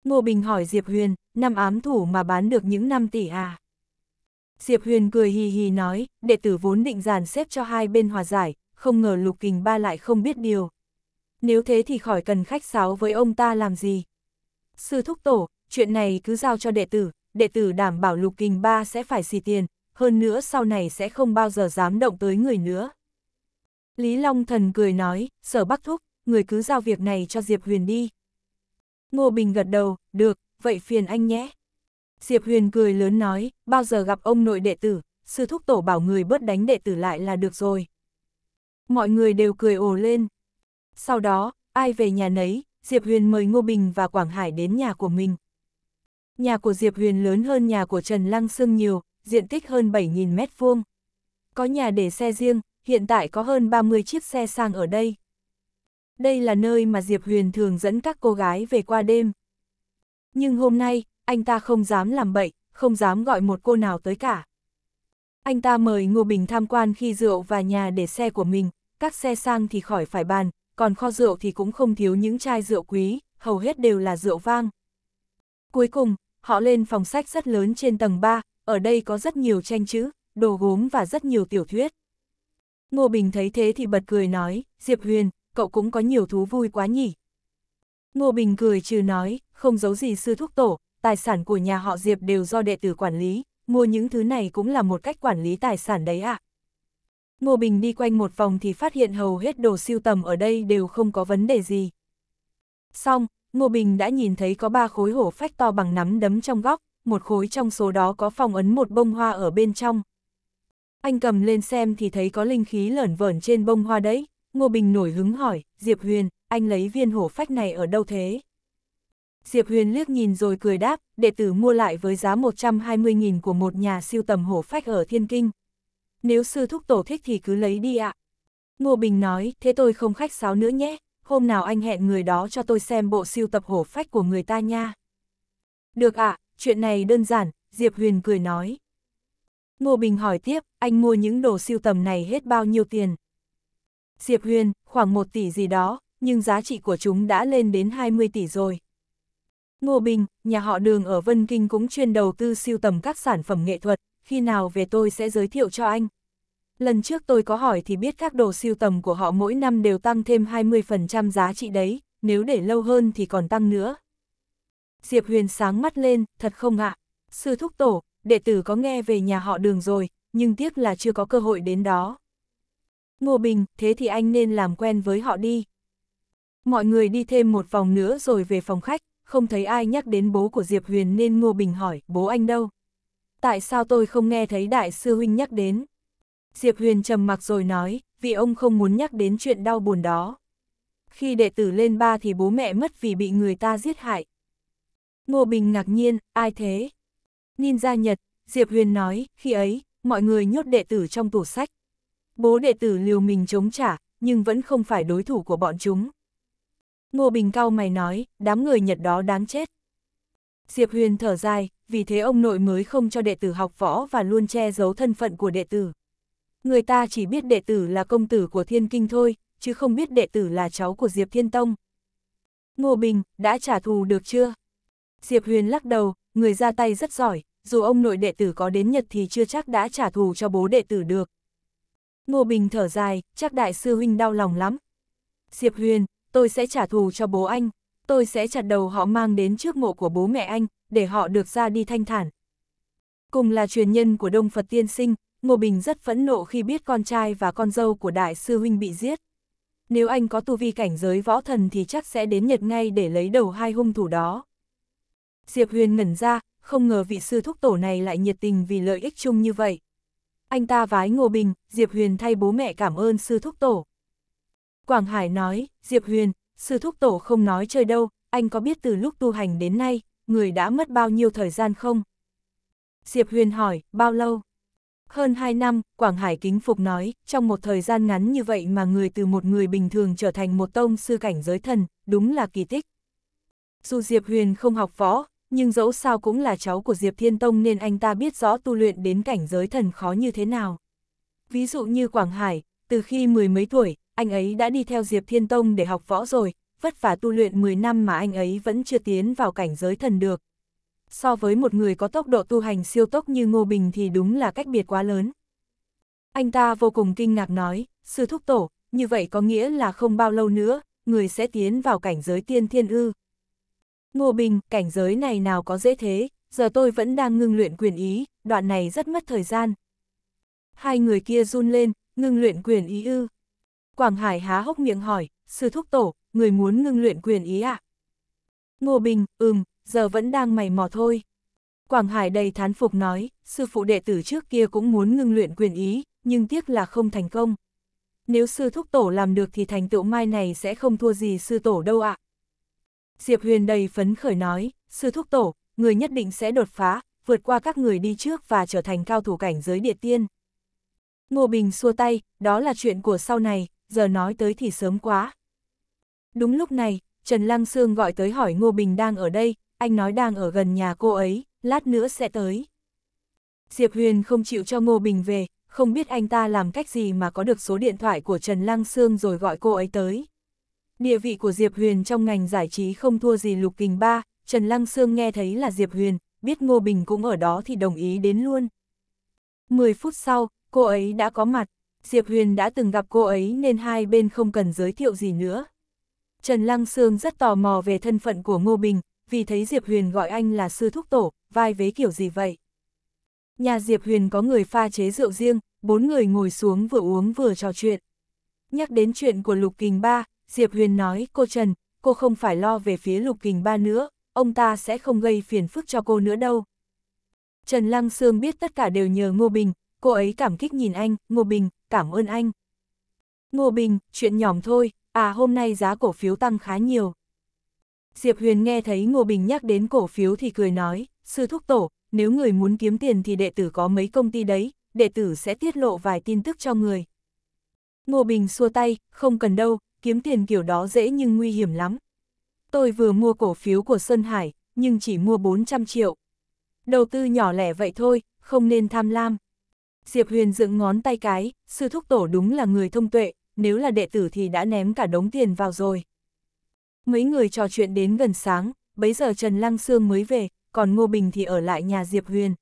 Ngô Bình hỏi Diệp Huyền, năm ám thủ mà bán được những 5 tỷ à? Diệp Huyền cười hì hì nói, đệ tử vốn định dàn xếp cho hai bên hòa giải, không ngờ Lục Kình Ba lại không biết điều. Nếu thế thì khỏi cần khách sáo với ông ta làm gì. Sư thúc tổ, chuyện này cứ giao cho đệ tử, đệ tử đảm bảo Lục Kình Ba sẽ phải xì tiền, hơn nữa sau này sẽ không bao giờ dám động tới người nữa. Lý Long Thần cười nói, sở bắc thúc, người cứ giao việc này cho Diệp Huyền đi. Ngô Bình gật đầu, được, vậy phiền anh nhé. Diệp Huyền cười lớn nói, bao giờ gặp ông nội đệ tử, sư thúc tổ bảo người bớt đánh đệ tử lại là được rồi. Mọi người đều cười ồ lên. Sau đó, ai về nhà nấy, Diệp Huyền mời Ngô Bình và Quảng Hải đến nhà của mình. Nhà của Diệp Huyền lớn hơn nhà của Trần Lăng Sương nhiều, diện tích hơn 7.000 mét vuông. Có nhà để xe riêng, hiện tại có hơn 30 chiếc xe sang ở đây đây là nơi mà Diệp Huyền thường dẫn các cô gái về qua đêm. Nhưng hôm nay, anh ta không dám làm bậy, không dám gọi một cô nào tới cả. Anh ta mời Ngô Bình tham quan khi rượu và nhà để xe của mình, các xe sang thì khỏi phải bàn, còn kho rượu thì cũng không thiếu những chai rượu quý, hầu hết đều là rượu vang. Cuối cùng, họ lên phòng sách rất lớn trên tầng 3, ở đây có rất nhiều tranh chữ, đồ gốm và rất nhiều tiểu thuyết. Ngô Bình thấy thế thì bật cười nói, Diệp Huyền, cậu cũng có nhiều thú vui quá nhỉ. Ngô Bình cười trừ nói, không giấu gì sư thúc tổ, tài sản của nhà họ Diệp đều do đệ tử quản lý, mua những thứ này cũng là một cách quản lý tài sản đấy ạ. À. Ngô Bình đi quanh một vòng thì phát hiện hầu hết đồ siêu tầm ở đây đều không có vấn đề gì. Xong, Ngô Bình đã nhìn thấy có ba khối hổ phách to bằng nắm đấm trong góc, một khối trong số đó có phòng ấn một bông hoa ở bên trong. Anh cầm lên xem thì thấy có linh khí lởn vởn trên bông hoa đấy, Ngô Bình nổi hứng hỏi, Diệp Huyền, anh lấy viên hổ phách này ở đâu thế? Diệp Huyền liếc nhìn rồi cười đáp, đệ tử mua lại với giá 120.000 của một nhà siêu tầm hổ phách ở Thiên Kinh. Nếu sư thúc tổ thích thì cứ lấy đi ạ. Ngô Bình nói, thế tôi không khách sáo nữa nhé, hôm nào anh hẹn người đó cho tôi xem bộ siêu tập hổ phách của người ta nha. Được ạ, chuyện này đơn giản, Diệp Huyền cười nói. Ngô Bình hỏi tiếp, anh mua những đồ siêu tầm này hết bao nhiêu tiền? Diệp Huyền, khoảng 1 tỷ gì đó, nhưng giá trị của chúng đã lên đến 20 tỷ rồi. Ngô Bình, nhà họ đường ở Vân Kinh cũng chuyên đầu tư siêu tầm các sản phẩm nghệ thuật, khi nào về tôi sẽ giới thiệu cho anh. Lần trước tôi có hỏi thì biết các đồ siêu tầm của họ mỗi năm đều tăng thêm 20% giá trị đấy, nếu để lâu hơn thì còn tăng nữa. Diệp Huyền sáng mắt lên, thật không ạ? Sư Thúc Tổ, đệ tử có nghe về nhà họ đường rồi, nhưng tiếc là chưa có cơ hội đến đó. Ngô Bình, thế thì anh nên làm quen với họ đi. Mọi người đi thêm một vòng nữa rồi về phòng khách, không thấy ai nhắc đến bố của Diệp Huyền nên Ngô Bình hỏi, bố anh đâu? Tại sao tôi không nghe thấy đại sư huynh nhắc đến? Diệp Huyền trầm mặc rồi nói, vì ông không muốn nhắc đến chuyện đau buồn đó. Khi đệ tử lên ba thì bố mẹ mất vì bị người ta giết hại. Ngô Bình ngạc nhiên, ai thế? Ninja Nhật, Diệp Huyền nói, khi ấy, mọi người nhốt đệ tử trong tủ sách. Bố đệ tử liều mình chống trả, nhưng vẫn không phải đối thủ của bọn chúng. Ngô Bình cao mày nói, đám người Nhật đó đáng chết. Diệp Huyền thở dài, vì thế ông nội mới không cho đệ tử học võ và luôn che giấu thân phận của đệ tử. Người ta chỉ biết đệ tử là công tử của Thiên Kinh thôi, chứ không biết đệ tử là cháu của Diệp Thiên Tông. Ngô Bình, đã trả thù được chưa? Diệp Huyền lắc đầu, người ra tay rất giỏi, dù ông nội đệ tử có đến Nhật thì chưa chắc đã trả thù cho bố đệ tử được. Ngô Bình thở dài, chắc đại sư huynh đau lòng lắm. Diệp Huyền, tôi sẽ trả thù cho bố anh, tôi sẽ chặt đầu họ mang đến trước mộ của bố mẹ anh, để họ được ra đi thanh thản. Cùng là truyền nhân của Đông Phật Tiên Sinh, Ngô Bình rất phẫn nộ khi biết con trai và con dâu của đại sư huynh bị giết. Nếu anh có tu vi cảnh giới võ thần thì chắc sẽ đến Nhật ngay để lấy đầu hai hung thủ đó. Diệp Huyền ngẩn ra, không ngờ vị sư thúc tổ này lại nhiệt tình vì lợi ích chung như vậy anh ta vái Ngô Bình, Diệp Huyền thay bố mẹ cảm ơn sư thúc tổ. Quảng Hải nói, Diệp Huyền, sư thúc tổ không nói chơi đâu, anh có biết từ lúc tu hành đến nay, người đã mất bao nhiêu thời gian không? Diệp Huyền hỏi, bao lâu? Hơn 2 năm, Quảng Hải kính phục nói, trong một thời gian ngắn như vậy mà người từ một người bình thường trở thành một tông sư cảnh giới thần, đúng là kỳ tích. Dù Diệp Huyền không học võ, nhưng dẫu sao cũng là cháu của Diệp Thiên Tông nên anh ta biết rõ tu luyện đến cảnh giới thần khó như thế nào. Ví dụ như Quảng Hải, từ khi mười mấy tuổi, anh ấy đã đi theo Diệp Thiên Tông để học võ rồi, vất vả tu luyện 10 năm mà anh ấy vẫn chưa tiến vào cảnh giới thần được. So với một người có tốc độ tu hành siêu tốc như Ngô Bình thì đúng là cách biệt quá lớn. Anh ta vô cùng kinh ngạc nói, sư thúc tổ, như vậy có nghĩa là không bao lâu nữa, người sẽ tiến vào cảnh giới tiên thiên ư, Ngô Bình, cảnh giới này nào có dễ thế, giờ tôi vẫn đang ngưng luyện quyền ý, đoạn này rất mất thời gian. Hai người kia run lên, ngưng luyện quyền ý ư. Quảng Hải há hốc miệng hỏi, sư thúc tổ, người muốn ngưng luyện quyền ý ạ? À? Ngô Bình, ừm, giờ vẫn đang mày mò thôi. Quảng Hải đầy thán phục nói, sư phụ đệ tử trước kia cũng muốn ngưng luyện quyền ý, nhưng tiếc là không thành công. Nếu sư thúc tổ làm được thì thành tựu mai này sẽ không thua gì sư tổ đâu ạ. À. Diệp Huyền đầy phấn khởi nói, sư thúc tổ, người nhất định sẽ đột phá, vượt qua các người đi trước và trở thành cao thủ cảnh giới địa tiên. Ngô Bình xua tay, đó là chuyện của sau này, giờ nói tới thì sớm quá. Đúng lúc này, Trần Lăng Sương gọi tới hỏi Ngô Bình đang ở đây, anh nói đang ở gần nhà cô ấy, lát nữa sẽ tới. Diệp Huyền không chịu cho Ngô Bình về, không biết anh ta làm cách gì mà có được số điện thoại của Trần Lăng Sương rồi gọi cô ấy tới. Địa vị của Diệp Huyền trong ngành giải trí không thua gì Lục Kình Ba, Trần Lăng Sương nghe thấy là Diệp Huyền, biết Ngô Bình cũng ở đó thì đồng ý đến luôn. 10 phút sau, cô ấy đã có mặt, Diệp Huyền đã từng gặp cô ấy nên hai bên không cần giới thiệu gì nữa. Trần Lăng Sương rất tò mò về thân phận của Ngô Bình, vì thấy Diệp Huyền gọi anh là sư thúc tổ, vai vế kiểu gì vậy. Nhà Diệp Huyền có người pha chế rượu riêng, bốn người ngồi xuống vừa uống vừa trò chuyện. Nhắc đến chuyện của Lục Kình Ba, Diệp Huyền nói, cô Trần, cô không phải lo về phía lục kình ba nữa, ông ta sẽ không gây phiền phức cho cô nữa đâu. Trần Lăng Sương biết tất cả đều nhờ Ngô Bình, cô ấy cảm kích nhìn anh, Ngô Bình, cảm ơn anh. Ngô Bình, chuyện nhỏm thôi, à hôm nay giá cổ phiếu tăng khá nhiều. Diệp Huyền nghe thấy Ngô Bình nhắc đến cổ phiếu thì cười nói, sư thúc tổ, nếu người muốn kiếm tiền thì đệ tử có mấy công ty đấy, đệ tử sẽ tiết lộ vài tin tức cho người. Ngô Bình xua tay, không cần đâu, kiếm tiền kiểu đó dễ nhưng nguy hiểm lắm. Tôi vừa mua cổ phiếu của Sơn Hải, nhưng chỉ mua 400 triệu. Đầu tư nhỏ lẻ vậy thôi, không nên tham lam. Diệp Huyền dựng ngón tay cái, sư thúc tổ đúng là người thông tuệ, nếu là đệ tử thì đã ném cả đống tiền vào rồi. Mấy người trò chuyện đến gần sáng, bấy giờ Trần Lăng Sương mới về, còn Ngô Bình thì ở lại nhà Diệp Huyền.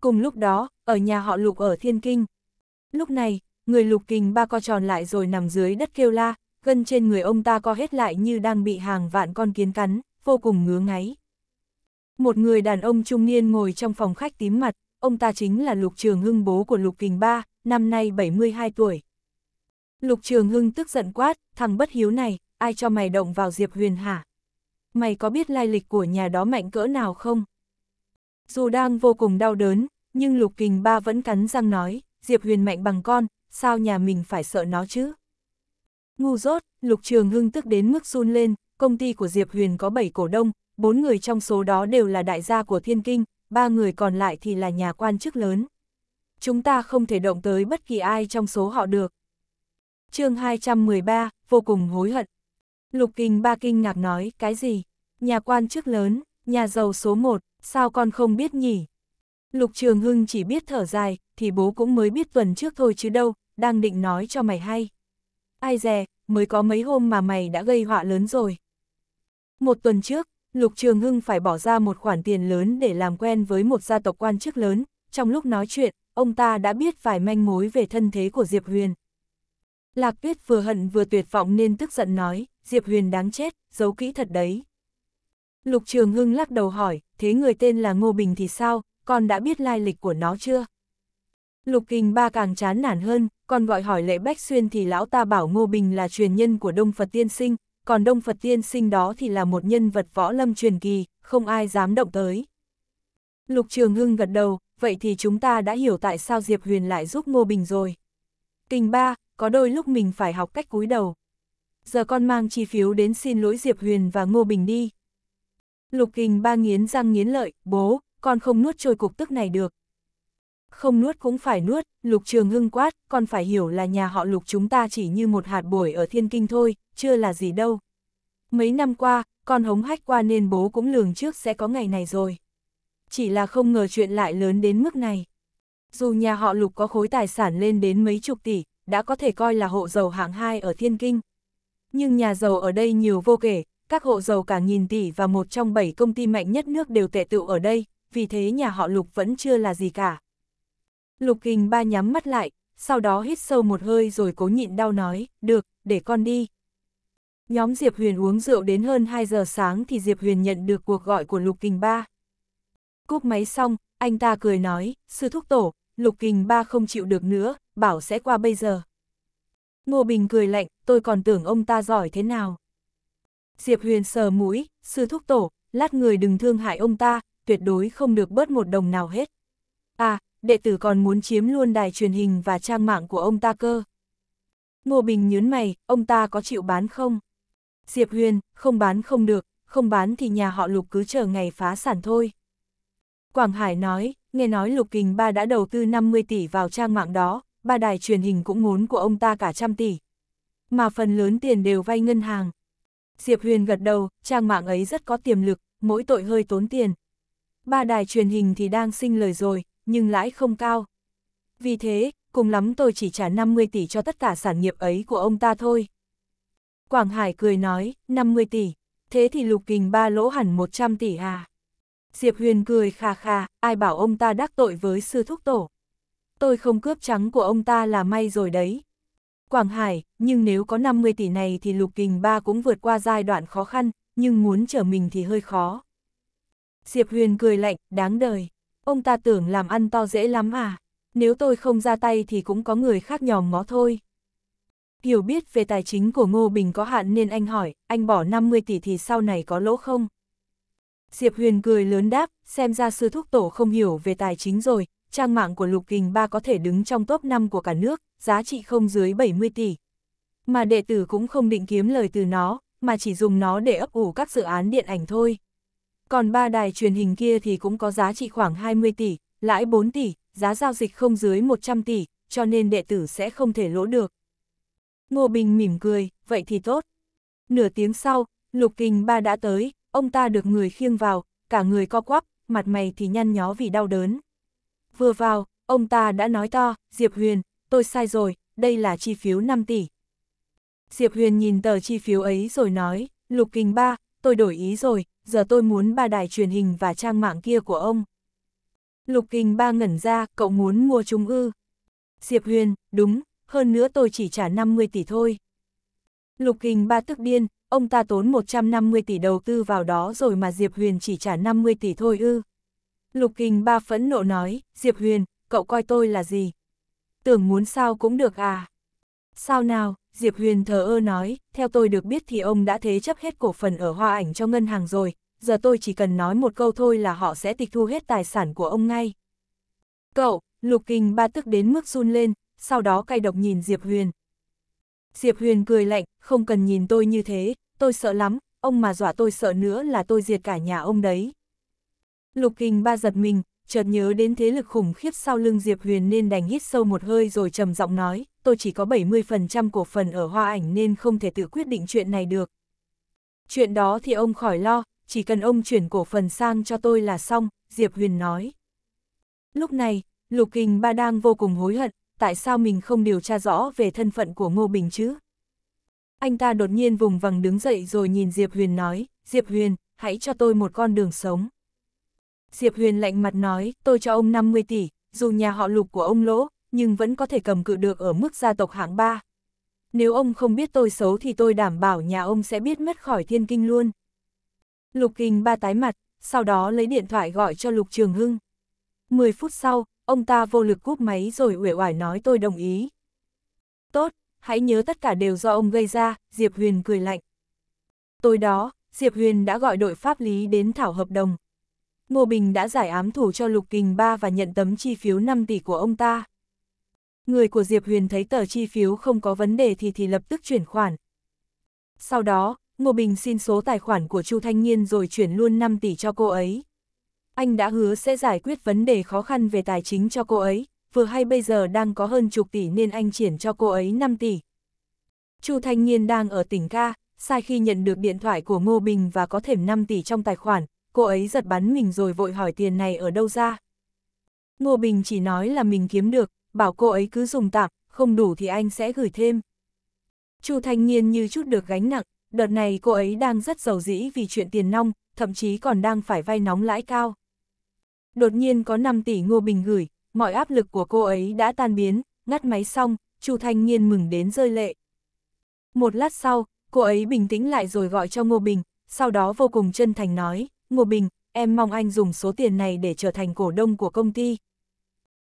Cùng lúc đó, ở nhà họ Lục ở Thiên Kinh. Lúc này, người lục kình ba co tròn lại rồi nằm dưới đất kêu la, gân trên người ông ta co hết lại như đang bị hàng vạn con kiến cắn, vô cùng ngứa ngáy. Một người đàn ông trung niên ngồi trong phòng khách tím mặt, ông ta chính là Lục Trường Hưng bố của Lục Kình Ba, năm nay 72 tuổi. Lục Trường Hưng tức giận quát, thằng bất hiếu này, ai cho mày động vào Diệp Huyền hả? Mày có biết lai lịch của nhà đó mạnh cỡ nào không? Dù đang vô cùng đau đớn, nhưng Lục Kình Ba vẫn cắn răng nói, Diệp Huyền mạnh bằng con, sao nhà mình phải sợ nó chứ? Ngu dốt, Lục Trường Hưng tức đến mức run lên, công ty của Diệp Huyền có 7 cổ đông, 4 người trong số đó đều là đại gia của Thiên Kinh, 3 người còn lại thì là nhà quan chức lớn. Chúng ta không thể động tới bất kỳ ai trong số họ được. chương 213, vô cùng hối hận. Lục Kinh Ba Kinh ngạc nói, cái gì? Nhà quan chức lớn, nhà giàu số 1, sao con không biết nhỉ? Lục Trường Hưng chỉ biết thở dài, thì bố cũng mới biết tuần trước thôi chứ đâu, đang định nói cho mày hay. Ai dè, mới có mấy hôm mà mày đã gây họa lớn rồi. Một tuần trước, Lục Trường Hưng phải bỏ ra một khoản tiền lớn để làm quen với một gia tộc quan chức lớn, trong lúc nói chuyện, ông ta đã biết vài manh mối về thân thế của Diệp Huyền. Lạc Tuyết vừa hận vừa tuyệt vọng nên tức giận nói, Diệp Huyền đáng chết, giấu kỹ thật đấy. Lục Trường Hưng lắc đầu hỏi, thế người tên là Ngô Bình thì sao, con đã biết lai lịch của nó chưa? Lục Kình Ba càng chán nản hơn, còn gọi hỏi lệ Bách Xuyên thì lão ta bảo Ngô Bình là truyền nhân của Đông Phật Tiên Sinh, còn Đông Phật Tiên Sinh đó thì là một nhân vật võ lâm truyền kỳ, không ai dám động tới. Lục Trường Hưng gật đầu, vậy thì chúng ta đã hiểu tại sao Diệp Huyền lại giúp Ngô Bình rồi. Kình ba, có đôi lúc mình phải học cách cúi đầu. Giờ con mang chi phiếu đến xin lỗi Diệp Huyền và Ngô Bình đi. Lục Kình ba nghiến răng nghiến lợi, bố, con không nuốt trôi cục tức này được không nuốt cũng phải nuốt, lục trường hưng quát, còn phải hiểu là nhà họ lục chúng ta chỉ như một hạt bổi ở thiên kinh thôi, chưa là gì đâu. Mấy năm qua, con hống hách qua nên bố cũng lường trước sẽ có ngày này rồi. Chỉ là không ngờ chuyện lại lớn đến mức này. Dù nhà họ lục có khối tài sản lên đến mấy chục tỷ, đã có thể coi là hộ giàu hạng hai ở thiên kinh. Nhưng nhà giàu ở đây nhiều vô kể, các hộ giàu cả nghìn tỷ và một trong bảy công ty mạnh nhất nước đều tệ tựu ở đây, vì thế nhà họ lục vẫn chưa là gì cả. Lục Kình Ba nhắm mắt lại, sau đó hít sâu một hơi rồi cố nhịn đau nói, được, để con đi. Nhóm Diệp Huyền uống rượu đến hơn 2 giờ sáng thì Diệp Huyền nhận được cuộc gọi của Lục Kình Ba. Cúp máy xong, anh ta cười nói, sư thúc tổ, Lục Kình Ba không chịu được nữa, bảo sẽ qua bây giờ. Ngô Bình cười lạnh, tôi còn tưởng ông ta giỏi thế nào. Diệp Huyền sờ mũi, sư thúc tổ, lát người đừng thương hại ông ta, tuyệt đối không được bớt một đồng nào hết. À, đệ tử còn muốn chiếm luôn đài truyền hình và trang mạng của ông ta cơ. Ngô Bình nhớn mày, ông ta có chịu bán không? Diệp Huyền, không bán không được, không bán thì nhà họ Lục cứ chờ ngày phá sản thôi. Quảng Hải nói, nghe nói Lục Kình Ba đã đầu tư 50 tỷ vào trang mạng đó, ba đài truyền hình cũng muốn của ông ta cả trăm tỷ. Mà phần lớn tiền đều vay ngân hàng. Diệp Huyền gật đầu, trang mạng ấy rất có tiềm lực, mỗi tội hơi tốn tiền. Ba đài truyền hình thì đang sinh lời rồi, nhưng lãi không cao. Vì thế, cùng lắm tôi chỉ trả 50 tỷ cho tất cả sản nghiệp ấy của ông ta thôi. Quảng Hải cười nói, 50 tỷ, thế thì Lục Kình ba lỗ hẳn 100 tỷ à. Diệp Huyền cười kha kha ai bảo ông ta đắc tội với sư thúc tổ. Tôi không cướp trắng của ông ta là may rồi đấy. Quảng Hải, nhưng nếu có 50 tỷ này thì Lục Kình ba cũng vượt qua giai đoạn khó khăn, nhưng muốn trở mình thì hơi khó. Diệp Huyền cười lạnh, đáng đời. Ông ta tưởng làm ăn to dễ lắm à, nếu tôi không ra tay thì cũng có người khác nhòm ngó thôi. Hiểu biết về tài chính của Ngô Bình có hạn nên anh hỏi, anh bỏ 50 tỷ thì sau này có lỗ không? Diệp Huyền cười lớn đáp, xem ra sư thúc tổ không hiểu về tài chính rồi, trang mạng của Lục Kình Ba có thể đứng trong top 5 của cả nước, giá trị không dưới 70 tỷ. Mà đệ tử cũng không định kiếm lời từ nó, mà chỉ dùng nó để ấp ủ các dự án điện ảnh thôi. Còn ba đài truyền hình kia thì cũng có giá trị khoảng 20 tỷ, lãi 4 tỷ, giá giao dịch không dưới 100 tỷ, cho nên đệ tử sẽ không thể lỗ được. Ngô Bình mỉm cười, vậy thì tốt. Nửa tiếng sau, Lục Kình Ba đã tới, ông ta được người khiêng vào, cả người co quắp, mặt mày thì nhăn nhó vì đau đớn. Vừa vào, ông ta đã nói to, Diệp Huyền, tôi sai rồi, đây là chi phiếu 5 tỷ. Diệp Huyền nhìn tờ chi phiếu ấy rồi nói, Lục Kình Ba, tôi đổi ý rồi, giờ tôi muốn ba đài truyền hình và trang mạng kia của ông. Lục Kình Ba ngẩn ra, cậu muốn mua chúng ư. Diệp Huyền, đúng, hơn nữa tôi chỉ trả 50 tỷ thôi. Lục Kình Ba tức điên, ông ta tốn 150 tỷ đầu tư vào đó rồi mà Diệp Huyền chỉ trả 50 tỷ thôi ư. Lục Kình Ba phẫn nộ nói, Diệp Huyền, cậu coi tôi là gì? Tưởng muốn sao cũng được à? Sao nào? Diệp Huyền thờ ơ nói, theo tôi được biết thì ông đã thế chấp hết cổ phần ở hoa ảnh cho ngân hàng rồi, giờ tôi chỉ cần nói một câu thôi là họ sẽ tịch thu hết tài sản của ông ngay. Cậu, Lục Kinh ba tức đến mức run lên, sau đó cay độc nhìn Diệp Huyền. Diệp Huyền cười lạnh, không cần nhìn tôi như thế, tôi sợ lắm, ông mà dọa tôi sợ nữa là tôi diệt cả nhà ông đấy. Lục Kinh ba giật mình, chợt nhớ đến thế lực khủng khiếp sau lưng Diệp Huyền nên đành hít sâu một hơi rồi trầm giọng nói, tôi chỉ có 70% cổ phần ở hoa ảnh nên không thể tự quyết định chuyện này được. Chuyện đó thì ông khỏi lo, chỉ cần ông chuyển cổ phần sang cho tôi là xong, Diệp Huyền nói. Lúc này, Lục Kình Ba đang vô cùng hối hận, tại sao mình không điều tra rõ về thân phận của Ngô Bình chứ? Anh ta đột nhiên vùng vằng đứng dậy rồi nhìn Diệp Huyền nói, Diệp Huyền, hãy cho tôi một con đường sống. Diệp Huyền lạnh mặt nói, tôi cho ông 50 tỷ, dù nhà họ lục của ông lỗ, nhưng vẫn có thể cầm cự được ở mức gia tộc hạng 3. Nếu ông không biết tôi xấu thì tôi đảm bảo nhà ông sẽ biết mất khỏi thiên kinh luôn. Lục Kinh ba tái mặt, sau đó lấy điện thoại gọi cho Lục Trường Hưng. 10 phút sau, ông ta vô lực cúp máy rồi uể oải nói tôi đồng ý. Tốt, hãy nhớ tất cả đều do ông gây ra, Diệp Huyền cười lạnh. Tối đó, Diệp Huyền đã gọi đội pháp lý đến thảo hợp đồng, Ngô Bình đã giải ám thủ cho Lục Kình Ba và nhận tấm chi phiếu 5 tỷ của ông ta. Người của Diệp Huyền thấy tờ chi phiếu không có vấn đề thì thì lập tức chuyển khoản. Sau đó, Ngô Bình xin số tài khoản của Chu Thanh Nhiên rồi chuyển luôn 5 tỷ cho cô ấy. Anh đã hứa sẽ giải quyết vấn đề khó khăn về tài chính cho cô ấy, vừa hay bây giờ đang có hơn chục tỷ nên anh chuyển cho cô ấy 5 tỷ. Chu Thanh Nhiên đang ở tỉnh ca, sai khi nhận được điện thoại của Ngô Bình và có thềm 5 tỷ trong tài khoản, cô ấy giật bắn mình rồi vội hỏi tiền này ở đâu ra. Ngô Bình chỉ nói là mình kiếm được, bảo cô ấy cứ dùng tạm, không đủ thì anh sẽ gửi thêm. Chu Thanh Nhiên như chút được gánh nặng, đợt này cô ấy đang rất giàu dĩ vì chuyện tiền nong, thậm chí còn đang phải vay nóng lãi cao. Đột nhiên có 5 tỷ Ngô Bình gửi, mọi áp lực của cô ấy đã tan biến, ngắt máy xong, Chu Thanh Nhiên mừng đến rơi lệ. Một lát sau, cô ấy bình tĩnh lại rồi gọi cho Ngô Bình, sau đó vô cùng chân thành nói, Ngô Bình, em mong anh dùng số tiền này để trở thành cổ đông của công ty.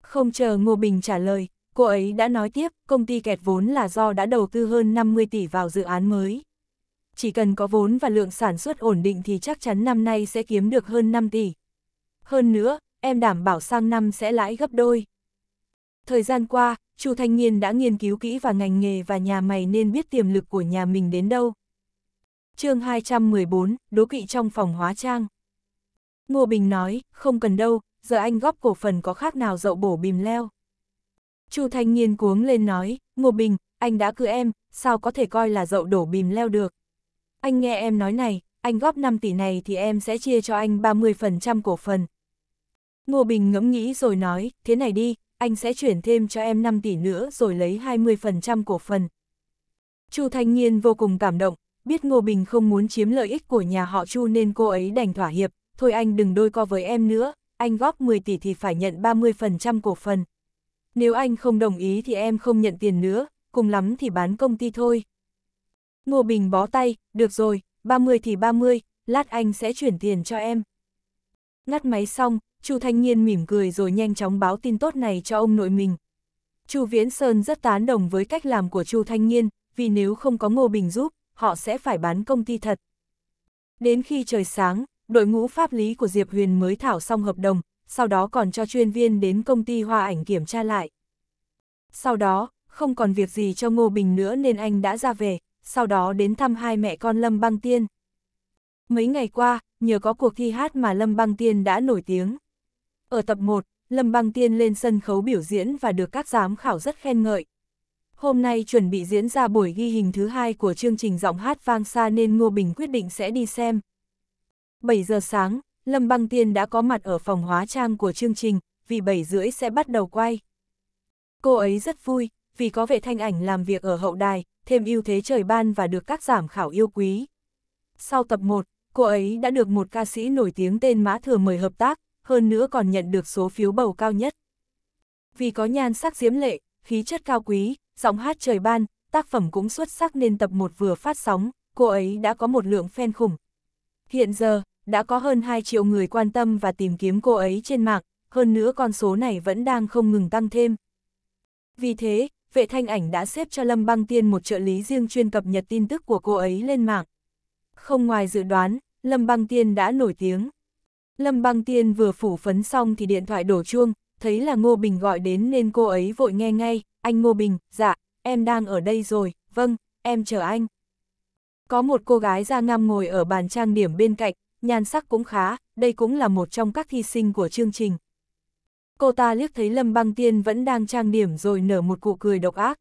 Không chờ Ngô Bình trả lời, cô ấy đã nói tiếp, công ty kẹt vốn là do đã đầu tư hơn 50 tỷ vào dự án mới. Chỉ cần có vốn và lượng sản xuất ổn định thì chắc chắn năm nay sẽ kiếm được hơn 5 tỷ. Hơn nữa, em đảm bảo sang năm sẽ lãi gấp đôi. Thời gian qua, Chu Thanh Niên đã nghiên cứu kỹ và ngành nghề và nhà mày nên biết tiềm lực của nhà mình đến đâu chương 214, đố kỵ trong phòng hóa trang. Ngô Bình nói, không cần đâu, giờ anh góp cổ phần có khác nào dậu bổ bìm leo. Chu Thanh Nghiên cuống lên nói, Ngô Bình, anh đã cưới em, sao có thể coi là dậu đổ bìm leo được. Anh nghe em nói này, anh góp 5 tỷ này thì em sẽ chia cho anh 30% cổ phần. Ngô Bình ngẫm nghĩ rồi nói, thế này đi, anh sẽ chuyển thêm cho em 5 tỷ nữa rồi lấy 20% cổ phần. Chu Thanh Nghiên vô cùng cảm động, biết Ngô Bình không muốn chiếm lợi ích của nhà họ Chu nên cô ấy đành thỏa hiệp, thôi anh đừng đôi co với em nữa, anh góp 10 tỷ thì phải nhận 30% cổ phần. Nếu anh không đồng ý thì em không nhận tiền nữa, cùng lắm thì bán công ty thôi. Ngô Bình bó tay, được rồi, 30 thì 30, lát anh sẽ chuyển tiền cho em. Ngắt máy xong, Chu Thanh Nhiên mỉm cười rồi nhanh chóng báo tin tốt này cho ông nội mình. Chu Viễn Sơn rất tán đồng với cách làm của Chu Thanh Nhiên, vì nếu không có Ngô Bình giúp, họ sẽ phải bán công ty thật. Đến khi trời sáng, đội ngũ pháp lý của Diệp Huyền mới thảo xong hợp đồng, sau đó còn cho chuyên viên đến công ty hoa ảnh kiểm tra lại. Sau đó, không còn việc gì cho Ngô Bình nữa nên anh đã ra về, sau đó đến thăm hai mẹ con Lâm Băng Tiên. Mấy ngày qua, nhờ có cuộc thi hát mà Lâm Băng Tiên đã nổi tiếng. Ở tập 1, Lâm Băng Tiên lên sân khấu biểu diễn và được các giám khảo rất khen ngợi, Hôm nay chuẩn bị diễn ra buổi ghi hình thứ hai của chương trình giọng hát vang xa nên Ngô Bình quyết định sẽ đi xem. 7 giờ sáng, Lâm Băng Tiên đã có mặt ở phòng hóa trang của chương trình, vì 7 rưỡi sẽ bắt đầu quay. Cô ấy rất vui, vì có vệ thanh ảnh làm việc ở hậu đài, thêm ưu thế trời ban và được các giảm khảo yêu quý. Sau tập 1, cô ấy đã được một ca sĩ nổi tiếng tên Mã Thừa mời hợp tác, hơn nữa còn nhận được số phiếu bầu cao nhất. Vì có nhan sắc diễm lệ, khí chất cao quý, giọng hát trời ban, tác phẩm cũng xuất sắc nên tập 1 vừa phát sóng, cô ấy đã có một lượng fan khủng. Hiện giờ, đã có hơn 2 triệu người quan tâm và tìm kiếm cô ấy trên mạng, hơn nữa con số này vẫn đang không ngừng tăng thêm. Vì thế, vệ thanh ảnh đã xếp cho Lâm Băng Tiên một trợ lý riêng chuyên cập nhật tin tức của cô ấy lên mạng. Không ngoài dự đoán, Lâm Băng Tiên đã nổi tiếng. Lâm Băng Tiên vừa phủ phấn xong thì điện thoại đổ chuông, thấy là Ngô Bình gọi đến nên cô ấy vội nghe ngay, anh Ngô Bình, dạ, em đang ở đây rồi, vâng, em chờ anh. Có một cô gái da ngăm ngồi ở bàn trang điểm bên cạnh, nhan sắc cũng khá, đây cũng là một trong các thi sinh của chương trình. Cô ta liếc thấy Lâm Băng Tiên vẫn đang trang điểm rồi nở một cụ cười độc ác.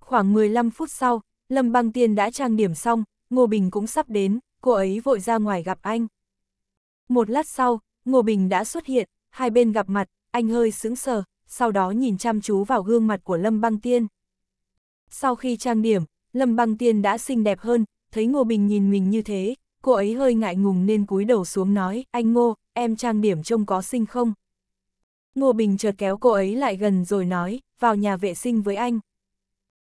Khoảng 15 phút sau, Lâm Băng Tiên đã trang điểm xong, Ngô Bình cũng sắp đến, cô ấy vội ra ngoài gặp anh. Một lát sau, Ngô Bình đã xuất hiện, hai bên gặp mặt, anh hơi sững sờ, sau đó nhìn chăm chú vào gương mặt của Lâm Băng Tiên. Sau khi trang điểm, Lâm Băng Tiên đã xinh đẹp hơn, thấy Ngô Bình nhìn mình như thế, cô ấy hơi ngại ngùng nên cúi đầu xuống nói, anh Ngô, em trang điểm trông có xinh không? Ngô Bình chợt kéo cô ấy lại gần rồi nói, vào nhà vệ sinh với anh.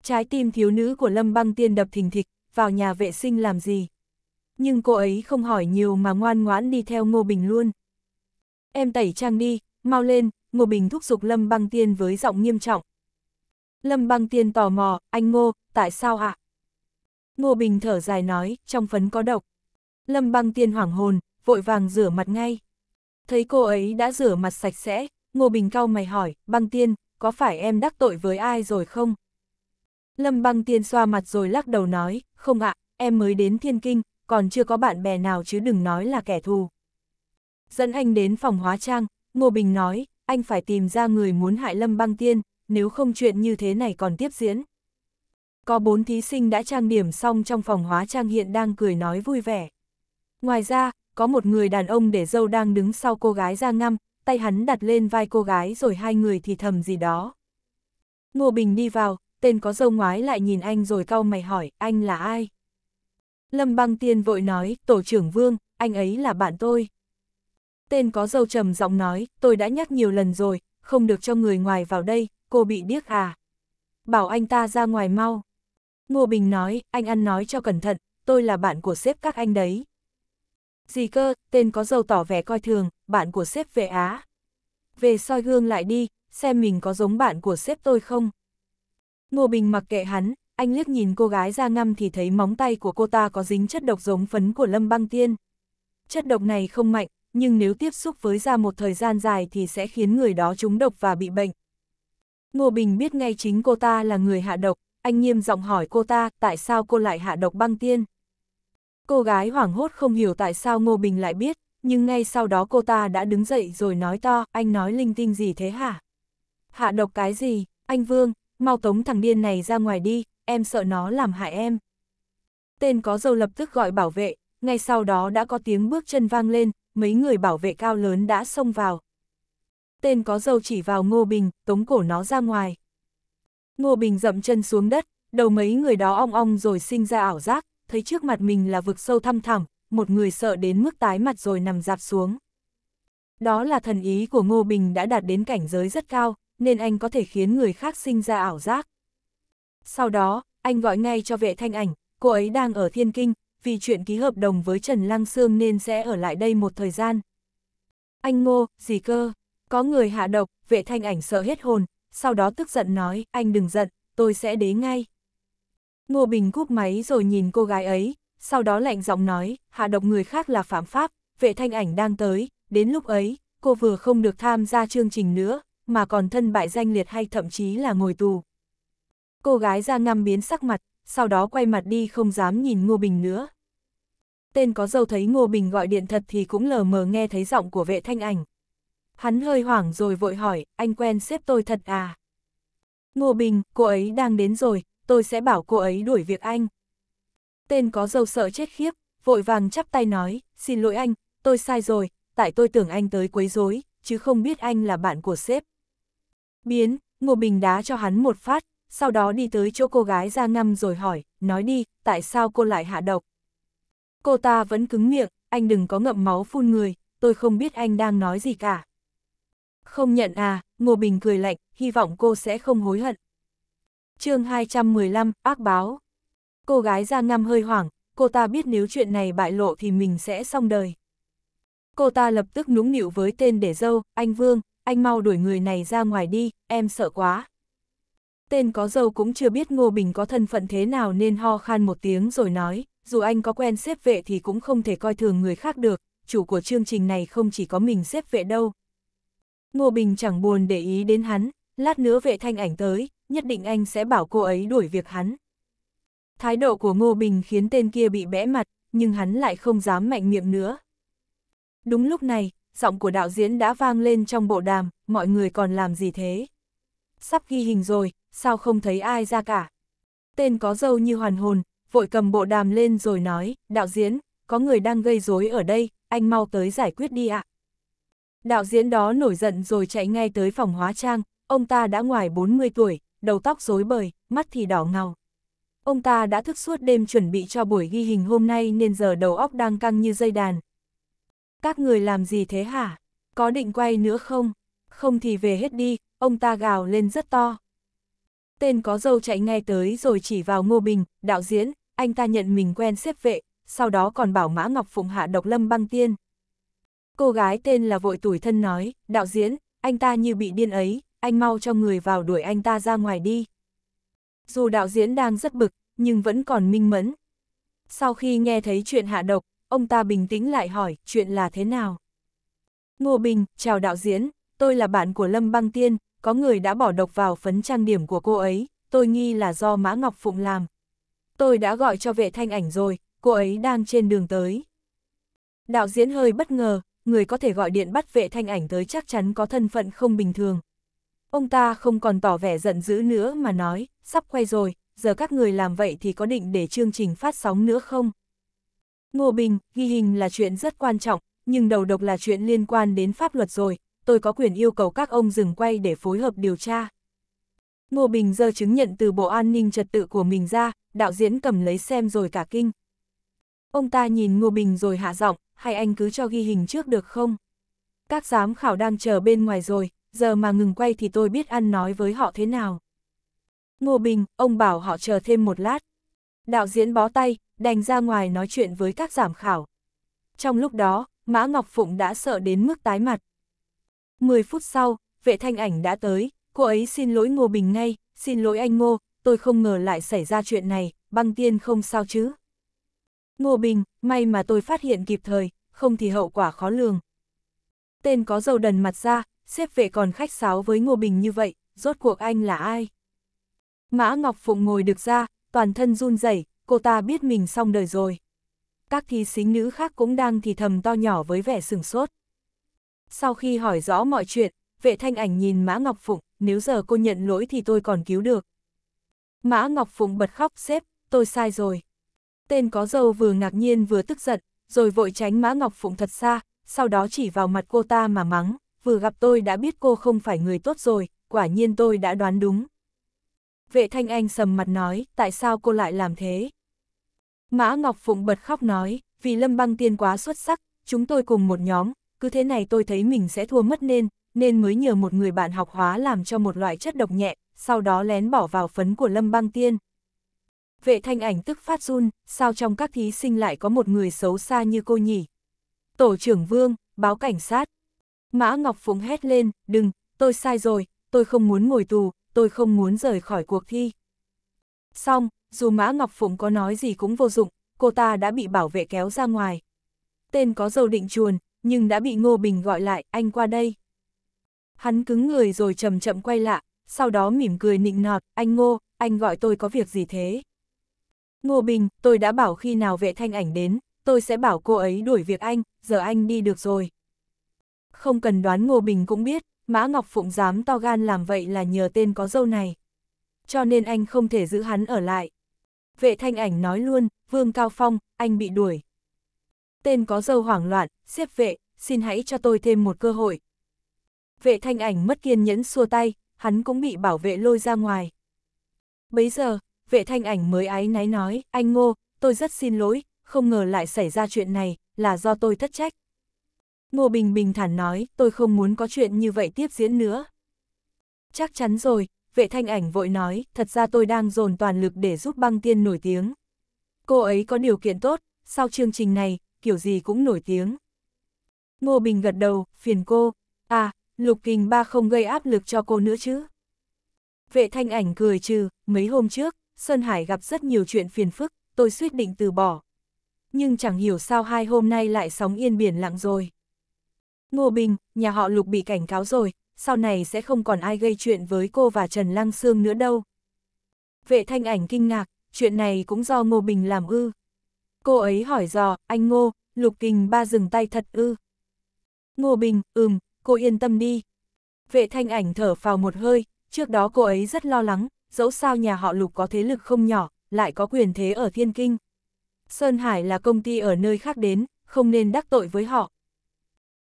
Trái tim thiếu nữ của Lâm Băng Tiên đập thình thịch, vào nhà vệ sinh làm gì? Nhưng cô ấy không hỏi nhiều mà ngoan ngoãn đi theo Ngô Bình luôn. Em tẩy trang đi, mau lên, Ngô Bình thúc giục Lâm Băng Tiên với giọng nghiêm trọng. Lâm Băng Tiên tò mò, anh Ngô, tại sao ạ? À? Ngô Bình thở dài nói, trong phấn có độc. Lâm Băng Tiên hoảng hồn, vội vàng rửa mặt ngay. Thấy cô ấy đã rửa mặt sạch sẽ, Ngô Bình cau mày hỏi, Băng Tiên, có phải em đắc tội với ai rồi không? Lâm Băng Tiên xoa mặt rồi lắc đầu nói, không ạ, em mới đến thiên kinh, còn chưa có bạn bè nào chứ đừng nói là kẻ thù. Dẫn anh đến phòng hóa trang, Ngô Bình nói, anh phải tìm ra người muốn hại Lâm Băng Tiên, nếu không chuyện như thế này còn tiếp diễn. Có bốn thí sinh đã trang điểm xong trong phòng hóa trang hiện đang cười nói vui vẻ. Ngoài ra, có một người đàn ông để dâu đang đứng sau cô gái ra ngăm, tay hắn đặt lên vai cô gái rồi hai người thì thầm gì đó. Ngô Bình đi vào, tên có dâu ngoái lại nhìn anh rồi cau mày hỏi, anh là ai? Lâm băng tiên vội nói, tổ trưởng vương, anh ấy là bạn tôi. Tên có dâu trầm giọng nói, tôi đã nhắc nhiều lần rồi, không được cho người ngoài vào đây, cô bị điếc à. Bảo anh ta ra ngoài mau. Ngô Bình nói, anh ăn nói cho cẩn thận, tôi là bạn của sếp các anh đấy. Gì cơ, tên có dâu tỏ vẻ coi thường, bạn của sếp về Á. Về soi gương lại đi, xem mình có giống bạn của sếp tôi không. Ngô Bình mặc kệ hắn, anh liếc nhìn cô gái ra ngăm thì thấy móng tay của cô ta có dính chất độc giống phấn của Lâm Băng Tiên. Chất độc này không mạnh, nhưng nếu tiếp xúc với da một thời gian dài thì sẽ khiến người đó trúng độc và bị bệnh. Ngô Bình biết ngay chính cô ta là người hạ độc, anh nghiêm giọng hỏi cô ta tại sao cô lại hạ độc băng tiên. Cô gái hoảng hốt không hiểu tại sao Ngô Bình lại biết, nhưng ngay sau đó cô ta đã đứng dậy rồi nói to, anh nói linh tinh gì thế hả? Hạ độc cái gì, anh Vương, mau tống thằng điên này ra ngoài đi, em sợ nó làm hại em. Tên có dâu lập tức gọi bảo vệ, ngay sau đó đã có tiếng bước chân vang lên, mấy người bảo vệ cao lớn đã xông vào. Tên có dâu chỉ vào Ngô Bình, tống cổ nó ra ngoài. Ngô Bình dậm chân xuống đất, đầu mấy người đó ong ong rồi sinh ra ảo giác, thấy trước mặt mình là vực sâu thăm thẳm, một người sợ đến mức tái mặt rồi nằm dạp xuống. Đó là thần ý của Ngô Bình đã đạt đến cảnh giới rất cao, nên anh có thể khiến người khác sinh ra ảo giác. Sau đó, anh gọi ngay cho vệ thanh ảnh, cô ấy đang ở thiên kinh, vì chuyện ký hợp đồng với Trần Lăng Sương nên sẽ ở lại đây một thời gian. Anh Ngô, gì cơ? Có người hạ độc, vệ thanh ảnh sợ hết hồn, sau đó tức giận nói, anh đừng giận, tôi sẽ đến ngay. Ngô Bình cúp máy rồi nhìn cô gái ấy, sau đó lạnh giọng nói, hạ độc người khác là phạm pháp, vệ thanh ảnh đang tới, đến lúc ấy, cô vừa không được tham gia chương trình nữa, mà còn thân bại danh liệt hay thậm chí là ngồi tù. Cô gái ra ngăm biến sắc mặt, sau đó quay mặt đi không dám nhìn Ngô Bình nữa. Tên có dâu thấy Ngô Bình gọi điện thật thì cũng lờ mờ nghe thấy giọng của vệ thanh ảnh. Hắn hơi hoảng rồi vội hỏi, anh quen xếp tôi thật à? Ngô Bình, cô ấy đang đến rồi, tôi sẽ bảo cô ấy đuổi việc anh. Tên có dâu sợ chết khiếp, vội vàng chắp tay nói, xin lỗi anh, tôi sai rồi, tại tôi tưởng anh tới quấy rối, chứ không biết anh là bạn của sếp. Biến, Ngô Bình đá cho hắn một phát, sau đó đi tới chỗ cô gái ra ngâm rồi hỏi, nói đi, tại sao cô lại hạ độc? Cô ta vẫn cứng miệng, anh đừng có ngậm máu phun người, tôi không biết anh đang nói gì cả. Không nhận à, Ngô Bình cười lạnh, hy vọng cô sẽ không hối hận. chương 215, ác báo. Cô gái ra ngâm hơi hoảng, cô ta biết nếu chuyện này bại lộ thì mình sẽ xong đời. Cô ta lập tức nũng nịu với tên để dâu, anh Vương, anh mau đuổi người này ra ngoài đi, em sợ quá tên có dâu cũng chưa biết Ngô Bình có thân phận thế nào nên ho khan một tiếng rồi nói, dù anh có quen xếp vệ thì cũng không thể coi thường người khác được, chủ của chương trình này không chỉ có mình xếp vệ đâu. Ngô Bình chẳng buồn để ý đến hắn, lát nữa vệ thanh ảnh tới, nhất định anh sẽ bảo cô ấy đuổi việc hắn. Thái độ của Ngô Bình khiến tên kia bị bẽ mặt, nhưng hắn lại không dám mạnh miệng nữa. Đúng lúc này, giọng của đạo diễn đã vang lên trong bộ đàm, mọi người còn làm gì thế? Sắp ghi hình rồi, sao không thấy ai ra cả. Tên có dâu như hoàn hồn, vội cầm bộ đàm lên rồi nói, đạo diễn, có người đang gây rối ở đây, anh mau tới giải quyết đi ạ. Đạo diễn đó nổi giận rồi chạy ngay tới phòng hóa trang, ông ta đã ngoài 40 tuổi, đầu tóc rối bời, mắt thì đỏ ngầu. Ông ta đã thức suốt đêm chuẩn bị cho buổi ghi hình hôm nay nên giờ đầu óc đang căng như dây đàn. Các người làm gì thế hả? Có định quay nữa không? Không thì về hết đi, ông ta gào lên rất to. Tên có dâu chạy nghe tới rồi chỉ vào Ngô Bình, đạo diễn, anh ta nhận mình quen xếp vệ, sau đó còn bảo Mã Ngọc Phụng hạ độc lâm băng tiên. Cô gái tên là vội tuổi thân nói, đạo diễn, anh ta như bị điên ấy, anh mau cho người vào đuổi anh ta ra ngoài đi. Dù đạo diễn đang rất bực, nhưng vẫn còn minh mẫn. Sau khi nghe thấy chuyện hạ độc, ông ta bình tĩnh lại hỏi chuyện là thế nào. Ngô Bình, chào đạo diễn, tôi là bạn của Lâm Băng Tiên, có người đã bỏ độc vào phấn trang điểm của cô ấy, tôi nghi là do Mã Ngọc Phụng làm. Tôi đã gọi cho vệ thanh ảnh rồi, cô ấy đang trên đường tới. Đạo diễn hơi bất ngờ, người có thể gọi điện bắt vệ thanh ảnh tới chắc chắn có thân phận không bình thường. Ông ta không còn tỏ vẻ giận dữ nữa mà nói, sắp quay rồi, giờ các người làm vậy thì có định để chương trình phát sóng nữa không? Ngô Bình, ghi hình là chuyện rất quan trọng, nhưng đầu độc là chuyện liên quan đến pháp luật rồi, tôi có quyền yêu cầu các ông dừng quay để phối hợp điều tra. Ngô Bình giơ chứng nhận từ Bộ An ninh Trật tự của mình ra, đạo diễn cầm lấy xem rồi cả kinh. Ông ta nhìn Ngô Bình rồi hạ giọng, hay anh cứ cho ghi hình trước được không? Các giám khảo đang chờ bên ngoài rồi, giờ mà ngừng quay thì tôi biết ăn nói với họ thế nào. Ngô Bình, ông bảo họ chờ thêm một lát. Đạo diễn bó tay, đành ra ngoài nói chuyện với các giám khảo. Trong lúc đó, Mã Ngọc Phụng đã sợ đến mức tái mặt. 10 phút sau, vệ thanh ảnh đã tới, cô ấy xin lỗi Ngô Bình ngay, xin lỗi anh Ngô, tôi không ngờ lại xảy ra chuyện này, băng tiên không sao chứ. Ngô Bình, may mà tôi phát hiện kịp thời, không thì hậu quả khó lường. Tên có dầu đần mặt ra, xếp vệ còn khách sáo với Ngô Bình như vậy, rốt cuộc anh là ai? Mã Ngọc Phụng ngồi được ra, toàn thân run rẩy, cô ta biết mình xong đời rồi. Các thí sinh nữ khác cũng đang thì thầm to nhỏ với vẻ sừng sốt. Sau khi hỏi rõ mọi chuyện, vệ thanh ảnh nhìn Mã Ngọc Phụng, nếu giờ cô nhận lỗi thì tôi còn cứu được. Mã Ngọc Phụng bật khóc xếp, tôi sai rồi. Tên có dâu vừa ngạc nhiên vừa tức giận, rồi vội tránh Mã Ngọc Phụng thật xa, sau đó chỉ vào mặt cô ta mà mắng, vừa gặp tôi đã biết cô không phải người tốt rồi, quả nhiên tôi đã đoán đúng. Vệ thanh anh sầm mặt nói, tại sao cô lại làm thế? Mã Ngọc Phụng bật khóc nói, vì Lâm Băng Tiên quá xuất sắc, chúng tôi cùng một nhóm, cứ thế này tôi thấy mình sẽ thua mất nên, nên mới nhờ một người bạn học hóa làm cho một loại chất độc nhẹ, sau đó lén bỏ vào phấn của Lâm băng Tiên. Vệ thanh ảnh tức phát run, sao trong các thí sinh lại có một người xấu xa như cô nhỉ? Tổ trưởng Vương, báo cảnh sát. Mã Ngọc Phụng hét lên, đừng, tôi sai rồi, tôi không muốn ngồi tù, tôi không muốn rời khỏi cuộc thi. Xong, dù Mã Ngọc Phụng có nói gì cũng vô dụng, cô ta đã bị bảo vệ kéo ra ngoài. Tên có dầu định chuồn, nhưng đã bị Ngô Bình gọi lại, anh qua đây. Hắn cứng người rồi chậm chậm quay lại, sau đó mỉm cười nịnh nọt, anh Ngô, anh gọi tôi có việc gì thế? Ngô Bình, tôi đã bảo khi nào vệ thanh ảnh đến, tôi sẽ bảo cô ấy đuổi việc anh, giờ anh đi được rồi. Không cần đoán Ngô Bình cũng biết, Mã Ngọc Phụng dám to gan làm vậy là nhờ tên có dâu này. Cho nên anh không thể giữ hắn ở lại. Vệ thanh ảnh nói luôn, Vương Cao Phong, anh bị đuổi tên có dâu hoảng loạn, xếp vệ, xin hãy cho tôi thêm một cơ hội. Vệ thanh ảnh mất kiên nhẫn xua tay, hắn cũng bị bảo vệ lôi ra ngoài. Bấy giờ, vệ thanh ảnh mới ái náy nói, anh Ngô, tôi rất xin lỗi, không ngờ lại xảy ra chuyện này, là do tôi thất trách. Ngô Bình bình thản nói, tôi không muốn có chuyện như vậy tiếp diễn nữa. Chắc chắn rồi, vệ thanh ảnh vội nói, thật ra tôi đang dồn toàn lực để giúp băng tiên nổi tiếng. Cô ấy có điều kiện tốt, sau chương trình này, kiểu gì cũng nổi tiếng. Ngô Bình gật đầu, phiền cô, à, Lục Kình ba không gây áp lực cho cô nữa chứ. Vệ thanh ảnh cười trừ, mấy hôm trước, Sơn Hải gặp rất nhiều chuyện phiền phức, tôi suýt định từ bỏ. Nhưng chẳng hiểu sao hai hôm nay lại sóng yên biển lặng rồi. Ngô Bình, nhà họ Lục bị cảnh cáo rồi, sau này sẽ không còn ai gây chuyện với cô và Trần Lăng Sương nữa đâu. Vệ thanh ảnh kinh ngạc, chuyện này cũng do Ngô Bình làm ư. Cô ấy hỏi dò, anh Ngô, Lục Kình ba dừng tay thật ư. Ngô Bình, ừm, cô yên tâm đi. Vệ thanh ảnh thở vào một hơi, trước đó cô ấy rất lo lắng, dẫu sao nhà họ Lục có thế lực không nhỏ, lại có quyền thế ở Thiên Kinh. Sơn Hải là công ty ở nơi khác đến, không nên đắc tội với họ.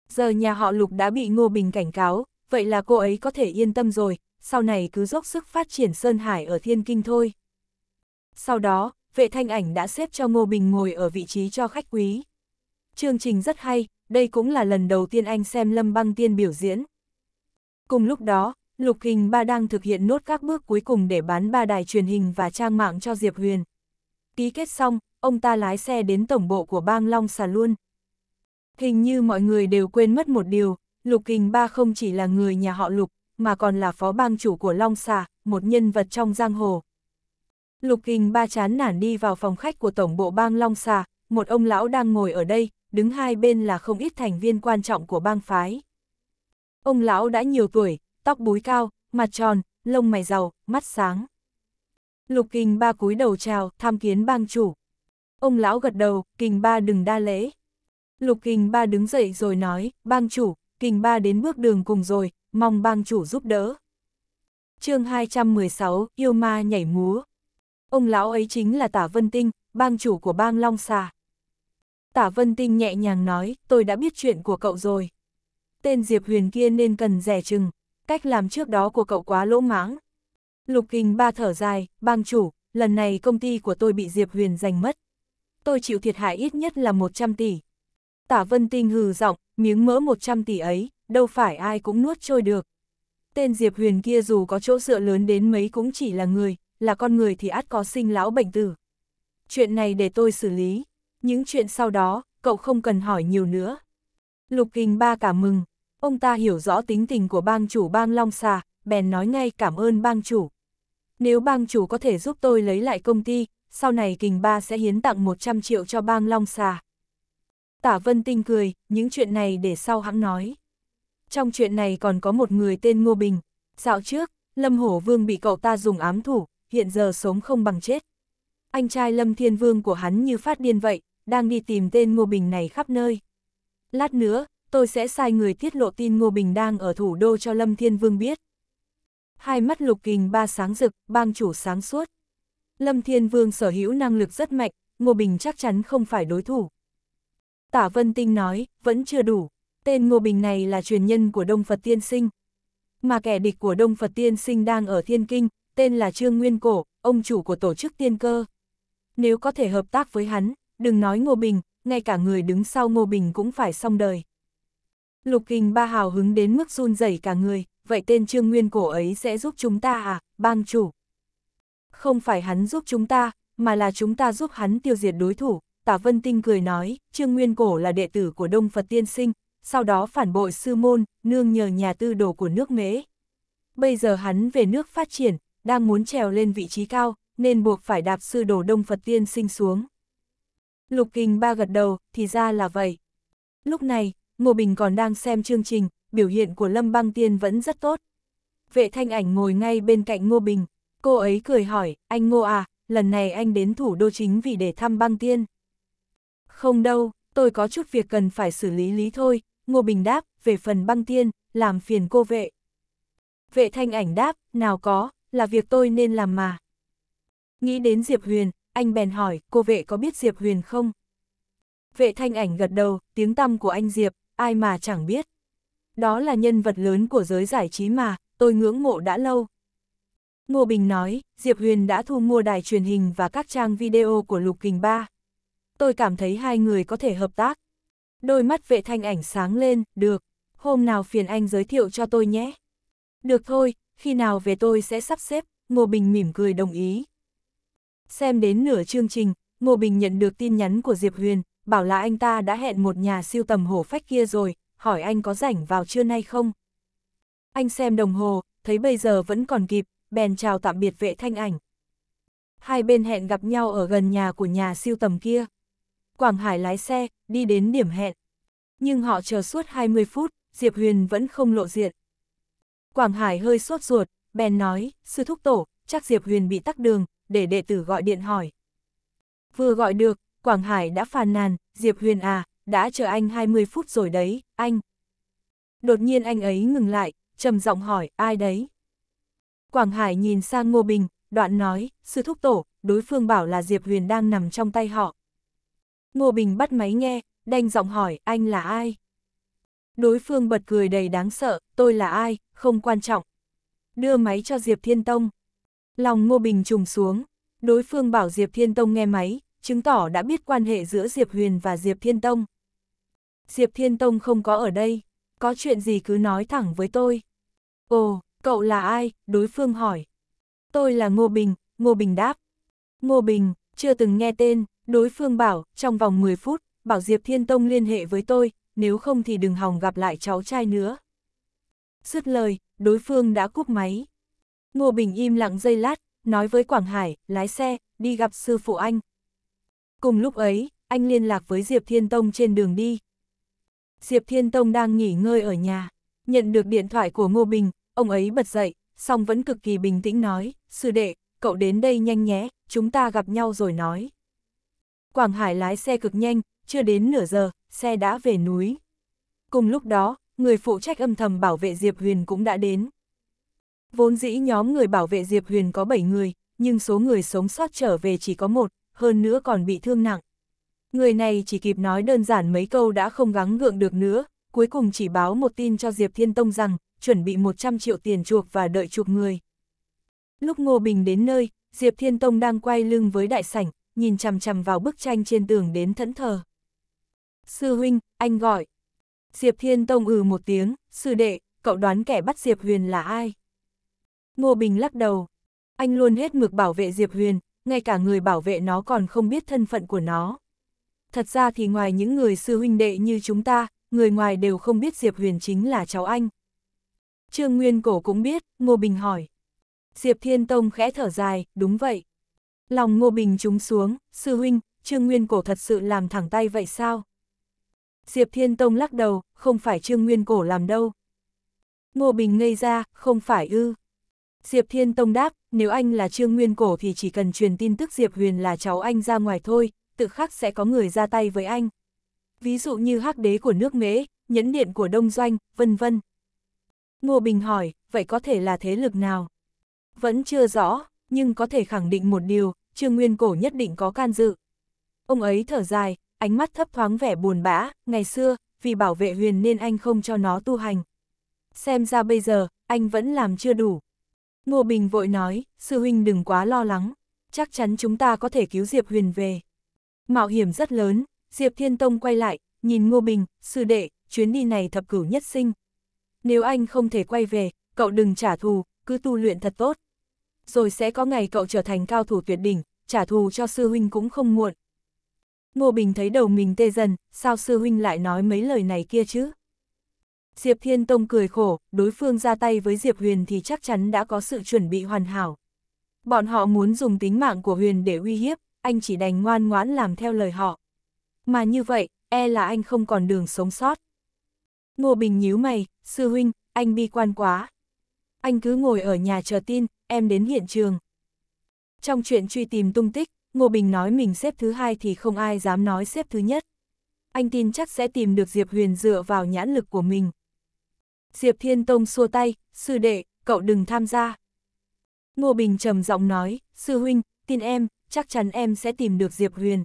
Giờ nhà họ Lục đã bị Ngô Bình cảnh cáo, vậy là cô ấy có thể yên tâm rồi, sau này cứ dốc sức phát triển Sơn Hải ở Thiên Kinh thôi. Sau đó, vệ thanh ảnh đã xếp cho Ngô Bình ngồi ở vị trí cho khách quý. Chương trình rất hay, đây cũng là lần đầu tiên anh xem Lâm Băng Tiên biểu diễn. Cùng lúc đó, Lục Kình Ba đang thực hiện nốt các bước cuối cùng để bán ba đài truyền hình và trang mạng cho Diệp Huyền. Ký kết xong, ông ta lái xe đến tổng bộ của bang Long Xà luôn. Hình như mọi người đều quên mất một điều, Lục Kình Ba không chỉ là người nhà họ Lục, mà còn là phó bang chủ của Long Xà, một nhân vật trong giang hồ. Lục Kình ba chán nản đi vào phòng khách của Tổng bộ bang Long Xà, một ông lão đang ngồi ở đây, đứng hai bên là không ít thành viên quan trọng của bang phái. Ông lão đã nhiều tuổi, tóc búi cao, mặt tròn, lông mày giàu, mắt sáng. Lục Kình ba cúi đầu chào, tham kiến bang chủ. Ông lão gật đầu, Kình ba đừng đa lễ. Lục Kình ba đứng dậy rồi nói, bang chủ, Kình ba đến bước đường cùng rồi, mong bang chủ giúp đỡ. chương 216, yêu ma nhảy múa. Ông lão ấy chính là Tả Vân Tinh, bang chủ của bang Long Xà. Tả Vân Tinh nhẹ nhàng nói, tôi đã biết chuyện của cậu rồi. Tên Diệp Huyền kia nên cần rẻ chừng, cách làm trước đó của cậu quá lỗ mãng. Lục Kình ba thở dài, bang chủ, lần này công ty của tôi bị Diệp Huyền giành mất. Tôi chịu thiệt hại ít nhất là 100 tỷ. Tả Vân Tinh hừ giọng, miếng mỡ 100 tỷ ấy, đâu phải ai cũng nuốt trôi được. Tên Diệp Huyền kia dù có chỗ dựa lớn đến mấy cũng chỉ là người, là con người thì át có sinh lão bệnh tử. Chuyện này để tôi xử lý, những chuyện sau đó, cậu không cần hỏi nhiều nữa. Lục Kình Ba cảm mừng, ông ta hiểu rõ tính tình của bang chủ bang Long Xà, bèn nói ngay cảm ơn bang chủ. Nếu bang chủ có thể giúp tôi lấy lại công ty, sau này Kình Ba sẽ hiến tặng 100 triệu cho bang Long Xà. Tả Vân Tinh cười, những chuyện này để sau hãng nói. Trong chuyện này còn có một người tên Ngô Bình. Dạo trước, Lâm Hổ Vương bị cậu ta dùng ám thủ, hiện giờ sống không bằng chết. Anh trai Lâm Thiên Vương của hắn như phát điên vậy, đang đi tìm tên Ngô Bình này khắp nơi. Lát nữa, tôi sẽ sai người tiết lộ tin Ngô Bình đang ở thủ đô cho Lâm Thiên Vương biết. Hai mắt lục kình ba sáng rực, bang chủ sáng suốt. Lâm Thiên Vương sở hữu năng lực rất mạnh, Ngô Bình chắc chắn không phải đối thủ. Tả Vân Tinh nói, vẫn chưa đủ, tên Ngô Bình này là truyền nhân của Đông Phật Tiên Sinh. Mà kẻ địch của Đông Phật Tiên Sinh đang ở Thiên Kinh, tên là Trương Nguyên Cổ, ông chủ của tổ chức tiên cơ. Nếu có thể hợp tác với hắn, đừng nói Ngô Bình, ngay cả người đứng sau Ngô Bình cũng phải xong đời. Lục Kình Ba hào hứng đến mức run rẩy cả người, vậy tên Trương Nguyên Cổ ấy sẽ giúp chúng ta à, bang chủ? Không phải hắn giúp chúng ta, mà là chúng ta giúp hắn tiêu diệt đối thủ. Tả Vân Tinh cười nói, Trương Nguyên Cổ là đệ tử của Đông Phật Tiên Sinh, sau đó phản bội sư môn, nương nhờ nhà tư đồ của nước Mễ. Bây giờ hắn về nước phát triển, đang muốn trèo lên vị trí cao, nên buộc phải đạp sư đổ đông Phật tiên sinh xuống. Lục Kình Ba gật đầu, thì ra là vậy. Lúc này, Ngô Bình còn đang xem chương trình, biểu hiện của Lâm Băng Tiên vẫn rất tốt. Vệ thanh ảnh ngồi ngay bên cạnh Ngô Bình, cô ấy cười hỏi, anh Ngô à, lần này anh đến thủ đô chính vì để thăm Băng Tiên. Không đâu, tôi có chút việc cần phải xử lý lý thôi, Ngô Bình đáp, về phần Băng Tiên, làm phiền cô vệ. Vệ thanh ảnh đáp, nào có, là việc tôi nên làm mà. Nghĩ đến Diệp Huyền, anh bèn hỏi, cô vệ có biết Diệp Huyền không? Vệ thanh ảnh gật đầu, tiếng tăm của anh Diệp, ai mà chẳng biết. Đó là nhân vật lớn của giới giải trí mà, tôi ngưỡng mộ đã lâu. Ngô Bình nói, Diệp Huyền đã thu mua đài truyền hình và các trang video của Lục Kình Ba. Tôi cảm thấy hai người có thể hợp tác. Đôi mắt vệ thanh ảnh sáng lên, được, hôm nào phiền anh giới thiệu cho tôi nhé. Được thôi, khi nào về tôi sẽ sắp xếp, Ngô Bình mỉm cười đồng ý. Xem đến nửa chương trình, Ngô Bình nhận được tin nhắn của Diệp Huyền, bảo là anh ta đã hẹn một nhà siêu tầm hổ phách kia rồi, hỏi anh có rảnh vào trưa nay không. Anh xem đồng hồ, thấy bây giờ vẫn còn kịp, bèn chào tạm biệt vệ thanh ảnh. Hai bên hẹn gặp nhau ở gần nhà của nhà siêu tầm kia. Quảng Hải lái xe, đi đến điểm hẹn. Nhưng họ chờ suốt 20 phút, Diệp Huyền vẫn không lộ diện. Quảng Hải hơi sốt ruột, bèn nói, sư thúc tổ, chắc Diệp Huyền bị tắc đường, để đệ tử gọi điện hỏi. Vừa gọi được, Quảng Hải đã phàn nàn, Diệp Huyền à, đã chờ anh 20 phút rồi đấy, anh. Đột nhiên anh ấy ngừng lại, trầm giọng hỏi, ai đấy? Quảng Hải nhìn sang Ngô Bình, đoạn nói, sư thúc tổ, đối phương bảo là Diệp Huyền đang nằm trong tay họ. Ngô Bình bắt máy nghe, đanh giọng hỏi, anh là ai? Đối phương bật cười đầy đáng sợ, tôi là ai, không quan trọng. Đưa máy cho Diệp Thiên Tông. Lòng Ngô Bình trùng xuống, đối phương bảo Diệp Thiên Tông nghe máy, chứng tỏ đã biết quan hệ giữa Diệp Huyền và Diệp Thiên Tông. Diệp Thiên Tông không có ở đây, có chuyện gì cứ nói thẳng với tôi. Ồ, cậu là ai? Đối phương hỏi. Tôi là Ngô Bình, Ngô Bình đáp. Ngô Bình, chưa từng nghe tên, đối phương bảo, trong vòng 10 phút, bảo Diệp Thiên Tông liên hệ với tôi, nếu không thì đừng hòng gặp lại cháu trai nữa. Dứt lời, đối phương đã cúp máy. Ngô Bình im lặng giây lát, nói với Quảng Hải, lái xe, đi gặp sư phụ anh. Cùng lúc ấy, anh liên lạc với Diệp Thiên Tông trên đường đi. Diệp Thiên Tông đang nghỉ ngơi ở nhà, nhận được điện thoại của Ngô Bình, ông ấy bật dậy, song vẫn cực kỳ bình tĩnh nói, sư đệ, cậu đến đây nhanh nhé, chúng ta gặp nhau rồi nói. Quảng Hải lái xe cực nhanh, chưa đến nửa giờ, xe đã về núi. Cùng lúc đó, người phụ trách âm thầm bảo vệ Diệp Huyền cũng đã đến. Vốn dĩ nhóm người bảo vệ Diệp Huyền có 7 người, nhưng số người sống sót trở về chỉ có một, hơn nữa còn bị thương nặng. Người này chỉ kịp nói đơn giản mấy câu đã không gắng gượng được nữa, cuối cùng chỉ báo một tin cho Diệp Thiên Tông rằng, chuẩn bị 100 triệu tiền chuộc và đợi chuộc người. Lúc Ngô Bình đến nơi, Diệp Thiên Tông đang quay lưng với đại sảnh, nhìn chằm chằm vào bức tranh trên tường đến thẫn thờ. Sư huynh, anh gọi. Diệp Thiên Tông ừ một tiếng, sư đệ, cậu đoán kẻ bắt Diệp Huyền là ai? Ngô Bình lắc đầu. Anh luôn hết mực bảo vệ Diệp Huyền, ngay cả người bảo vệ nó còn không biết thân phận của nó. Thật ra thì ngoài những người sư huynh đệ như chúng ta, người ngoài đều không biết Diệp Huyền chính là cháu anh. Trương Nguyên Cổ cũng biết, Ngô Bình hỏi. Diệp Thiên Tông khẽ thở dài, đúng vậy. Lòng Ngô Bình trúng xuống, sư huynh, Trương Nguyên Cổ thật sự làm thẳng tay vậy sao? Diệp Thiên Tông lắc đầu, không phải Trương Nguyên Cổ làm đâu. Ngô Bình ngây ra, không phải ư. Diệp Thiên Tông đáp, nếu anh là Trương Nguyên Cổ thì chỉ cần truyền tin tức Diệp Huyền là cháu anh ra ngoài thôi, tự khắc sẽ có người ra tay với anh. Ví dụ như hắc đế của nước mễ, nhẫn điện của Đông Doanh, vân vân. Ngô Bình hỏi, vậy có thể là thế lực nào? Vẫn chưa rõ, nhưng có thể khẳng định một điều, Trương Nguyên Cổ nhất định có can dự. Ông ấy thở dài, ánh mắt thấp thoáng vẻ buồn bã, ngày xưa, vì bảo vệ huyền nên anh không cho nó tu hành. Xem ra bây giờ, anh vẫn làm chưa đủ. Ngô Bình vội nói, sư huynh đừng quá lo lắng, chắc chắn chúng ta có thể cứu Diệp huyền về. Mạo hiểm rất lớn, Diệp Thiên Tông quay lại, nhìn Ngô Bình, sư đệ, chuyến đi này thập cửu nhất sinh. Nếu anh không thể quay về, cậu đừng trả thù, cứ tu luyện thật tốt. Rồi sẽ có ngày cậu trở thành cao thủ tuyệt đỉnh, trả thù cho sư huynh cũng không muộn. Ngô Bình thấy đầu mình tê dần, sao sư huynh lại nói mấy lời này kia chứ? Diệp Thiên Tông cười khổ, đối phương ra tay với Diệp Huyền thì chắc chắn đã có sự chuẩn bị hoàn hảo. Bọn họ muốn dùng tính mạng của Huyền để uy hiếp, anh chỉ đành ngoan ngoãn làm theo lời họ. Mà như vậy, e là anh không còn đường sống sót. Ngô Bình nhíu mày, sư huynh, anh bi quan quá. Anh cứ ngồi ở nhà chờ tin, em đến hiện trường. Trong chuyện truy tìm tung tích, Ngô Bình nói mình xếp thứ hai thì không ai dám nói xếp thứ nhất. Anh tin chắc sẽ tìm được Diệp Huyền dựa vào nhãn lực của mình. Diệp Thiên Tông xua tay, sư đệ, cậu đừng tham gia. Ngô Bình trầm giọng nói, sư huynh, tin em, chắc chắn em sẽ tìm được Diệp Huyền.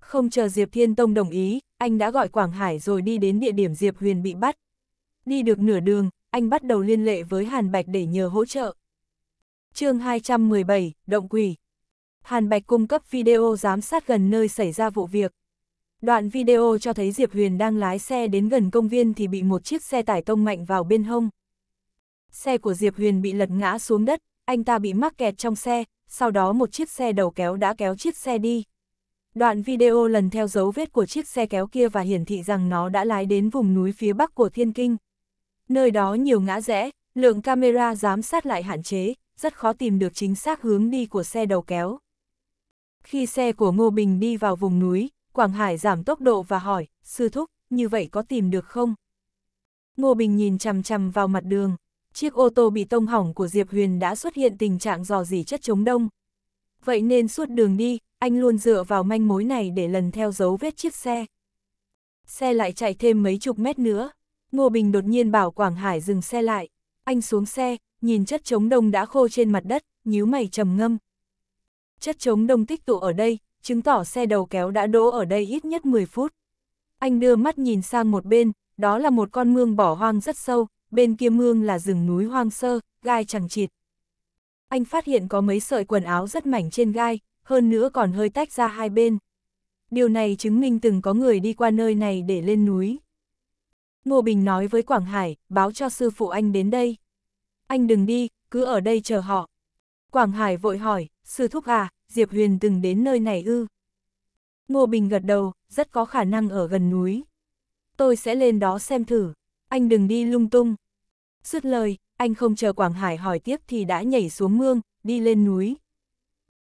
Không chờ Diệp Thiên Tông đồng ý, anh đã gọi Quảng Hải rồi đi đến địa điểm Diệp Huyền bị bắt. Đi được nửa đường, anh bắt đầu liên lệ với Hàn Bạch để nhờ hỗ trợ. chương 217, Động Quỷ Hàn Bạch cung cấp video giám sát gần nơi xảy ra vụ việc. Đoạn video cho thấy Diệp Huyền đang lái xe đến gần công viên thì bị một chiếc xe tải tông mạnh vào bên hông. Xe của Diệp Huyền bị lật ngã xuống đất, anh ta bị mắc kẹt trong xe, sau đó một chiếc xe đầu kéo đã kéo chiếc xe đi. Đoạn video lần theo dấu vết của chiếc xe kéo kia và hiển thị rằng nó đã lái đến vùng núi phía bắc của Thiên Kinh. Nơi đó nhiều ngã rẽ, lượng camera giám sát lại hạn chế, rất khó tìm được chính xác hướng đi của xe đầu kéo. Khi xe của Ngô Bình đi vào vùng núi, Quảng Hải giảm tốc độ và hỏi, sư thúc, như vậy có tìm được không? Ngô Bình nhìn chằm chằm vào mặt đường, chiếc ô tô bị tông hỏng của Diệp Huyền đã xuất hiện tình trạng dò dỉ chất chống đông. Vậy nên suốt đường đi, anh luôn dựa vào manh mối này để lần theo dấu vết chiếc xe. Xe lại chạy thêm mấy chục mét nữa. Ngô Bình đột nhiên bảo Quảng Hải dừng xe lại. Anh xuống xe, nhìn chất chống đông đã khô trên mặt đất, nhíu mày trầm ngâm, chất chống đông tích tụ ở đây, chứng tỏ xe đầu kéo đã đỗ ở đây ít nhất 10 phút. Anh đưa mắt nhìn sang một bên, đó là một con mương bỏ hoang rất sâu, bên kia mương là rừng núi hoang sơ, gai chẳng chịt. Anh phát hiện có mấy sợi quần áo rất mảnh trên gai, hơn nữa còn hơi tách ra hai bên. Điều này chứng minh từng có người đi qua nơi này để lên núi. Ngô Bình nói với Quảng Hải, báo cho sư phụ anh đến đây. Anh đừng đi, cứ ở đây chờ họ. Quảng Hải vội hỏi, Sư thúc à, Diệp Huyền từng đến nơi này ư. Ngô Bình gật đầu, rất có khả năng ở gần núi. Tôi sẽ lên đó xem thử, anh đừng đi lung tung. Dứt lời, anh không chờ Quảng Hải hỏi tiếp thì đã nhảy xuống mương, đi lên núi.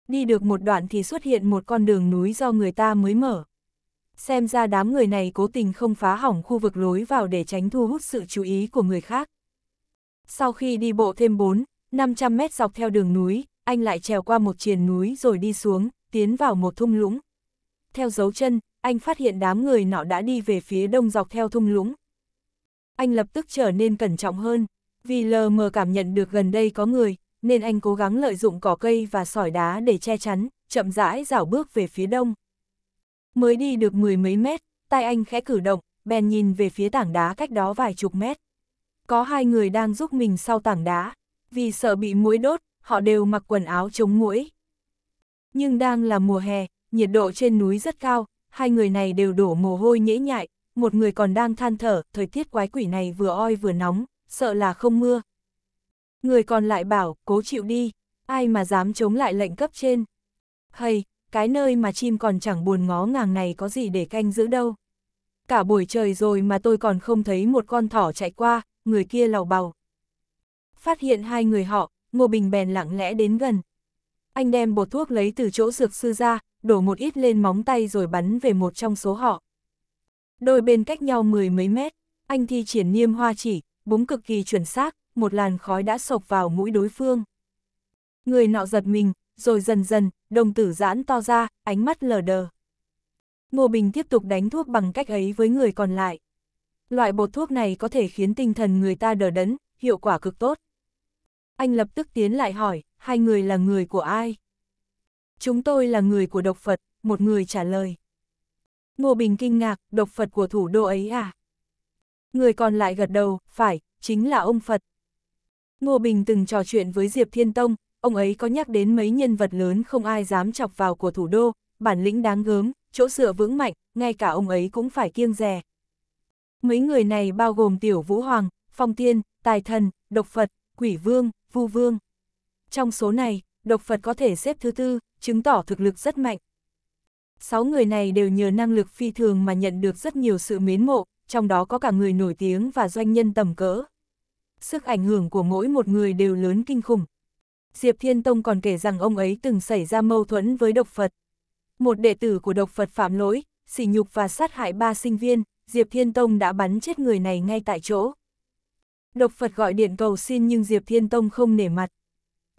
Đi được một đoạn thì xuất hiện một con đường núi do người ta mới mở. Xem ra đám người này cố tình không phá hỏng khu vực lối vào để tránh thu hút sự chú ý của người khác. Sau khi đi bộ thêm 4, 500 mét dọc theo đường núi, anh lại trèo qua một triền núi rồi đi xuống, tiến vào một thung lũng. Theo dấu chân, anh phát hiện đám người nọ đã đi về phía đông dọc theo thung lũng. Anh lập tức trở nên cẩn trọng hơn, vì lờ mờ cảm nhận được gần đây có người, nên anh cố gắng lợi dụng cỏ cây và sỏi đá để che chắn, chậm rãi dảo bước về phía đông. Mới đi được mười mấy mét, tay anh khẽ cử động, bèn nhìn về phía tảng đá cách đó vài chục mét. Có hai người đang giúp mình sau tảng đá, vì sợ bị muối đốt, họ đều mặc quần áo chống muỗi. Nhưng đang là mùa hè, nhiệt độ trên núi rất cao, hai người này đều đổ mồ hôi nhễ nhại, một người còn đang than thở, thời tiết quái quỷ này vừa oi vừa nóng, sợ là không mưa. Người còn lại bảo, cố chịu đi, ai mà dám chống lại lệnh cấp trên. Hay, cái nơi mà chim còn chẳng buồn ngó ngàng này có gì để canh giữ đâu. Cả buổi trời rồi mà tôi còn không thấy một con thỏ chạy qua, người kia lào bào. Phát hiện hai người họ, Ngô Bình bèn lặng lẽ đến gần. Anh đem bột thuốc lấy từ chỗ dược sư ra, đổ một ít lên móng tay rồi bắn về một trong số họ. Đôi bên cách nhau mười mấy mét, anh thi triển niêm hoa chỉ, búng cực kỳ chuẩn xác, một làn khói đã sộc vào mũi đối phương. Người nọ giật mình, rồi dần dần, đồng tử giãn to ra, ánh mắt lờ đờ. Ngô Bình tiếp tục đánh thuốc bằng cách ấy với người còn lại. Loại bột thuốc này có thể khiến tinh thần người ta đờ đẫn, hiệu quả cực tốt anh lập tức tiến lại hỏi, hai người là người của ai? Chúng tôi là người của độc Phật, một người trả lời. Ngô Bình kinh ngạc, độc Phật của thủ đô ấy à? Người còn lại gật đầu, phải, chính là ông Phật. Ngô Bình từng trò chuyện với Diệp Thiên Tông, ông ấy có nhắc đến mấy nhân vật lớn không ai dám chọc vào của thủ đô, bản lĩnh đáng gớm, chỗ sửa vững mạnh, ngay cả ông ấy cũng phải kiêng rè. Mấy người này bao gồm Tiểu Vũ Hoàng, Phong Tiên, Tài Thần, Độc Phật, Quỷ Vương, Vu Vương. Trong số này, độc Phật có thể xếp thứ tư, chứng tỏ thực lực rất mạnh. Sáu người này đều nhờ năng lực phi thường mà nhận được rất nhiều sự mến mộ, trong đó có cả người nổi tiếng và doanh nhân tầm cỡ. Sức ảnh hưởng của mỗi một người đều lớn kinh khủng. Diệp Thiên Tông còn kể rằng ông ấy từng xảy ra mâu thuẫn với độc Phật. Một đệ tử của độc Phật phạm lỗi, sỉ nhục và sát hại ba sinh viên, Diệp Thiên Tông đã bắn chết người này ngay tại chỗ. Độc Phật gọi điện cầu xin nhưng Diệp Thiên Tông không nể mặt.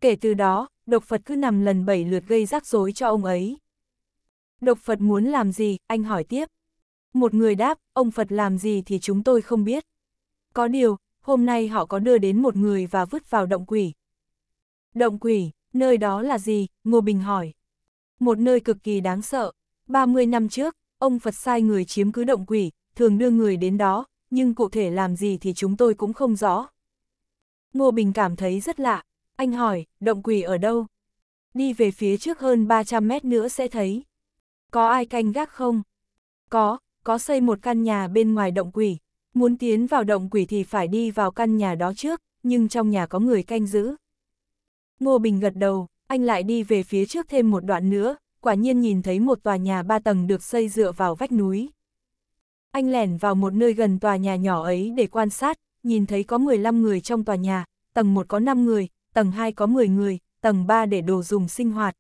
Kể từ đó, Độc Phật cứ nằm lần bảy lượt gây rắc rối cho ông ấy. Độc Phật muốn làm gì, anh hỏi tiếp. Một người đáp, ông Phật làm gì thì chúng tôi không biết. Có điều, hôm nay họ có đưa đến một người và vứt vào động quỷ. Động quỷ, nơi đó là gì? Ngô Bình hỏi. Một nơi cực kỳ đáng sợ. 30 năm trước, ông Phật sai người chiếm cứ động quỷ, thường đưa người đến đó, nhưng cụ thể làm gì thì chúng tôi cũng không rõ. Ngô Bình cảm thấy rất lạ, anh hỏi, động quỷ ở đâu? Đi về phía trước hơn 300 mét nữa sẽ thấy. Có ai canh gác không? Có, có xây một căn nhà bên ngoài động quỷ. Muốn tiến vào động quỷ thì phải đi vào căn nhà đó trước, nhưng trong nhà có người canh giữ. Ngô Bình gật đầu, anh lại đi về phía trước thêm một đoạn nữa, quả nhiên nhìn thấy một tòa nhà ba tầng được xây dựa vào vách núi. Anh lẻn vào một nơi gần tòa nhà nhỏ ấy để quan sát, nhìn thấy có 15 người trong tòa nhà, tầng 1 có 5 người, tầng 2 có 10 người, tầng 3 để đồ dùng sinh hoạt.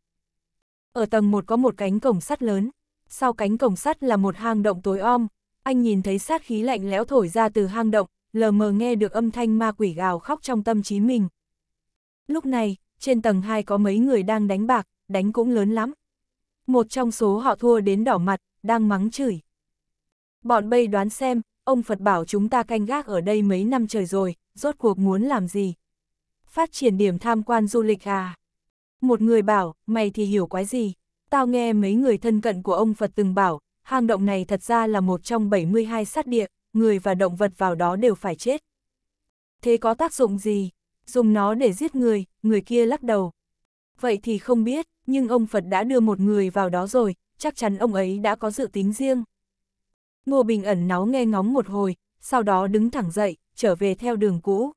Ở tầng 1 có một cánh cổng sắt lớn, sau cánh cổng sắt là một hang động tối om, anh nhìn thấy sát khí lạnh lẽo thổi ra từ hang động, lờ mờ nghe được âm thanh ma quỷ gào khóc trong tâm trí mình. Lúc này, trên tầng 2 có mấy người đang đánh bạc, đánh cũng lớn lắm. Một trong số họ thua đến đỏ mặt, đang mắng chửi. Bọn bây đoán xem, ông Phật bảo chúng ta canh gác ở đây mấy năm trời rồi, rốt cuộc muốn làm gì? Phát triển điểm tham quan du lịch à? Một người bảo, mày thì hiểu quái gì? Tao nghe mấy người thân cận của ông Phật từng bảo, hang động này thật ra là một trong 72 sát địa, người và động vật vào đó đều phải chết. Thế có tác dụng gì? Dùng nó để giết người, người kia lắc đầu. Vậy thì không biết, nhưng ông Phật đã đưa một người vào đó rồi, chắc chắn ông ấy đã có dự tính riêng. Ngô Bình ẩn náu nghe ngóng một hồi, sau đó đứng thẳng dậy, trở về theo đường cũ.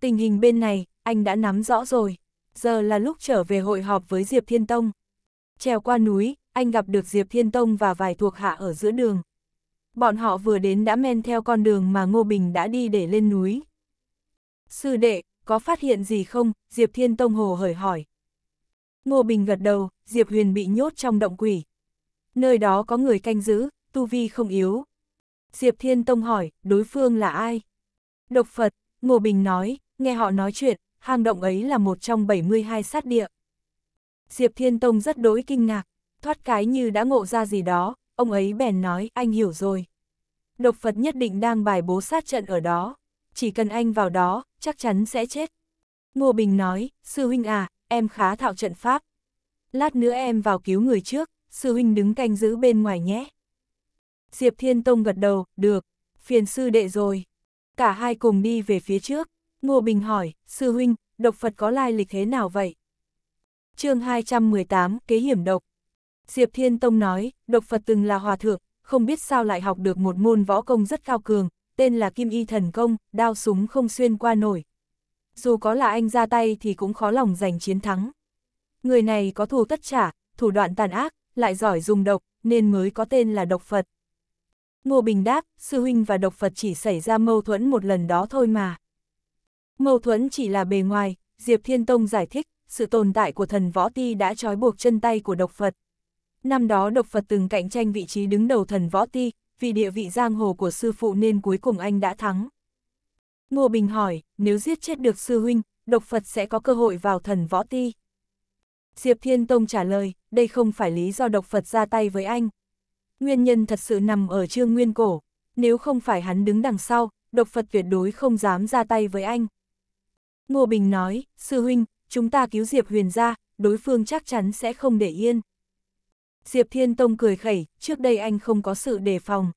Tình hình bên này, anh đã nắm rõ rồi. Giờ là lúc trở về hội họp với Diệp Thiên Tông. Trèo qua núi, anh gặp được Diệp Thiên Tông và vài thuộc hạ ở giữa đường. Bọn họ vừa đến đã men theo con đường mà Ngô Bình đã đi để lên núi. Sư đệ, có phát hiện gì không? Diệp Thiên Tông hồ hởi hỏi. Ngô Bình gật đầu, Diệp Huyền bị nhốt trong động quỷ. Nơi đó có người canh giữ, tu vi không yếu. Diệp Thiên Tông hỏi, đối phương là ai? Độc Phật, Ngô Bình nói, nghe họ nói chuyện, hang động ấy là một trong 72 sát địa. Diệp Thiên Tông rất đối kinh ngạc, thoát cái như đã ngộ ra gì đó, ông ấy bèn nói, anh hiểu rồi. Độc Phật nhất định đang bài bố sát trận ở đó, chỉ cần anh vào đó, chắc chắn sẽ chết. Ngô Bình nói, sư huynh à, em khá thạo trận pháp. Lát nữa em vào cứu người trước, sư huynh đứng canh giữ bên ngoài nhé. Diệp Thiên Tông gật đầu, được, phiền sư đệ rồi. Cả hai cùng đi về phía trước. Ngô Bình hỏi, sư huynh, độc Phật có lai lịch thế nào vậy? chương 218, kế hiểm độc. Diệp Thiên Tông nói, độc Phật từng là hòa thượng, không biết sao lại học được một môn võ công rất cao cường, tên là Kim Y Thần Công, đao súng không xuyên qua nổi. Dù có là anh ra tay thì cũng khó lòng giành chiến thắng. Người này có thù tất trả, thủ đoạn tàn ác, lại giỏi dùng độc, nên mới có tên là độc Phật. Ngô Bình đáp, sư huynh và độc Phật chỉ xảy ra mâu thuẫn một lần đó thôi mà. Mâu thuẫn chỉ là bề ngoài, Diệp Thiên Tông giải thích, sự tồn tại của thần võ ti đã trói buộc chân tay của độc Phật. Năm đó độc Phật từng cạnh tranh vị trí đứng đầu thần võ ti, vì địa vị giang hồ của sư phụ nên cuối cùng anh đã thắng. Ngô Bình hỏi, nếu giết chết được sư huynh, độc Phật sẽ có cơ hội vào thần võ ti. Diệp Thiên Tông trả lời, đây không phải lý do độc Phật ra tay với anh. Nguyên nhân thật sự nằm ở Trương Nguyên Cổ, nếu không phải hắn đứng đằng sau, độc Phật tuyệt đối không dám ra tay với anh. Ngô Bình nói, sư huynh, chúng ta cứu Diệp Huyền ra, đối phương chắc chắn sẽ không để yên. Diệp Thiên Tông cười khẩy, trước đây anh không có sự đề phòng.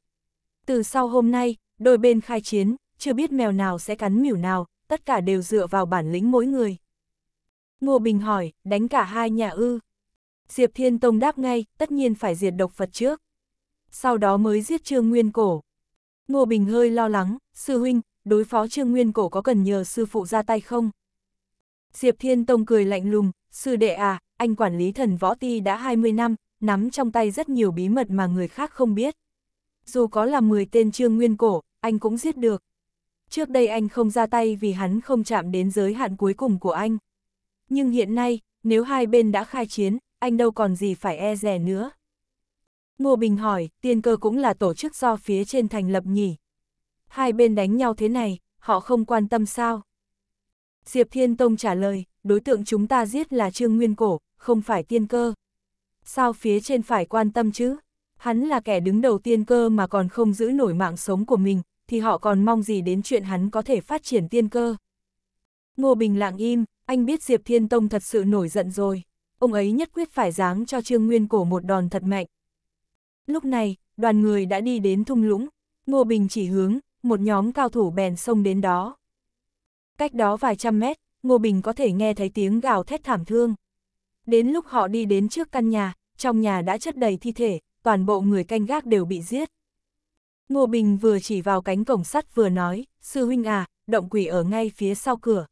Từ sau hôm nay, đôi bên khai chiến, chưa biết mèo nào sẽ cắn mỉu nào, tất cả đều dựa vào bản lĩnh mỗi người. Ngô Bình hỏi, đánh cả hai nhà ư. Diệp Thiên Tông đáp ngay, tất nhiên phải diệt độc Phật trước sau đó mới giết Trương Nguyên Cổ. Ngô Bình hơi lo lắng, sư huynh, đối phó Trương Nguyên Cổ có cần nhờ sư phụ ra tay không? Diệp Thiên Tông cười lạnh lùng, sư đệ à, anh quản lý thần võ ti đã 20 năm, nắm trong tay rất nhiều bí mật mà người khác không biết. Dù có là 10 tên Trương Nguyên Cổ, anh cũng giết được. Trước đây anh không ra tay vì hắn không chạm đến giới hạn cuối cùng của anh. Nhưng hiện nay, nếu hai bên đã khai chiến, anh đâu còn gì phải e rè nữa. Ngô Bình hỏi, tiên cơ cũng là tổ chức do phía trên thành lập nhỉ. Hai bên đánh nhau thế này, họ không quan tâm sao? Diệp Thiên Tông trả lời, đối tượng chúng ta giết là Trương Nguyên Cổ, không phải tiên cơ. Sao phía trên phải quan tâm chứ? Hắn là kẻ đứng đầu tiên cơ mà còn không giữ nổi mạng sống của mình, thì họ còn mong gì đến chuyện hắn có thể phát triển tiên cơ. Ngô Bình lặng im, anh biết Diệp Thiên Tông thật sự nổi giận rồi. Ông ấy nhất quyết phải giáng cho Trương Nguyên Cổ một đòn thật mạnh. Lúc này, đoàn người đã đi đến thung lũng, Ngô Bình chỉ hướng, một nhóm cao thủ bèn xông đến đó. Cách đó vài trăm mét, Ngô Bình có thể nghe thấy tiếng gào thét thảm thương. Đến lúc họ đi đến trước căn nhà, trong nhà đã chất đầy thi thể, toàn bộ người canh gác đều bị giết. Ngô Bình vừa chỉ vào cánh cổng sắt vừa nói, sư huynh à, động quỷ ở ngay phía sau cửa.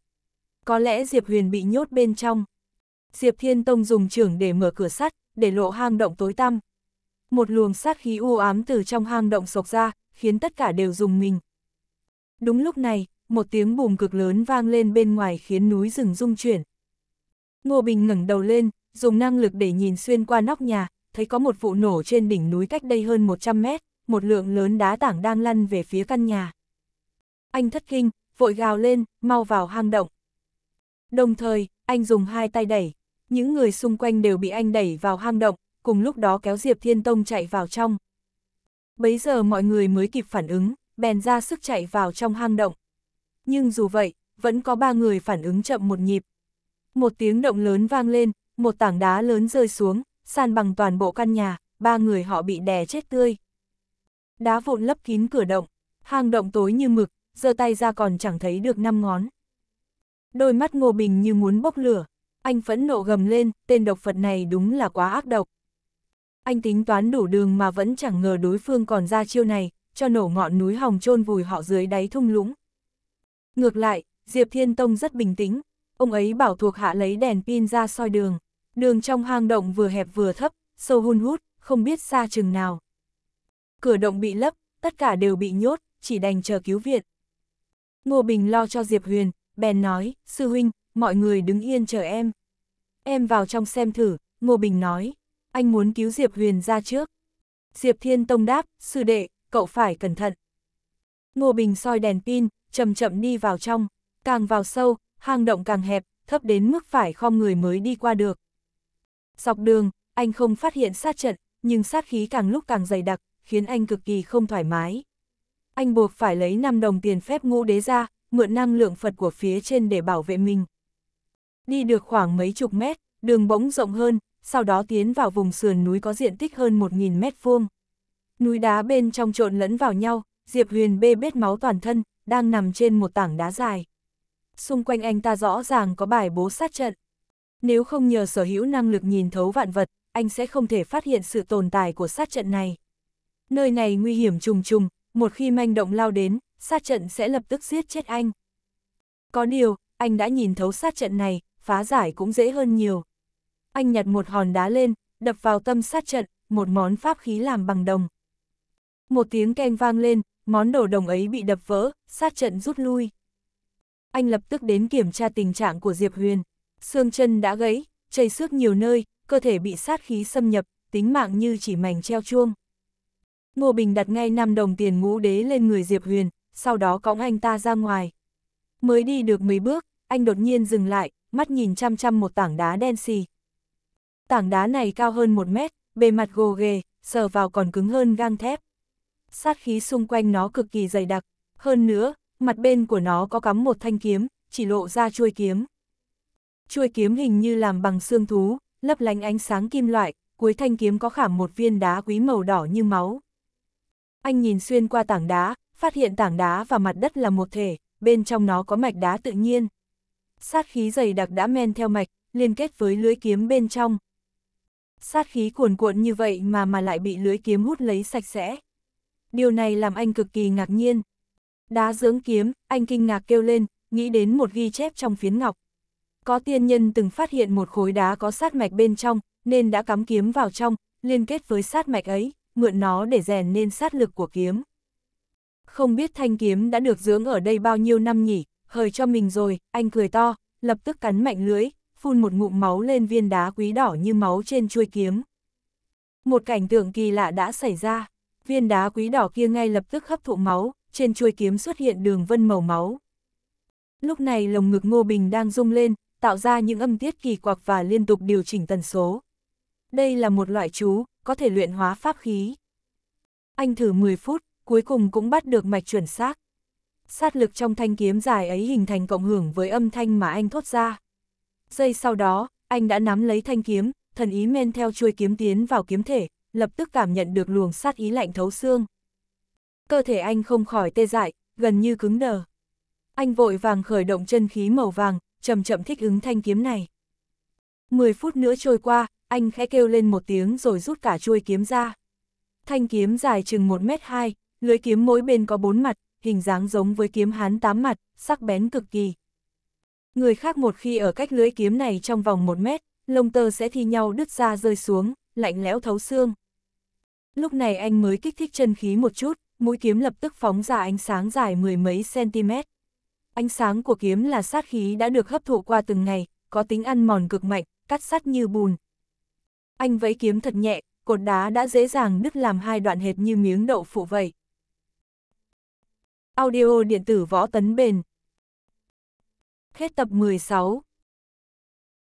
Có lẽ Diệp Huyền bị nhốt bên trong. Diệp Thiên Tông dùng trưởng để mở cửa sắt, để lộ hang động tối tăm, một luồng sát khí u ám từ trong hang động sộc ra, khiến tất cả đều dùng mình. Đúng lúc này, một tiếng bùm cực lớn vang lên bên ngoài khiến núi rừng rung chuyển. Ngô Bình ngẩng đầu lên, dùng năng lực để nhìn xuyên qua nóc nhà, thấy có một vụ nổ trên đỉnh núi cách đây hơn 100 mét, một lượng lớn đá tảng đang lăn về phía căn nhà. Anh thất kinh, vội gào lên, mau vào hang động. Đồng thời, anh dùng hai tay đẩy, những người xung quanh đều bị anh đẩy vào hang động, cùng lúc đó kéo Diệp Thiên Tông chạy vào trong. Bấy giờ mọi người mới kịp phản ứng, bèn ra sức chạy vào trong hang động. Nhưng dù vậy, vẫn có ba người phản ứng chậm một nhịp. Một tiếng động lớn vang lên, một tảng đá lớn rơi xuống, san bằng toàn bộ căn nhà, ba người họ bị đè chết tươi. Đá vụn lấp kín cửa động, hang động tối như mực, giơ tay ra còn chẳng thấy được năm ngón. Đôi mắt Ngô Bình như muốn bốc lửa, anh phẫn nộ gầm lên, tên độc Phật này đúng là quá ác độc anh tính toán đủ đường mà vẫn chẳng ngờ đối phương còn ra chiêu này, cho nổ ngọn núi hồng chôn vùi họ dưới đáy thung lũng. Ngược lại, Diệp Thiên Tông rất bình tĩnh, ông ấy bảo thuộc hạ lấy đèn pin ra soi đường. Đường trong hang động vừa hẹp vừa thấp, sâu hun hút, không biết xa chừng nào. Cửa động bị lấp, tất cả đều bị nhốt, chỉ đành chờ cứu viện. Ngô Bình lo cho Diệp Huyền, bèn nói, sư huynh, mọi người đứng yên chờ em. Em vào trong xem thử, Ngô Bình nói, anh muốn cứu Diệp Huyền ra trước. Diệp Thiên Tông đáp, sư đệ, cậu phải cẩn thận. Ngô Bình soi đèn pin, chậm chậm đi vào trong, càng vào sâu, hang động càng hẹp, thấp đến mức phải khom người mới đi qua được. Dọc đường, anh không phát hiện sát trận, nhưng sát khí càng lúc càng dày đặc, khiến anh cực kỳ không thoải mái. Anh buộc phải lấy 5 đồng tiền phép ngũ đế ra, mượn năng lượng Phật của phía trên để bảo vệ mình. Đi được khoảng mấy chục mét, đường bỗng rộng hơn, sau đó tiến vào vùng sườn núi có diện tích hơn 1.000 mét vuông. Núi đá bên trong trộn lẫn vào nhau, Diệp Huyền bê bết máu toàn thân, đang nằm trên một tảng đá dài. Xung quanh anh ta rõ ràng có bài bố sát trận. Nếu không nhờ sở hữu năng lực nhìn thấu vạn vật, anh sẽ không thể phát hiện sự tồn tại của sát trận này. Nơi này nguy hiểm trùng trùng, một khi manh động lao đến, sát trận sẽ lập tức giết chết anh. Có điều, anh đã nhìn thấu sát trận này, phá giải cũng dễ hơn nhiều anh nhặt một hòn đá lên, đập vào tâm sát trận, một món pháp khí làm bằng đồng. Một tiếng keng vang lên, món đồ đồng ấy bị đập vỡ, sát trận rút lui. Anh lập tức đến kiểm tra tình trạng của Diệp Huyền. Xương chân đã gãy, chảy xước nhiều nơi, cơ thể bị sát khí xâm nhập, tính mạng như chỉ mảnh treo chuông. Ngô Bình đặt ngay 5 đồng tiền ngũ đế lên người Diệp Huyền, sau đó cõng anh ta ra ngoài. Mới đi được mấy bước, anh đột nhiên dừng lại, mắt nhìn chăm chăm một tảng đá đen xì, tảng đá này cao hơn một mét, bề mặt gồ ghề, sờ vào còn cứng hơn gang thép. Sát khí xung quanh nó cực kỳ dày đặc, hơn nữa, mặt bên của nó có cắm một thanh kiếm, chỉ lộ ra chuôi kiếm. Chuôi kiếm hình như làm bằng xương thú, lấp lánh ánh sáng kim loại, cuối thanh kiếm có khảm một viên đá quý màu đỏ như máu. Anh nhìn xuyên qua tảng đá, phát hiện tảng đá và mặt đất là một thể, bên trong nó có mạch đá tự nhiên. Sát khí dày đặc đã men theo mạch, liên kết với lưới kiếm bên trong, Sát khí cuồn cuộn như vậy mà mà lại bị lưới kiếm hút lấy sạch sẽ. Điều này làm anh cực kỳ ngạc nhiên. Đá dưỡng kiếm, anh kinh ngạc kêu lên, nghĩ đến một ghi chép trong phiến ngọc. Có tiên nhân từng phát hiện một khối đá có sát mạch bên trong, nên đã cắm kiếm vào trong, liên kết với sát mạch ấy, mượn nó để rèn nên sát lực của kiếm. Không biết thanh kiếm đã được dưỡng ở đây bao nhiêu năm nhỉ, hời cho mình rồi, anh cười to, lập tức cắn mạnh lưới, phun một ngụm máu lên viên đá quý đỏ như máu trên chuôi kiếm. Một cảnh tượng kỳ lạ đã xảy ra, viên đá quý đỏ kia ngay lập tức hấp thụ máu, trên chuôi kiếm xuất hiện đường vân màu máu. Lúc này lồng ngực Ngô Bình đang rung lên, tạo ra những âm tiết kỳ quặc và liên tục điều chỉnh tần số. Đây là một loại chú, có thể luyện hóa pháp khí. Anh thử 10 phút, cuối cùng cũng bắt được mạch chuẩn xác. Sát lực trong thanh kiếm dài ấy hình thành cộng hưởng với âm thanh mà anh thốt ra. Giây sau đó, anh đã nắm lấy thanh kiếm, thần ý men theo chuôi kiếm tiến vào kiếm thể, lập tức cảm nhận được luồng sát ý lạnh thấu xương. Cơ thể anh không khỏi tê dại, gần như cứng đờ. Anh vội vàng khởi động chân khí màu vàng, chậm chậm thích ứng thanh kiếm này. Mười phút nữa trôi qua, anh khẽ kêu lên một tiếng rồi rút cả chuôi kiếm ra. Thanh kiếm dài chừng 1 mét 2, lưới kiếm mỗi bên có bốn mặt, hình dáng giống với kiếm hán tám mặt, sắc bén cực kỳ, Người khác một khi ở cách lưới kiếm này trong vòng một mét, lông tơ sẽ thi nhau đứt ra rơi xuống, lạnh lẽo thấu xương. Lúc này anh mới kích thích chân khí một chút, mũi kiếm lập tức phóng ra ánh sáng dài mười mấy cm. Ánh sáng của kiếm là sát khí đã được hấp thụ qua từng ngày, có tính ăn mòn cực mạnh, cắt sắt như bùn. Anh vẫy kiếm thật nhẹ, cột đá đã dễ dàng đứt làm hai đoạn hệt như miếng đậu phụ vậy. Audio điện tử võ tấn bền, Hết tập 16